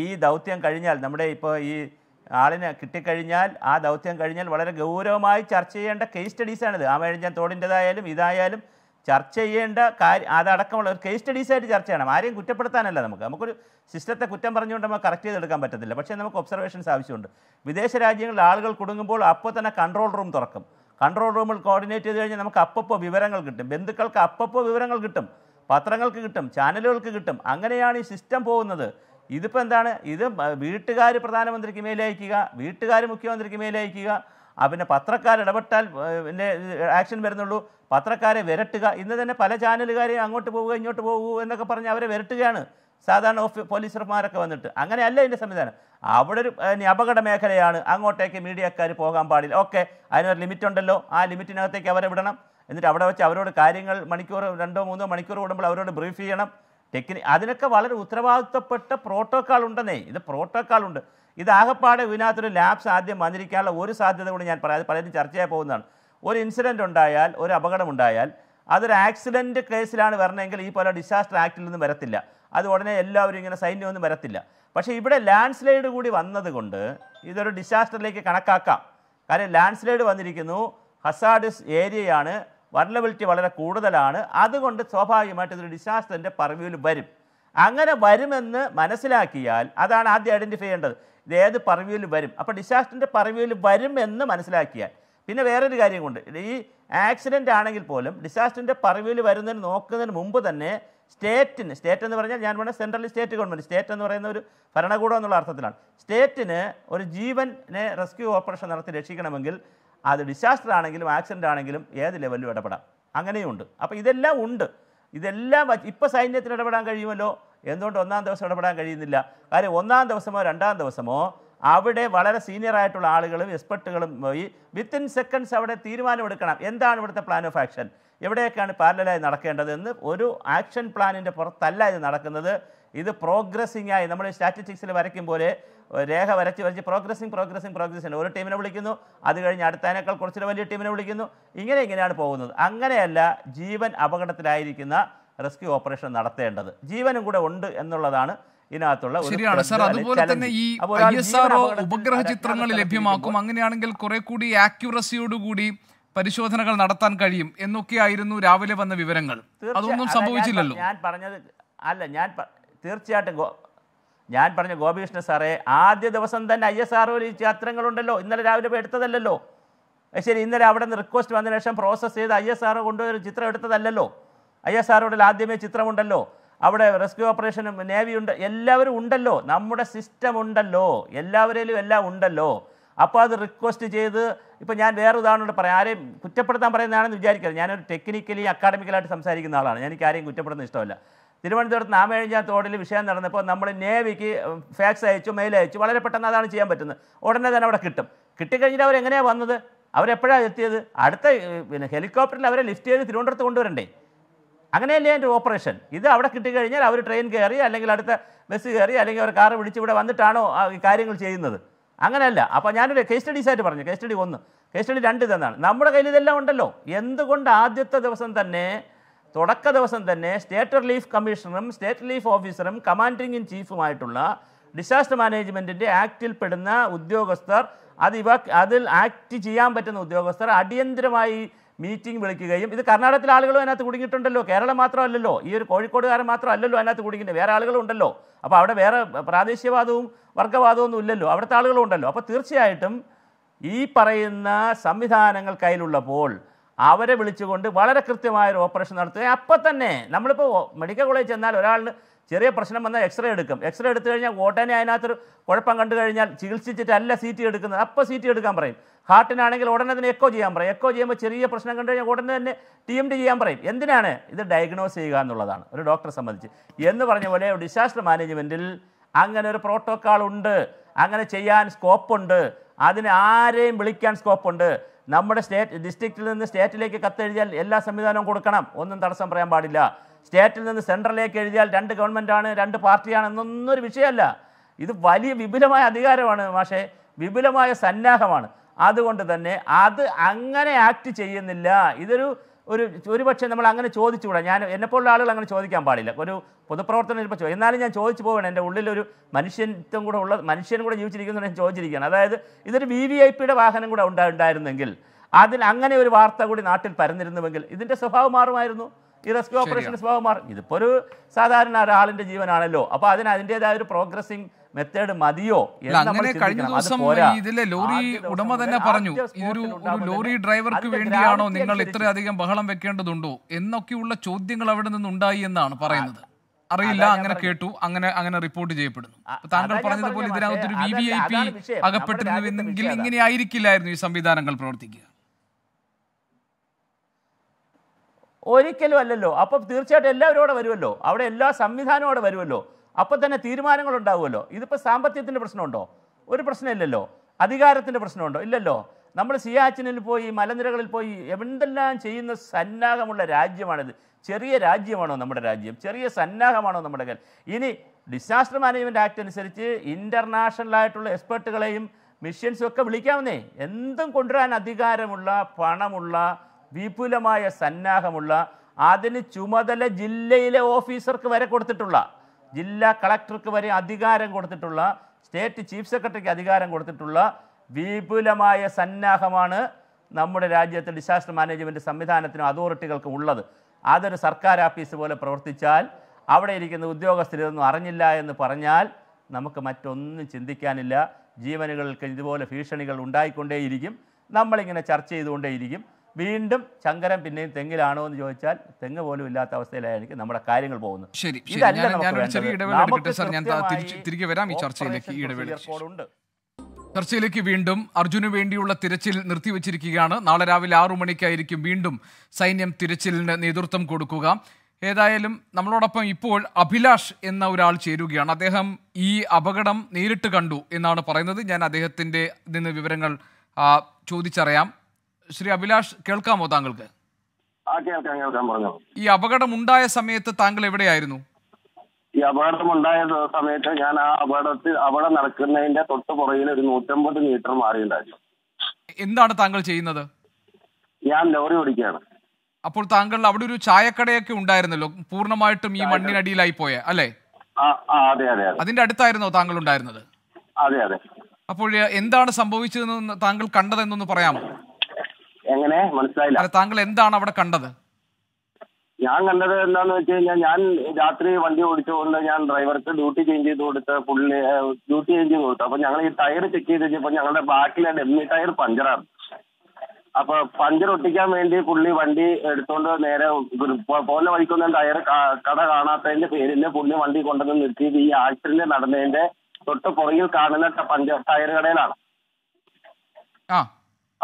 ഈ ദൗത്യം കഴിഞ്ഞാൽ നമ്മുടെ ഇപ്പോൾ ഈ ആളിനെ കിട്ടിക്കഴിഞ്ഞാൽ ആ ദൗത്യം കഴിഞ്ഞാൽ വളരെ ഗൗരവമായി ചർച്ച ചെയ്യേണ്ട കേസ് സ്റ്റഡീസാണിത് വഴിഞ്ഞാൽ തോടിൻ്റെതായാലും ഇതായാലും ചർച്ച ചെയ്യേണ്ട കാര്യം അതടക്കമുള്ള ഒരു കേസ് സ്റ്റഡീസായിട്ട് ചർച്ച ചെയ്യണം ആരെയും കുറ്റപ്പെടുത്താനല്ല നമുക്ക് നമുക്കൊരു സിസ്റ്റത്തെ കുറ്റം പറഞ്ഞുകൊണ്ട് നമുക്ക് കറക്റ്റ് ചെയ്തെടുക്കാൻ പറ്റത്തില്ല പക്ഷേ നമുക്ക് ഒബ്സർവേഷൻസ് ആവശ്യമുണ്ട് വിദേശ രാജ്യങ്ങളിൽ ആളുകൾ കുടുങ്ങുമ്പോൾ അപ്പോൾ തന്നെ കൺട്രോൾ റൂം തുറക്കും കൺട്രോൾ റൂമിൽ കോർഡിനേറ്റ് ചെയ്ത് കഴിഞ്ഞാൽ നമുക്ക് അപ്പപ്പോൾ വിവരങ്ങൾ കിട്ടും ബന്ധുക്കൾക്ക് അപ്പപ്പോൾ വിവരങ്ങൾ കിട്ടും പത്രങ്ങൾക്ക് കിട്ടും ചാനലുകൾക്ക് കിട്ടും അങ്ങനെയാണ് ഈ സിസ്റ്റം പോകുന്നത് ഇതിപ്പോൾ എന്താണ് ഇത് വീട്ടുകാർ പ്രധാനമന്ത്രിക്ക് മേലയക്കുക വീട്ടുകാർ മുഖ്യമന്ത്രിക്ക് മേലയക്കുക പിന്നെ പത്രക്കാർ ഇടപെട്ടാൽ പിന്നെ ആക്ഷൻ വരുന്നുള്ളൂ പത്രക്കാരെ വിരട്ടുക ഇന്ന് തന്നെ പല ചാനലുകാരെയും അങ്ങോട്ട് പോവുക ഇങ്ങോട്ട് പോകൂ എന്നൊക്കെ പറഞ്ഞ് അവരെ വിരട്ടുകയാണ് സാധാരണ ഓഫ് പോലീസർമാരൊക്കെ വന്നിട്ട് അങ്ങനെയല്ല ഇതിൻ്റെ സംവിധാനം അവിടെ ഒരു അപകട മേഖലയാണ് അങ്ങോട്ടേക്ക് മീഡിയക്കാർ പോകാൻ പാടില്ല ഓക്കെ അതിനൊരു ലിമിറ്റ് ഉണ്ടല്ലോ ആ ലിമിറ്റിനകത്തേക്ക് അവരെ വിടണം എന്നിട്ട് അവിടെ വെച്ച് അവരോട് കാര്യങ്ങൾ മണിക്കൂർ രണ്ടോ മൂന്നോ മണിക്കൂർ കൂടുമ്പോൾ അവരോട് ബ്രീഫ് ചെയ്യണം ടെക്നി അതിനൊക്കെ വളരെ ഉത്തരവാദിത്തപ്പെട്ട പ്രോട്ടോക്കോൾ ഉണ്ടെന്നേ ഇത് പ്രോട്ടോക്കോൾ ഉണ്ട് ഇതാകപ്പാടെ ഇതിനകത്തൊരു ലാബ്സ് ആദ്യം വന്നിരിക്കാനുള്ള ഒരു സാധ്യത കൂടി ഞാൻ പറയാം അത് പലരും ചർച്ചയായി പോകുന്നതാണ് ഒരു ഇൻസിഡൻ്റ് ഉണ്ടായാൽ ഒരു അപകടമുണ്ടായാൽ അതൊരു ആക്സിഡൻറ്റ് കേസിലാണ് വരണമെങ്കിൽ ഈ പോലെ ഡിസാസ്റ്റർ ആക്ടിൽ നിന്നും വരത്തില്ല അത് ഉടനെ എല്ലാവരും ഇങ്ങനെ സൈന്യമൊന്നും വരത്തില്ല പക്ഷേ ഇവിടെ ലാൻഡ് സ്ലൈഡ് കൂടി വന്നതുകൊണ്ട് ഇതൊരു ഡിസാസ്റ്ററിലേക്ക് കണക്കാക്കാം കാര്യം ലാൻഡ് സ്ലൈഡ് വന്നിരിക്കുന്നു ഹസാഡിസ് ഏരിയയാണ് വൾണബിലിറ്റി വളരെ കൂടുതലാണ് അതുകൊണ്ട് സ്വാഭാവികമായിട്ട് ഇതൊരു ഡിസാസ്റ്ററിൻ്റെ പറവിയിൽ വരും അങ്ങനെ വരുമെന്ന് മനസ്സിലാക്കിയാൽ അതാണ് ആദ്യം ഐഡൻറ്റിഫൈ ചെയ്യേണ്ടത് ഇത് ഏത് പറവിയിൽ വരും അപ്പോൾ ഡിസാസ്റ്ററിൻ്റെ പറവിയിൽ വരും എന്ന് മനസ്സിലാക്കിയാൽ പിന്നെ വേറൊരു കാര്യം കൊണ്ട് ഈ ആക്സിഡൻ്റ് ആണെങ്കിൽ പോലും ഡിസാസ്റ്ററിൻ്റെ പറവിയിൽ വരുന്നതിന് നോക്കുന്നതിന് മുമ്പ് തന്നെ സ്റ്റേറ്റിന് സ്റ്റേറ്റ് എന്ന് പറഞ്ഞാൽ ഞാൻ പറഞ്ഞ സെൻട്രൽ സ്റ്റേറ്റ് ഗവൺമെൻറ് സ്റ്റേറ്റ് എന്ന് പറയുന്ന ഒരു ഭരണകൂടം എന്നുള്ള അർത്ഥത്തിലാണ് സ്റ്റേറ്റിന് ഒരു ജീവനെ റെസ്ക്യൂ ഓപ്പറേഷൻ നടത്തി രക്ഷിക്കണമെങ്കിൽ അത് ഡിസാസ്റ്റർ ആണെങ്കിലും ആക്സിഡൻ്റ് ആണെങ്കിലും ഏത് ലെവലിലും ഇടപെടാം അങ്ങനെയുണ്ട് അപ്പോൾ ഇതെല്ലാം ഉണ്ട് ഇതെല്ലാം ഇപ്പോൾ സൈന്യത്തിന് ഇടപെടാൻ കഴിയുമല്ലോ എന്തുകൊണ്ട് ഒന്നാം ദിവസം ഇടപെടാൻ കഴിയുന്നില്ല കാര്യം ഒന്നാം ദിവസമോ രണ്ടാം ദിവസമോ അവിടെ വളരെ സീനിയർ ആയിട്ടുള്ള ആളുകളും എക്സ്പെർട്ടുകളും പോയി വിത്തിൻ സെക്കൻഡ്സ് അവിടെ തീരുമാനമെടുക്കണം എന്താണ് ഇവിടുത്തെ പ്ലാൻ ഓഫ് ആക്ഷൻ എവിടെയൊക്കെയാണ് പാരലായി നടക്കേണ്ടതെന്ന് ഒരു ആക്ഷൻ പ്ലാനിൻ്റെ പുറത്തല്ല ഇത് നടക്കുന്നത് ഇത് പ്രോഗ്രസിംഗ് ആയി നമ്മൾ സ്റ്റാറ്റിസ്റ്റിക്സിൽ വരയ്ക്കും പോലെ രേഖ വരച്ച് വരച്ച് പ്രോഗ്രസിങ് പ്രോഗ്രസിങ് പ്രോഗ്രസിങ് ഒരു ടീമിനെ വിളിക്കുന്നു അത് കഴിഞ്ഞ് അടുത്തതിനേക്കാൾ കുറച്ചുകൂടെ വലിയ ടീമിനെ വിളിക്കുന്നു ഇങ്ങനെ ഇങ്ങനെയാണ് പോകുന്നത് അങ്ങനെയല്ല ജീവൻ അപകടത്തിലായിരിക്കുന്ന റെസ്ക്യൂ ഓപ്പറേഷൻ നടത്തേണ്ടത് ജീവനും കൂടെ ഉണ്ട് എന്നുള്ളതാണ് ഇതിനകത്തുള്ള ശരിയാണ് സാർ അതുപോലെ തന്നെ ഈ ഉപഗ്രഹ ചിത്രങ്ങൾ ലഭ്യമാക്കും അങ്ങനെയാണെങ്കിൽ കുറെ കൂടി ആക്യുറസിയോടുകൂടി പരിശോധനകൾ നടത്താൻ കഴിയും എന്നൊക്കെയായിരുന്നു രാവിലെ വന്ന വിവരങ്ങൾ അതൊന്നും സംഭവിച്ചില്ലല്ലോ ഞാൻ പറഞ്ഞത് അല്ല ഞാൻ തീർച്ചയായിട്ടും ഞാൻ പറഞ്ഞ ഗോപികൃഷ്ണ സാറേ ആദ്യ ദിവസം തന്നെ ഐ എസ് ആർ ഒയിൽ ചിത്രങ്ങളുണ്ടല്ലോ ഇന്നലെ രാവിലെ എടുത്തതല്ലല്ലോ ശരി ഇന്നലെ അവിടെ നിന്ന് റിക്വസ്റ്റ് വന്നതിന് ശേഷം പ്രോസസ്സ് ചെയ്ത് ഐ എസ് ആർ കൊണ്ടുപോയൊരു ചിത്രം എടുത്തതല്ലല്ലോ ഐ എസ് ആർ ആദ്യമേ ചിത്രമുണ്ടല്ലോ അവിടെ റെസ്ക്യൂ ഓപ്പറേഷനും നേവി ഉണ്ട് എല്ലാവരും ഉണ്ടല്ലോ നമ്മുടെ സിസ്റ്റം ഉണ്ടല്ലോ എല്ലാവരേലും എല്ലാം ഉണ്ടല്ലോ അപ്പോൾ അത് റിക്വസ്റ്റ് ചെയ്ത് ഇപ്പോൾ ഞാൻ വേറെ ഉദാഹരണം പറയാം ആരെയും കുറ്റപ്പെടുത്താൻ പറയുന്നതാണെന്ന് വിചാരിക്കരുത് ഞാനൊരു ടെക്നിക്കലി അക്കാഡമിക്കലായിട്ട് സംസാരിക്കുന്ന ആളാണ് ഞാൻ എനിക്ക് ആരെയും കുറ്റപ്പെടുന്ന ഇഷ്ടമല്ല തിരുവനന്തപുരത്ത് നാമഴിഞ്ഞ തോടിൽ വിഷയം നടന്നപ്പോൾ നമ്മൾ നേവിക്ക് ഫാക്സ് അയച്ചു മെയിൽ അയച്ചു വളരെ പെട്ടെന്ന് അതാണ് ചെയ്യാൻ പറ്റുന്നത് ഉടനെ തന്നെ അവിടെ കിട്ടും കിട്ടിക്കഴിഞ്ഞിട്ട് അവരെങ്ങനെയാണ് വന്നത് അവരെപ്പോഴാണ് എത്തിയത് അടുത്ത പിന്നെ ഹെലികോപ്റ്ററിൽ അവരെ ലിഫ്റ്റ് ചെയ്ത് തിരുവനന്തപുരത്ത് കൊണ്ടുവരണ്ടേ അങ്ങനെയല്ലേ എൻ്റെ ഓപ്പറേഷൻ ഇത് അവിടെ കിട്ടിക്കഴിഞ്ഞാൽ അവർ ട്രെയിൻ കയറി അല്ലെങ്കിൽ അടുത്ത ബസ് കയറി അല്ലെങ്കിൽ അവർ കാറ് വിളിച്ച് ഇവിടെ വന്നിട്ടാണോ ഈ കാര്യങ്ങൾ ചെയ്യുന്നത് അങ്ങനെയല്ല അപ്പോൾ ഞാനൊരു കേസ് സ്റ്റഡീസായിട്ട് പറഞ്ഞു കേസ് സ്റ്റഡി ഒന്ന് കേസ് സ്റ്റഡി രണ്ട് തന്നാണ് നമ്മുടെ കയ്യിൽ ഇതെല്ലാം ഉണ്ടല്ലോ എന്തുകൊണ്ട് ആദ്യത്തെ ദിവസം തന്നെ തുടക്ക ദിവസം തന്നെ സ്റ്റേറ്റ് റിലീഫ് കമ്മീഷണറും സ്റ്റേറ്റ് റിലീഫ് ഓഫീസറും കമാൻഡിംഗ് ഇൻ ചീഫുമായിട്ടുള്ള ഡിസാസ്റ്റർ മാനേജ്മെൻറ്റിൻ്റെ ആക്റ്റിൽ പെടുന്ന ഉദ്യോഗസ്ഥർ അത് ഇവ അതിൽ ആക്ട് ചെയ്യാൻ പറ്റുന്ന ഉദ്യോഗസ്ഥർ അടിയന്തരമായി മീറ്റിംഗ് വിളിക്കുകയും ഇത് കർണാടകത്തിലെ ആളുകളും അതിനകത്ത് കുടുങ്ങിയിട്ടുണ്ടല്ലോ കേരളം മാത്രമല്ലല്ലോ ഈ ഒരു കോഴിക്കോടുകാരൻ മാത്രമല്ലല്ലോ അതിനകത്ത് കുടുങ്ങിയിട്ട് വേറെ ആളുകളുണ്ടല്ലോ അപ്പോൾ അവിടെ വേറെ പ്രാദേശികവാദവും വർഗ്ഗവാദവും ഒന്നും ഇല്ലല്ലോ അവിടുത്തെ ആളുകളും ഉണ്ടല്ലോ അപ്പോൾ തീർച്ചയായിട്ടും ഈ പറയുന്ന സംവിധാനങ്ങൾ കയ്യിലുള്ളപ്പോൾ അവരെ വിളിച്ചുകൊണ്ട് വളരെ കൃത്യമായ ഒരു ഓപ്പറേഷൻ നടത്തുക അപ്പം തന്നെ നമ്മളിപ്പോൾ മെഡിക്കൽ കോളേജ് ചെന്നാൽ ഒരാളിന് ചെറിയ പ്രശ്നം വന്നാൽ എക്സ്റേ എടുക്കും എക്സ്റേ എടുത്തു കഴിഞ്ഞാൽ ഉടനെ അതിനകത്തൊരു കുഴപ്പം കണ്ടു കഴിഞ്ഞാൽ ചികിത്സിച്ചിട്ടല്ല സി ടി എടുക്കുന്നത് അപ്പോൾ സി ടി എടുക്കാൻ പറയും ഹാർട്ടിനാണെങ്കിൽ ഉടനെ തന്നെ എക്കോ ചെയ്യാൻ പറയും എക്കോ ചെയ്യുമ്പോൾ ചെറിയ പ്രശ്നം കണ്ടു കഴിഞ്ഞാൽ ഉടനെ തന്നെ ടി എം ഡി ചെയ്യാൻ പറയും എന്തിനാണ് ഇത് ഡയഗ്നോസ് ചെയ്യുക എന്നുള്ളതാണ് ഒരു ഡോക്ടറെ സംബന്ധിച്ച് എന്ന് പറഞ്ഞ പോലെ ഡിസാസ്റ്റർ മാനേജ്മെൻറ്റിൽ അങ്ങനെ ഒരു പ്രോട്ടോക്കോൾ ഉണ്ട് അങ്ങനെ ചെയ്യാൻ സ്കോപ്പുണ്ട് അതിന് ആരെയും വിളിക്കാൻ സ്കോപ്പുണ്ട് നമ്മുടെ സ്റ്റേറ്റ് ഡിസ്ട്രിക്റ്റിൽ നിന്ന് സ്റ്റേറ്റിലേക്ക് കത്തെഴുതിയാൽ എല്ലാ സംവിധാനവും കൊടുക്കണം ഒന്നും തടസ്സം പറയാൻ പാടില്ല സ്റ്റേറ്റിൽ നിന്ന് സെൻട്രലിലേക്ക് എഴുതിയാൽ രണ്ട് ഗവൺമെൻറ്റാണ് രണ്ട് പാർട്ടിയാണ് എന്നൊന്നൊരു വിഷയമല്ല ഇത് വലിയ വിപുലമായ അധികാരമാണ് പക്ഷേ വിപുലമായ സന്നാഹമാണ് അതുകൊണ്ട് തന്നെ അത് അങ്ങനെ ആക്ട് ചെയ്യുന്നില്ല ഇതൊരു ഒരു ഒരുപക്ഷെ നമ്മൾ അങ്ങനെ ചോദിച്ചുകൂടാ ഞാൻ എന്നെപ്പോലുള്ള ആളുകൾ അങ്ങനെ ചോദിക്കാൻ പാടില്ല ഒരു പൊതുപ്രവർത്തനം ഇപ്പോൾ ചോദിക്കും എന്നാലും ഞാൻ ചോദിച്ചു പോവുകയാണ് എൻ്റെ ഉള്ളിലൊരു മനുഷ്യത്വം കൂടെ ഉള്ള മനുഷ്യൻ കൂടെ ജീവിച്ചിരിക്കുന്നു ഞാൻ ചോദിച്ചിരിക്കുകയാണ് അതായത് ഇതൊരു വി വി ഐ പിയുടെ വാഹനം കൂടെ ഉണ്ടാ ഉണ്ടായിരുന്നെങ്കിൽ അതിൽ അങ്ങനെ ഒരു വാർത്ത കൂടി നാട്ടിൽ പരന്നിരുന്നുവെങ്കിൽ ഇതിൻ്റെ സ്വഭാവം മാറുമായിരുന്നു ഈ റെസ്ക്യൂ ഓപ്പറേഷൻ്റെ സ്വഭാവം മാറും ഇതിപ്പോൾ ഒരു സാധാരണ ഒരാളിൻ്റെ ജീവനാണല്ലോ അപ്പോൾ അതിന് അതിൻ്റേതായ ഒരു പ്രോഗ്രസിങ് മെത്തേഡ് മതിയോ അങ്ങനെ കഴിഞ്ഞ ദിവസം ഇതിലെ ലോറി ഉടമ തന്നെ പറഞ്ഞു ഇതൊരു ഒരു ലോറി ഡ്രൈവർക്ക് വേണ്ടിയാണോ നിങ്ങൾ ഇത്രയധികം ബഹളം വെക്കേണ്ടതുണ്ടോ എന്നൊക്കെയുള്ള ചോദ്യങ്ങൾ അവിടെ നിന്നുണ്ടായി എന്നാണ് പറയുന്നത് അറിയില്ല അങ്ങനെ കേട്ടു അങ്ങനെ അങ്ങനെ റിപ്പോർട്ട് ചെയ്യപ്പെടുന്നു താങ്കൾ പറഞ്ഞതുപോലെ ഒരു വി വി ഐ പി അകപ്പെട്ടിരുന്നുവെന്നെങ്കിൽ ഇങ്ങനെ ആയിരിക്കില്ലായിരുന്നു ഈ സംവിധാനങ്ങൾ പ്രവർത്തിക്കുക ഒരിക്കലും അല്ലല്ലോ അപ്പം തീർച്ചയായിട്ടും എല്ലാവരും അവിടെ വരുമല്ലോ അവിടെ എല്ലാ സംവിധാനവും അവിടെ വരുമല്ലോ അപ്പോൾ തന്നെ തീരുമാനങ്ങൾ ഉണ്ടാവുമല്ലോ ഇതിപ്പോൾ സാമ്പത്തികത്തിൻ്റെ പ്രശ്നമുണ്ടോ ഒരു പ്രശ്നമില്ലല്ലോ അധികാരത്തിൻ്റെ പ്രശ്നമുണ്ടോ ഇല്ലല്ലോ നമ്മൾ സിയാച്ചിനിൽ പോയി മലനിരകളിൽ പോയി എന്തെല്ലാം ചെയ്യുന്ന സന്നാഹമുള്ള രാജ്യമാണിത് ചെറിയ രാജ്യമാണോ നമ്മുടെ രാജ്യം ചെറിയ സന്നാഹമാണോ നമ്മുടെ ഇനി ഡിസാസ്റ്റർ മാനേജ്മെൻറ്റ് ആക്ട് അനുസരിച്ച് ആയിട്ടുള്ള എക്സ്പേർട്ടുകളെയും മിഷ്യൻസും ഒക്കെ വിളിക്കാവുന്നേ എന്തും കൊണ്ടുവരാൻ അധികാരമുള്ള പണമുള്ള വിപുലമായ സന്നാഹമുള്ള അതിന് ചുമതല ജില്ലയിലെ ഓഫീസർക്ക് വരെ കൊടുത്തിട്ടുള്ള ജില്ലാ കളക്ടർക്ക് വരെ അധികാരം കൊടുത്തിട്ടുള്ള സ്റ്റേറ്റ് ചീഫ് സെക്രട്ടറിക്ക് അധികാരം കൊടുത്തിട്ടുള്ള വിപുലമായ സന്നാഹമാണ് നമ്മുടെ രാജ്യത്തെ ഡിസാസ്റ്റർ മാനേജ്മെൻ്റ് സംവിധാനത്തിനും അതോറിറ്റികൾക്കും ഉള്ളത് അതൊരു സർക്കാർ ഓഫീസ് പോലെ പ്രവർത്തിച്ചാൽ അവിടെ ഇരിക്കുന്ന ഇതൊന്നും അറിഞ്ഞില്ല എന്ന് പറഞ്ഞാൽ നമുക്ക് മറ്റൊന്നും ചിന്തിക്കാനില്ല ജീവനുകൾക്ക് ഇതുപോലെ ഭീഷണികൾ ഉണ്ടായിക്കൊണ്ടേയിരിക്കും നമ്മളിങ്ങനെ ചർച്ച ചെയ്തുകൊണ്ടേയിരിക്കും വീണ്ടും ശങ്കരൻ പിന്നെയും തെങ്ങിലാണോ എന്ന് ചോദിച്ചാൽ തെങ്ങ് പോലും ഇല്ലാത്ത അവസ്ഥയിലായിരിക്കും നമ്മുടെ കാര്യങ്ങൾ പോകുന്നത് ശരി വരാം ഈ ചർച്ചയിലേക്ക് ഇടവേള ചർച്ചയിലേക്ക് വീണ്ടും അർജുനു വേണ്ടിയുള്ള തിരച്ചിൽ നിർത്തിവച്ചിരിക്കുകയാണ് നാളെ രാവിലെ ആറു മണിക്കായിരിക്കും വീണ്ടും സൈന്യം തിരച്ചിലിന് നേതൃത്വം കൊടുക്കുക ഏതായാലും നമ്മളോടൊപ്പം ഇപ്പോൾ അഭിലാഷ് എന്ന ഒരാൾ ചേരുകയാണ് അദ്ദേഹം ഈ അപകടം നേരിട്ട് കണ്ടു എന്നാണ് പറയുന്നത് ഞാൻ അദ്ദേഹത്തിൻ്റെ നിന്ന് വിവരങ്ങൾ ചോദിച്ചറിയാം ശ്രീ അഭിലാഷ് കേൾക്കാമോ താങ്കൾക്ക് ഈ അപകടം ഉണ്ടായ സമയത്ത് താങ്കൾ എവിടെയായിരുന്നു ഈ അപകടം ഉണ്ടായ സമയത്ത് ഞാൻ ആ അപകടത്തിൽ അവിടെ നടക്കുന്നതിന്റെ തൊട്ട് പുറകിൽ ഒരു നൂറ്റമ്പത് മീറ്റർ മാറിയുണ്ടായിരുന്നു എന്താണ് താങ്കൾ ചെയ്യുന്നത് ഞാൻ ലോറി ഓടിക്കുകയാണ് അപ്പോൾ താങ്കൾ അവിടെ ഒരു ചായക്കടയൊക്കെ ഉണ്ടായിരുന്നല്ലോ പൂർണ്ണമായിട്ടും ഈ മണ്ണിനടിയിലായി പോയ അല്ലേ അതെ അതെ അതിന്റെ അടുത്തായിരുന്നോ താങ്കൾ ഉണ്ടായിരുന്നത് അതെ അതെ അപ്പോൾ എന്താണ് സംഭവിച്ചതെന്ന് താങ്കൾ കണ്ടതെന്നൊന്ന് പറയാമോ എങ്ങനെ മനസ്സിലായില്ല താങ്കൾ എന്താണ് അവിടെ കണ്ടത് ഞാൻ കണ്ടത് എന്താന്ന് വെച്ച് കഴിഞ്ഞാൽ ഞാൻ രാത്രി വണ്ടി ഓടിച്ചുകൊണ്ട് ഞാൻ ഡ്രൈവർക്ക് ഡ്യൂട്ടി ചേഞ്ച് ചെയ്ത് കൊടുത്ത് പുള്ളി ഡ്യൂട്ടി ചേഞ്ച് ചെയ്ത് കൊടുത്തു അപ്പൊ ഞങ്ങൾ ഈ ടയർ ചെക്ക് ചെയ്ത് കഴിഞ്ഞപ്പോൾ ഞങ്ങളുടെ ബാക്കിലെ ഡെമ്മി ടയർ പഞ്ചറാണ് അപ്പൊ പഞ്ചർ ഒട്ടിക്കാൻ വേണ്ടി പുള്ളി വണ്ടി എടുത്തോണ്ട് നേരെ പോലെ വഴിക്കൊന്നും ടയർ കട കാണാത്തതിന്റെ പേരിൽ പുള്ളി വണ്ടി കൊണ്ടുവന്ന് നിർത്തിയത് ഈ ആക്സിഡന്റ് നടന്നതിന്റെ തൊട്ട് പുറകിൽ കാണുന്ന പഞ്ചർ ടയർ കടയിലാണ്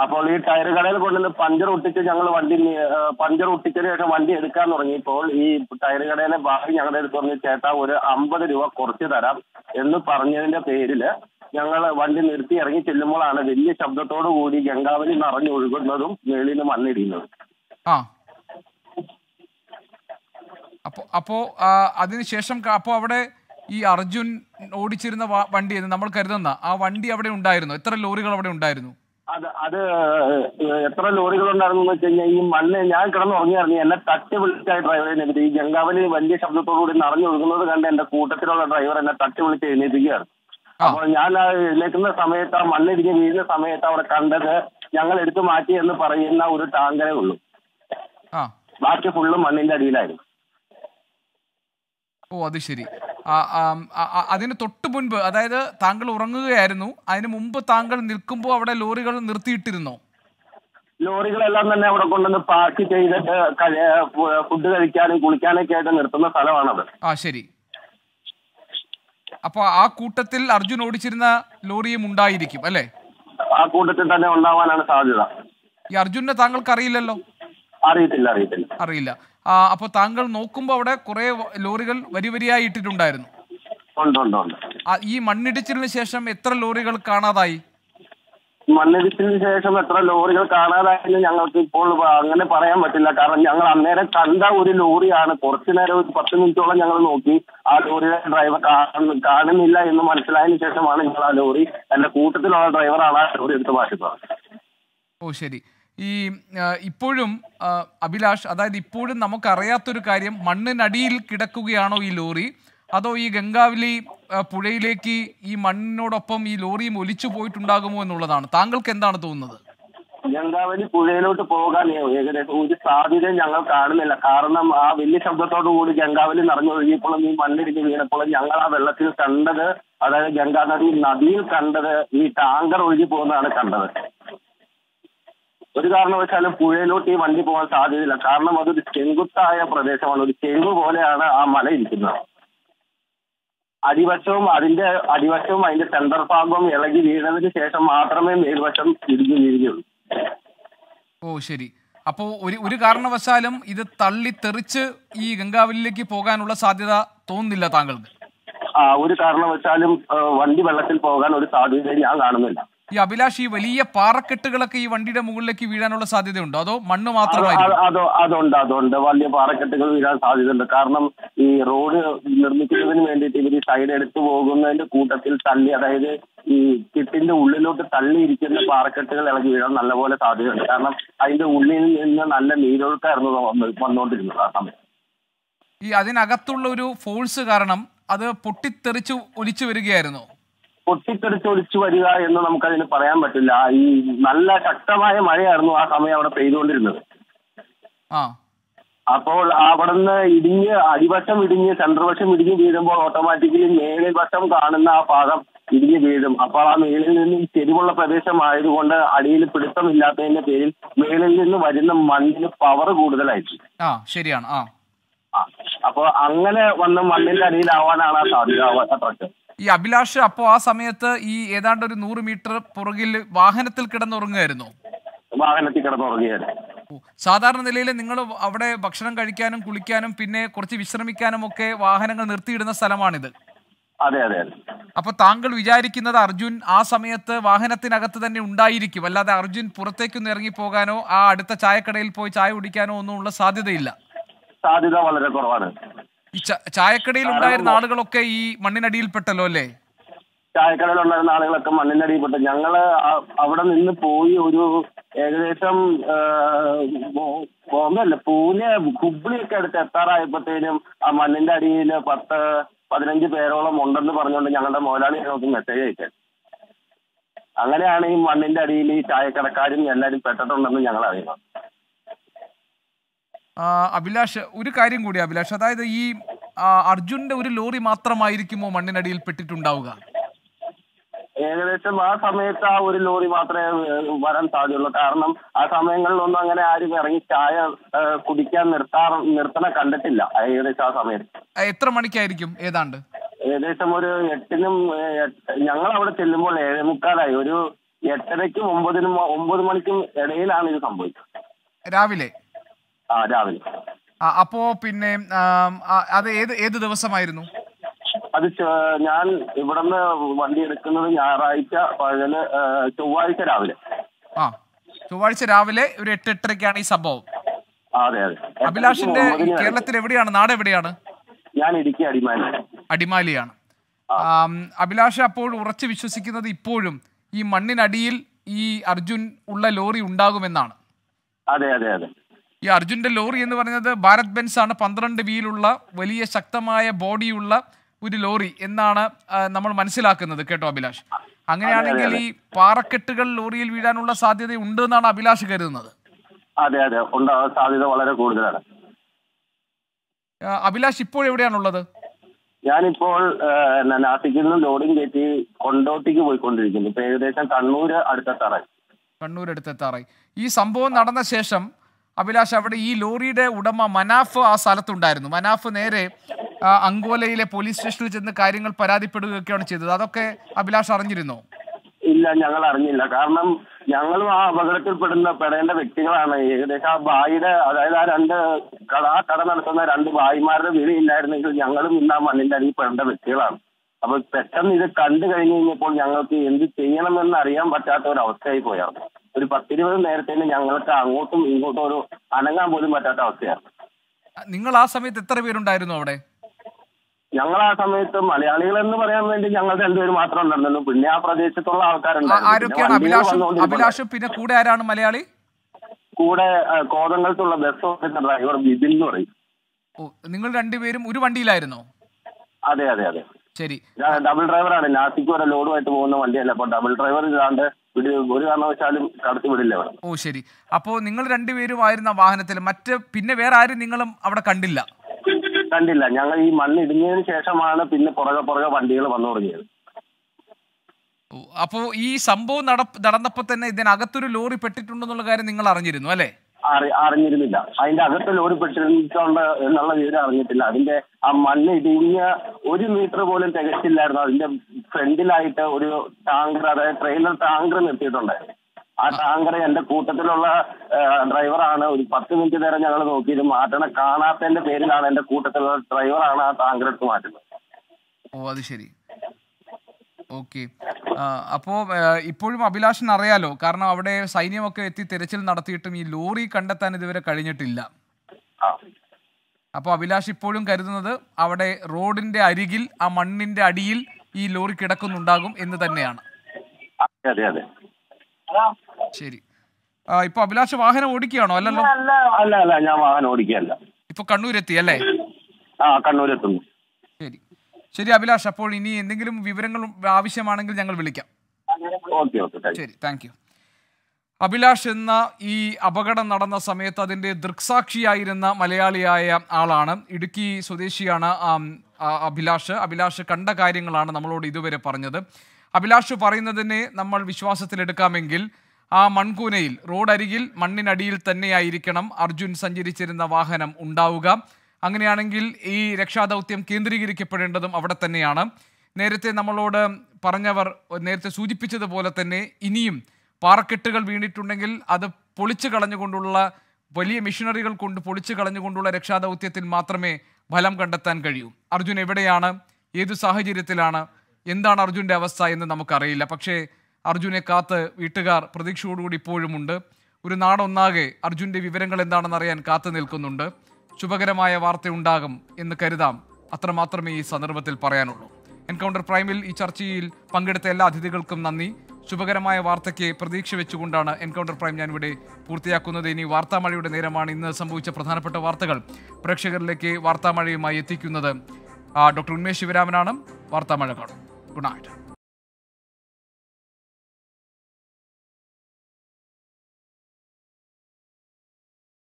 അപ്പോൾ ഈ ടയർ കടയിൽ കൊണ്ടുവന്ന് പഞ്ചർ ഒട്ടിച്ച് ഞങ്ങൾ വണ്ടി പഞ്ചർ ഒട്ടിച്ചതിന് ശേഷം വണ്ടി എടുക്കാൻ തുടങ്ങിയപ്പോൾ ഈ ടയർ കടയിലെ ഭാഗം ഞങ്ങളുടെ അടുത്ത് പറഞ്ഞു ചേട്ടാ ഒരു അമ്പത് രൂപ കുറച്ച് തരാം എന്ന് പറഞ്ഞതിന്റെ പേരിൽ ഞങ്ങൾ വണ്ടി നിർത്തി ഇറങ്ങി ചെല്ലുമ്പോഴാണ് വലിയ ശബ്ദത്തോടു കൂടി ഗംഗാവലി നിറഞ്ഞൊഴുകുന്നതും മേളിൽ നിന്ന് മണ്ണിടിയുന്നതും അപ്പോ അപ്പോ അതിനുശേഷം അപ്പോ അവിടെ ഈ അർജുൻ ഓടിച്ചിരുന്ന വണ്ടി എന്ന് നമ്മൾ കരുതുന്ന ആ വണ്ടി അവിടെ ഉണ്ടായിരുന്നു എത്ര ലോറികൾ അവിടെ ഉണ്ടായിരുന്നു അത് അത് എത്ര ലോറികൾ ഉണ്ടായിരുന്നു എന്ന് വെച്ച് കഴിഞ്ഞാൽ ഈ മണ്ണ് ഞാൻ ഉറങ്ങിയിറങ്ങി എന്നെ തട്ടി വിളിച്ചായ ഡ്രൈവറെ എഴുന്നേറ്റ് ഈ ഗംഗാവലി വലിയ ശബ്ദത്തോടുകൂടി ഒഴുകുന്നത് കണ്ട് എന്റെ കൂട്ടത്തിലുള്ള ഡ്രൈവർ എന്നെ തട്ടി വിളിച്ച് എഴുന്നേൽപ്പിക്കുകയാണ് അപ്പോൾ ഞാൻ എഴുന്നേൽക്കുന്ന സമയത്ത് ആ മണ്ണിടിഞ്ഞ് വീഴുന്ന സമയത്ത് അവിടെ കണ്ടത് ഞങ്ങൾ എടുത്തു മാറ്റി എന്ന് പറയുന്ന ഒരു ടാങ്കരേ ഉള്ളൂ ബാക്കി ഫുള്ള് മണ്ണിന്റെ അടിയിലായിരുന്നു ഓ അത് ശരി അതിന് തൊട്ട് മുൻപ് അതായത് താങ്കൾ ഉറങ്ങുകയായിരുന്നു അതിന് മുമ്പ് താങ്കൾ നിൽക്കുമ്പോൾ അവിടെ ലോറികൾ നിർത്തിയിട്ടിരുന്നോ ലോറികളെല്ലാം തന്നെ അവിടെ കൊണ്ടുവന്ന് പാർക്ക് ചെയ്തിട്ട് ഫുഡ് കഴിക്കാനും കുളിക്കാനൊക്കെ ആയിട്ട് നിർത്തുന്ന സ്ഥലമാണത് ആ ശരി അപ്പൊ ആ കൂട്ടത്തിൽ അർജുൻ ഓടിച്ചിരുന്ന ലോറിയും ഉണ്ടായിരിക്കും അല്ലേ ആ കൂട്ടത്തിൽ തന്നെ ഉണ്ടാവാനാണ് സാധ്യത ഈ അർജുനെ താങ്കൾക്ക് അറിയില്ലല്ലോ അറിയത്തില്ല അറിയത്തില്ല അറിയില്ല അപ്പോൾ താങ്കൾ നോക്കുമ്പോൾ അവിടെ കുറെ ലോറികൾ വരി വരിയായി ഇട്ടിട്ടുണ്ടായിരുന്നു ഈ മണ്ണിടിച്ചിലിന് ശേഷം എത്ര ലോറികൾ കാണാതായി മണ്ണിടിച്ചിലിന് ശേഷം എത്ര ലോറികൾ കാണാതായെന്ന് ഞങ്ങൾക്ക് ഇപ്പോൾ അങ്ങനെ പറയാൻ പറ്റില്ല കാരണം ഞങ്ങൾ അന്നേരം കണ്ട ഒരു ലോറിയാണ് കുറച്ചു നേരം ഒരു പത്ത് മിനിറ്റോളം ഞങ്ങൾ നോക്കി ആ ലോറിയുടെ ഡ്രൈവർ കാണുന്നില്ല എന്ന് മനസ്സിലായതിനു ശേഷമാണ് ഞങ്ങൾ ആ ലോറി എന്റെ കൂട്ടത്തിലുള്ള ഡ്രൈവറാണ് ആ ലോറി എടുത്ത് മാറ്റുന്നത് ഓ ശരി ഈ ഇപ്പോഴും അഭിലാഷ് അതായത് ഇപ്പോഴും നമുക്കറിയാത്തൊരു കാര്യം മണ്ണിനടിയിൽ കിടക്കുകയാണോ ഈ ലോറി അതോ ഈ ഗംഗാവലി പുഴയിലേക്ക് ഈ മണ്ണിനോടൊപ്പം ഈ ലോറിയും ഒലിച്ചു പോയിട്ടുണ്ടാകുമോ എന്നുള്ളതാണ് താങ്കൾക്ക് എന്താണ് തോന്നുന്നത് ഗംഗാവലി പുഴയിലോട്ട് പോകാൻ ഏകദേശം ഒരു സാധ്യത ഞങ്ങൾ കാണുന്നില്ല കാരണം ആ വലിയ ശബ്ദത്തോടു കൂടി ഗംഗാവലി നിറഞ്ഞൊഴുകിയപ്പോഴും ഈ മണ്ണിടിഞ്ഞ് വീണപ്പോഴും ഞങ്ങൾ ആ വെള്ളത്തിൽ കണ്ടത് അതായത് ഗംഗാനദി നദിയിൽ കണ്ടത് ഈ ടാങ്കർ ഒഴുകി പോകുന്നതാണ് കണ്ടത് ഒരു കാരണവശാലും പുഴയിലോട്ട് ഈ വണ്ടി പോകാൻ സാധ്യതയില്ല കാരണം അതൊരു ചെങ്കുത്തായ പ്രദേശമാണ് ഒരു ചെങ്കു പോലെയാണ് ആ മല ഇരിക്കുന്നത് അടിവശവും അതിന്റെ അടിവശവും അതിന്റെ സെന്റർ ഭാഗവും ഇളകി വീണതിന് ശേഷം മാത്രമേ മേൽവശം ഇടിഞ്ഞു വീഴുകയുള്ളൂ ഓ ശരി അപ്പോ ഒരു ഒരു കാരണവശാലും ഇത് തള്ളി തെറിച്ച് ഈ ഗംഗാവലിലേക്ക് പോകാനുള്ള സാധ്യത തോന്നുന്നില്ല താങ്കൾക്ക് ആ ഒരു കാരണവശാലും വണ്ടി വെള്ളത്തിൽ പോകാൻ ഒരു സാധ്യത ഞാൻ കാണുന്നില്ല ഈ അഭിലാഷ് ഈ വലിയ പാറക്കെട്ടുകളൊക്കെ ഈ വണ്ടിയുടെ മുകളിലേക്ക് വീഴാനുള്ള സാധ്യതയുണ്ടോ അതോ മണ്ണ് മാത്രമായിരിക്കും അതോ അതുണ്ട് അതുണ്ട് വലിയ പാറക്കെട്ടുകൾ വീഴാൻ സാധ്യതയുണ്ട് കാരണം ഈ റോഡ് നിർമ്മിക്കുന്നതിന് വേണ്ടിയിട്ട് ഇവര് ഈ സൈഡ് എടുത്തു പോകുന്നതിന്റെ കൂട്ടത്തിൽ തള്ളി അതായത് ഈ കിട്ടിന്റെ ഉള്ളിലോട്ട് തള്ളിയിരിക്കുന്ന പാറക്കെട്ടുകൾ ഇളകി വീഴാൻ നല്ലപോലെ സാധ്യതയുണ്ട് കാരണം അതിന്റെ ഉള്ളിൽ നിന്ന് നല്ല നീരൊഴുക്കായിരുന്നു വന്നുകൊണ്ടിരുന്നത് ആ സമയം ഈ അതിനകത്തുള്ള ഒരു ഫോഴ്സ് കാരണം അത് പൊട്ടിത്തെറിച്ച് ഒലിച്ചു വരികയായിരുന്നു പൊട്ടിത്തെറിച്ചൊലിച്ചു വരിക എന്ന് നമുക്കതിന് പറയാൻ പറ്റില്ല ഈ നല്ല ശക്തമായ മഴയായിരുന്നു ആ സമയം അവിടെ പെയ്തുകൊണ്ടിരുന്നത് അപ്പോൾ അവിടുന്ന് ഇടിഞ്ഞ് അടിവശം ഇടിഞ്ഞ് സെൻട്രൽ ഇടിഞ്ഞ് വീഴുമ്പോൾ ഓട്ടോമാറ്റിക്കലി മേളിൽ വശം കാണുന്ന ആ ഭാഗം ഇടിഞ്ഞ് വീഴും അപ്പോൾ ആ മേളിൽ നിന്നും ചെരുവുള്ള പ്രദേശമായതുകൊണ്ട് അടിയിൽ പിടുത്തമില്ലാത്തതിന്റെ പേരിൽ മേളിൽ നിന്ന് വരുന്ന മണ്ണിന് പവർ കൂടുതലായിട്ട് ശരിയാണ് അപ്പോൾ അങ്ങനെ വന്ന് മണ്ണിന്റെ അടിയിലാവാനാണ് ആ സാധ്യത ട്രക്ക് ഈ അഭിലാഷ് അപ്പോ ആ സമയത്ത് ഈ ഏതാണ്ട് ഒരു നൂറ് മീറ്റർ പുറകിൽ വാഹനത്തിൽ കിടന്നുറങ്ങുകയായിരുന്നു വാഹനത്തിൽ കിടന്നുറങ്ങിയായിരുന്നു സാധാരണ നിലയിൽ നിങ്ങൾ അവിടെ ഭക്ഷണം കഴിക്കാനും കുളിക്കാനും പിന്നെ കുറച്ച് വിശ്രമിക്കാനും ഒക്കെ വാഹനങ്ങൾ നിർത്തിയിടുന്ന സ്ഥലമാണിത് അതെ അതെ അപ്പൊ താങ്കൾ വിചാരിക്കുന്നത് അർജുൻ ആ സമയത്ത് വാഹനത്തിനകത്ത് തന്നെ ഉണ്ടായിരിക്കും അല്ലാതെ അർജുൻ പുറത്തേക്കൊന്നും ഇറങ്ങി പോകാനോ ആ അടുത്ത ചായക്കടയിൽ പോയി ചായ കുടിക്കാനോ ഒന്നും ഉള്ള സാധ്യതയില്ല സാധ്യത വളരെ കുറവാണ് ഈ ചായക്കടയിൽ ഉണ്ടായിരുന്ന ആളുകളൊക്കെ ഈ മണ്ണിനടിയിൽപ്പെട്ടല്ലോ അല്ലേ ചായക്കടയിൽ ഉണ്ടായിരുന്ന ആളുകളൊക്കെ മണ്ണിനടിയിൽപ്പെട്ടു ഞങ്ങള് അവിടെ നിന്ന് പോയി ഒരു ഏകദേശം ബോംബെ അല്ല പൂനെ ഹുബ്ലിയൊക്കെ അടുത്ത് എത്താറായപ്പോഴത്തേനും ആ മണ്ണിന്റെ അടിയിൽ പത്ത് പതിനഞ്ച് പേരോളം ഉണ്ടെന്ന് പറഞ്ഞുകൊണ്ട് ഞങ്ങളുടെ മുതലാളി ഞങ്ങൾക്ക് മെസ്സേജ് അയച്ചത് അങ്ങനെയാണ് ഈ മണ്ണിന്റെ അടിയിൽ ഈ ചായക്കടക്കാരും എല്ലാരും പെട്ടിട്ടുണ്ടെന്ന് ഞങ്ങൾ അറിയുന്നത് അഭിലാഷ് ഒരു കാര്യം കൂടി അഭിലാഷ് അതായത് ഈ അർജുന്റെ ഒരു ലോറി മാത്രമായിരിക്കുമോ മണ്ണിനടിയിൽ പെട്ടിട്ടുണ്ടാവുക ഏകദേശം ആ സമയത്ത് ആ ഒരു ലോറി മാത്രമേ വരാൻ സാധ്യതയുള്ളൂ കാരണം ആ സമയങ്ങളിലൊന്നും അങ്ങനെ ആരും ഇറങ്ങി ചായ കുടിക്കാൻ നിർത്താ നിർത്തണ കണ്ടിട്ടില്ല ഏകദേശം ആ സമയത്ത് എത്ര മണിക്കായിരിക്കും ഏതാണ്ട് ഏകദേശം ഒരു എട്ടിനും ഞങ്ങൾ അവിടെ ചെല്ലുമ്പോൾ ഏഴ് മുക്കാലായി ഒരു എട്ടരയ്ക്കും ഒമ്പതിനും ഒമ്പത് മണിക്കും ഇടയിലാണ് ഇത് സംഭവിച്ചത് രാവിലെ രാവിലെ അപ്പോ പിന്നെ അത് ഏത് ഏത് ദിവസമായിരുന്നു അത് ഞാൻ ഇവിടുന്ന് വണ്ടി എടുക്കുന്നത് ഞായറാഴ്ച പകല് ചൊവ്വാഴ്ച രാവിലെ ആ ചൊവ്വാഴ്ച രാവിലെ ഒരു എട്ട് എട്ടരയ്ക്കാണ് ഈ സംഭവം അതെ അതെ അഭിലാഷിന്റെ കേരളത്തിൽ എവിടെയാണ് നാട് എവിടെയാണ് ഞാൻ ഇടുക്കി അടിമാലി അടിമാലിയാണ് അഭിലാഷ് അപ്പോൾ ഉറച്ചു വിശ്വസിക്കുന്നത് ഇപ്പോഴും ഈ മണ്ണിനടിയിൽ ഈ അർജുൻ ഉള്ള ലോറി ഉണ്ടാകുമെന്നാണ് അതെ അതെ അതെ ഈ അർജുൻ്റെ ലോറി എന്ന് പറഞ്ഞത് ഭാരത് ബെൻസ് ആണ് പന്ത്രണ്ട് വീലുള്ള വലിയ ശക്തമായ ബോഡിയുള്ള ഒരു ലോറി എന്നാണ് നമ്മൾ മനസ്സിലാക്കുന്നത് കേട്ടോ അഭിലാഷ് അങ്ങനെയാണെങ്കിൽ ഈ പാറക്കെട്ടുകൾ ലോറിയിൽ വീഴാനുള്ള സാധ്യത ഉണ്ട് എന്നാണ് അഭിലാഷ് കരുതുന്നത് അതെ അതെ സാധ്യത വളരെ കൂടുതലാണ് അഭിലാഷ് ഇപ്പോൾ എവിടെയാണുള്ളത് ഞാനിപ്പോൾ നാസിക്കിൽ നിന്ന് ലോഡിംഗ് കയറ്റി കൊണ്ടോട്ടിക്ക് പോയിക്കൊണ്ടിരിക്കുന്നു ഏകദേശം കണ്ണൂര് അടുത്തെത്താറായി കണ്ണൂർ അടുത്തെത്താറായി ഈ സംഭവം നടന്ന ശേഷം അഭിലാഷ് അവിടെ ഈ ലോറിയുടെ ഉടമ മനാഫ് ആ സ്ഥലത്തുണ്ടായിരുന്നു മനാഫ് നേരെ അങ്കോലയിലെ പോലീസ് സ്റ്റേഷനിൽ ചെന്ന് കാര്യങ്ങൾ പരാതിപ്പെടുകയൊക്കെയാണ് ചെയ്തത് അതൊക്കെ അഭിലാഷ് അറിഞ്ഞിരുന്നോ ഇല്ല ഞങ്ങൾ അറിഞ്ഞില്ല കാരണം ഞങ്ങളും ആ അപകടത്തിൽ പെടുന്ന പെടേണ്ട വ്യക്തികളാണ് ഏകദേശം ആ ബായിയുടെ അതായത് ആ രണ്ട് കട ആ കട നടത്തുന്ന രണ്ട് ബായിമാരുടെ വീട് ഇല്ലായിരുന്നെങ്കിൽ ഞങ്ങളും ഇന്ന് ആ മണ്ണിന്റെ അടിയിൽ പെടേണ്ട വ്യക്തികളാണ് അപ്പൊ പെട്ടെന്ന് ഇത് കണ്ടു കഴിഞ്ഞു കഴിഞ്ഞപ്പോൾ ഞങ്ങൾക്ക് എന്ത് ചെയ്യണമെന്ന് അറിയാൻ പറ്റാത്ത ഒരു അവസ്ഥയായി പോയായിരുന്നു ഒരു പത്തിരുപത് നേരത്തെ ഞങ്ങൾക്ക് അങ്ങോട്ടും ഇങ്ങോട്ടും ഒരു അനങ്ങാൻ പോലും പറ്റാത്ത അവസ്ഥയാണ് നിങ്ങൾ ആ സമയത്ത് എത്ര പേരുണ്ടായിരുന്നു അവിടെ ഞങ്ങൾ ആ സമയത്ത് മലയാളികൾ എന്ന് പറയാൻ വേണ്ടി ഞങ്ങൾ രണ്ടുപേര് മാത്രം ഉണ്ടായിരുന്നു പിന്നെ ആ പ്രദേശത്തുള്ള ആൾക്കാരുണ്ടായിരുന്നു പിന്നെ കൂടെ ആരാണ് മലയാളി കൂടെ കോതങ്ങൾക്കുള്ള ബസ് ഓടിക്കുന്ന ഡ്രൈവർ ബിബിൻ എന്ന് പറയും നിങ്ങൾ രണ്ടുപേരും ഒരു വണ്ടിയിലായിരുന്നോ അതെ അതെ അതെ ശരി ഡബിൾ ഡ്രൈവറാണ് നാസിക്ക് വരെ ലോഡുമായിട്ട് പോകുന്ന വണ്ടിയല്ല അപ്പൊ ഡബിൾ ഡ്രൈവർ ഇതാണ്ട് ഒരു കാരണവശാലും കടത്തിവിടില്ല അവിടെ ഓ ശരി അപ്പോ നിങ്ങൾ രണ്ടുപേരും ആയിരുന്ന വാഹനത്തിൽ മറ്റ് പിന്നെ വേറെ ആരും നിങ്ങളും അവിടെ കണ്ടില്ല കണ്ടില്ല ഞങ്ങൾ ഈ മണ്ണ് ഇടിഞ്ഞതിന് ശേഷമാണ് പിന്നെ പുറകെ പുറകെ വണ്ടികൾ വന്നു തുടങ്ങിയത് അപ്പോ ഈ സംഭവം നടന്നപ്പോ തന്നെ ഇതിനകത്തൊരു ലോറി പെട്ടിട്ടുണ്ടെന്നുള്ള കാര്യം നിങ്ങൾ അറിഞ്ഞിരുന്നു അല്ലേ അറിഞ്ഞിരുന്നില്ല അതിന്റെ അകത്ത് ലോറി പെട്ടിട്ടുണ്ട് എന്നുള്ള വിവരം അറിഞ്ഞിട്ടില്ല അതിന്റെ ആ മണ്ണ് ഇടിഞ്ഞ ഒരു മീറ്റർ പോലും തികച്ചില്ലായിരുന്നു അതിന്റെ ഫ്രണ്ടിലായിട്ട് ഒരു ടാങ്കർ അതായത് ട്രെയിലർ ടാങ്കർ നിർത്തിയിട്ടുണ്ട് ആ ടാങ്കർ എന്റെ കൂട്ടത്തിലുള്ള ഡ്രൈവറാണ് ഒരു പത്ത് മിനിറ്റ് നേരം ഞങ്ങൾ നോക്കിയിട്ട് മാറ്റണ കാണാത്തതിന്റെ പേരിലാണ് എന്റെ കൂട്ടത്തിലുള്ള ഡ്രൈവറാണ് ആ ടാങ്കർ എടുത്ത് മാറ്റുന്നത് ഓ അത് ശരി ഓക്കെ അപ്പോ ഇപ്പോഴും അഭിലാഷിന് അറിയാലോ കാരണം അവിടെ സൈന്യമൊക്കെ എത്തി തിരച്ചിൽ നടത്തിയിട്ടും ഈ ലോറി കണ്ടെത്താൻ ഇതുവരെ കഴിഞ്ഞിട്ടില്ല അപ്പോൾ അഭിലാഷ് ഇപ്പോഴും കരുതുന്നത് അവിടെ റോഡിന്റെ അരികിൽ ആ മണ്ണിന്റെ അടിയിൽ ഈ ലോറി കിടക്കുന്നുണ്ടാകും എന്ന് തന്നെയാണ് ശരി ഇപ്പൊ അഭിലാഷ് വാഹനം ഓടിക്കുകയാണോ അല്ലല്ലോ അല്ല അല്ല ഞാൻ വാഹനം ഓടിക്കുകയല്ല ഇപ്പൊ കണ്ണൂരെത്തി അല്ലേ ആ കണ്ണൂരെത്തുന്നു ശരി ശരി അഭിലാഷ് അപ്പോൾ ഇനി എന്തെങ്കിലും വിവരങ്ങൾ ആവശ്യമാണെങ്കിൽ ഞങ്ങൾ വിളിക്കാം ശരി താങ്ക് യു അഭിലാഷ് എന്ന ഈ അപകടം നടന്ന സമയത്ത് അതിന്റെ ദൃക്സാക്ഷിയായിരുന്ന മലയാളിയായ ആളാണ് ഇടുക്കി സ്വദേശിയാണ് അഭിലാഷ് അഭിലാഷ് കണ്ട കാര്യങ്ങളാണ് നമ്മളോട് ഇതുവരെ പറഞ്ഞത് അഭിലാഷ് പറയുന്നതിനെ നമ്മൾ വിശ്വാസത്തിലെടുക്കാമെങ്കിൽ ആ മൺകൂനയിൽ റോഡരികിൽ മണ്ണിനടിയിൽ തന്നെയായിരിക്കണം അർജുൻ സഞ്ചരിച്ചിരുന്ന വാഹനം ഉണ്ടാവുക അങ്ങനെയാണെങ്കിൽ ഈ രക്ഷാദൗത്യം കേന്ദ്രീകരിക്കപ്പെടേണ്ടതും അവിടെ തന്നെയാണ് നേരത്തെ നമ്മളോട് പറഞ്ഞവർ നേരത്തെ സൂചിപ്പിച്ചതുപോലെ തന്നെ ഇനിയും പാറക്കെട്ടുകൾ വീണിട്ടുണ്ടെങ്കിൽ അത് പൊളിച്ചു കളഞ്ഞുകൊണ്ടുള്ള വലിയ മിഷനറികൾ കൊണ്ട് പൊളിച്ചു കളഞ്ഞുകൊണ്ടുള്ള രക്ഷാദൗത്യത്തിൽ മാത്രമേ ഫലം കണ്ടെത്താൻ കഴിയൂ അർജുൻ എവിടെയാണ് ഏതു സാഹചര്യത്തിലാണ് എന്താണ് അർജുൻ്റെ അവസ്ഥ എന്ന് നമുക്കറിയില്ല പക്ഷേ അർജുനെ കാത്ത് വീട്ടുകാർ പ്രതീക്ഷയോടുകൂടി ഇപ്പോഴുമുണ്ട് ഒരു നാടൊന്നാകെ അർജുൻ്റെ വിവരങ്ങൾ എന്താണെന്ന് അറിയാൻ കാത്തു നിൽക്കുന്നുണ്ട് ശുഭകരമായ വാർത്തയുണ്ടാകും എന്ന് കരുതാം അത്രമാത്രമേ ഈ സന്ദർഭത്തിൽ പറയാനുള്ളൂ എൻകൗണ്ടർ പ്രൈമിൽ ഈ ചർച്ചയിൽ പങ്കെടുത്ത എല്ലാ അതിഥികൾക്കും നന്ദി ശുഭകരമായ വാർത്തയ്ക്ക് പ്രതീക്ഷ വെച്ചുകൊണ്ടാണ് എൻകൗണ്ടർ പ്രൈം ഞാൻ ഇവിടെ പൂർത്തിയാക്കുന്നത് ഇനി വാർത്താമഴയുടെ നേരമാണ് ഇന്ന് സംഭവിച്ച പ്രധാനപ്പെട്ട വാർത്തകൾ പ്രേക്ഷകരിലേക്ക് വാർത്താമഴയുമായി എത്തിക്കുന്നത് ഡോക്ടർ ഉന്മേഷ് ശിവരാമനാണ് വാർത്താമഴ കാണും ഗുഡ് നൈറ്റ്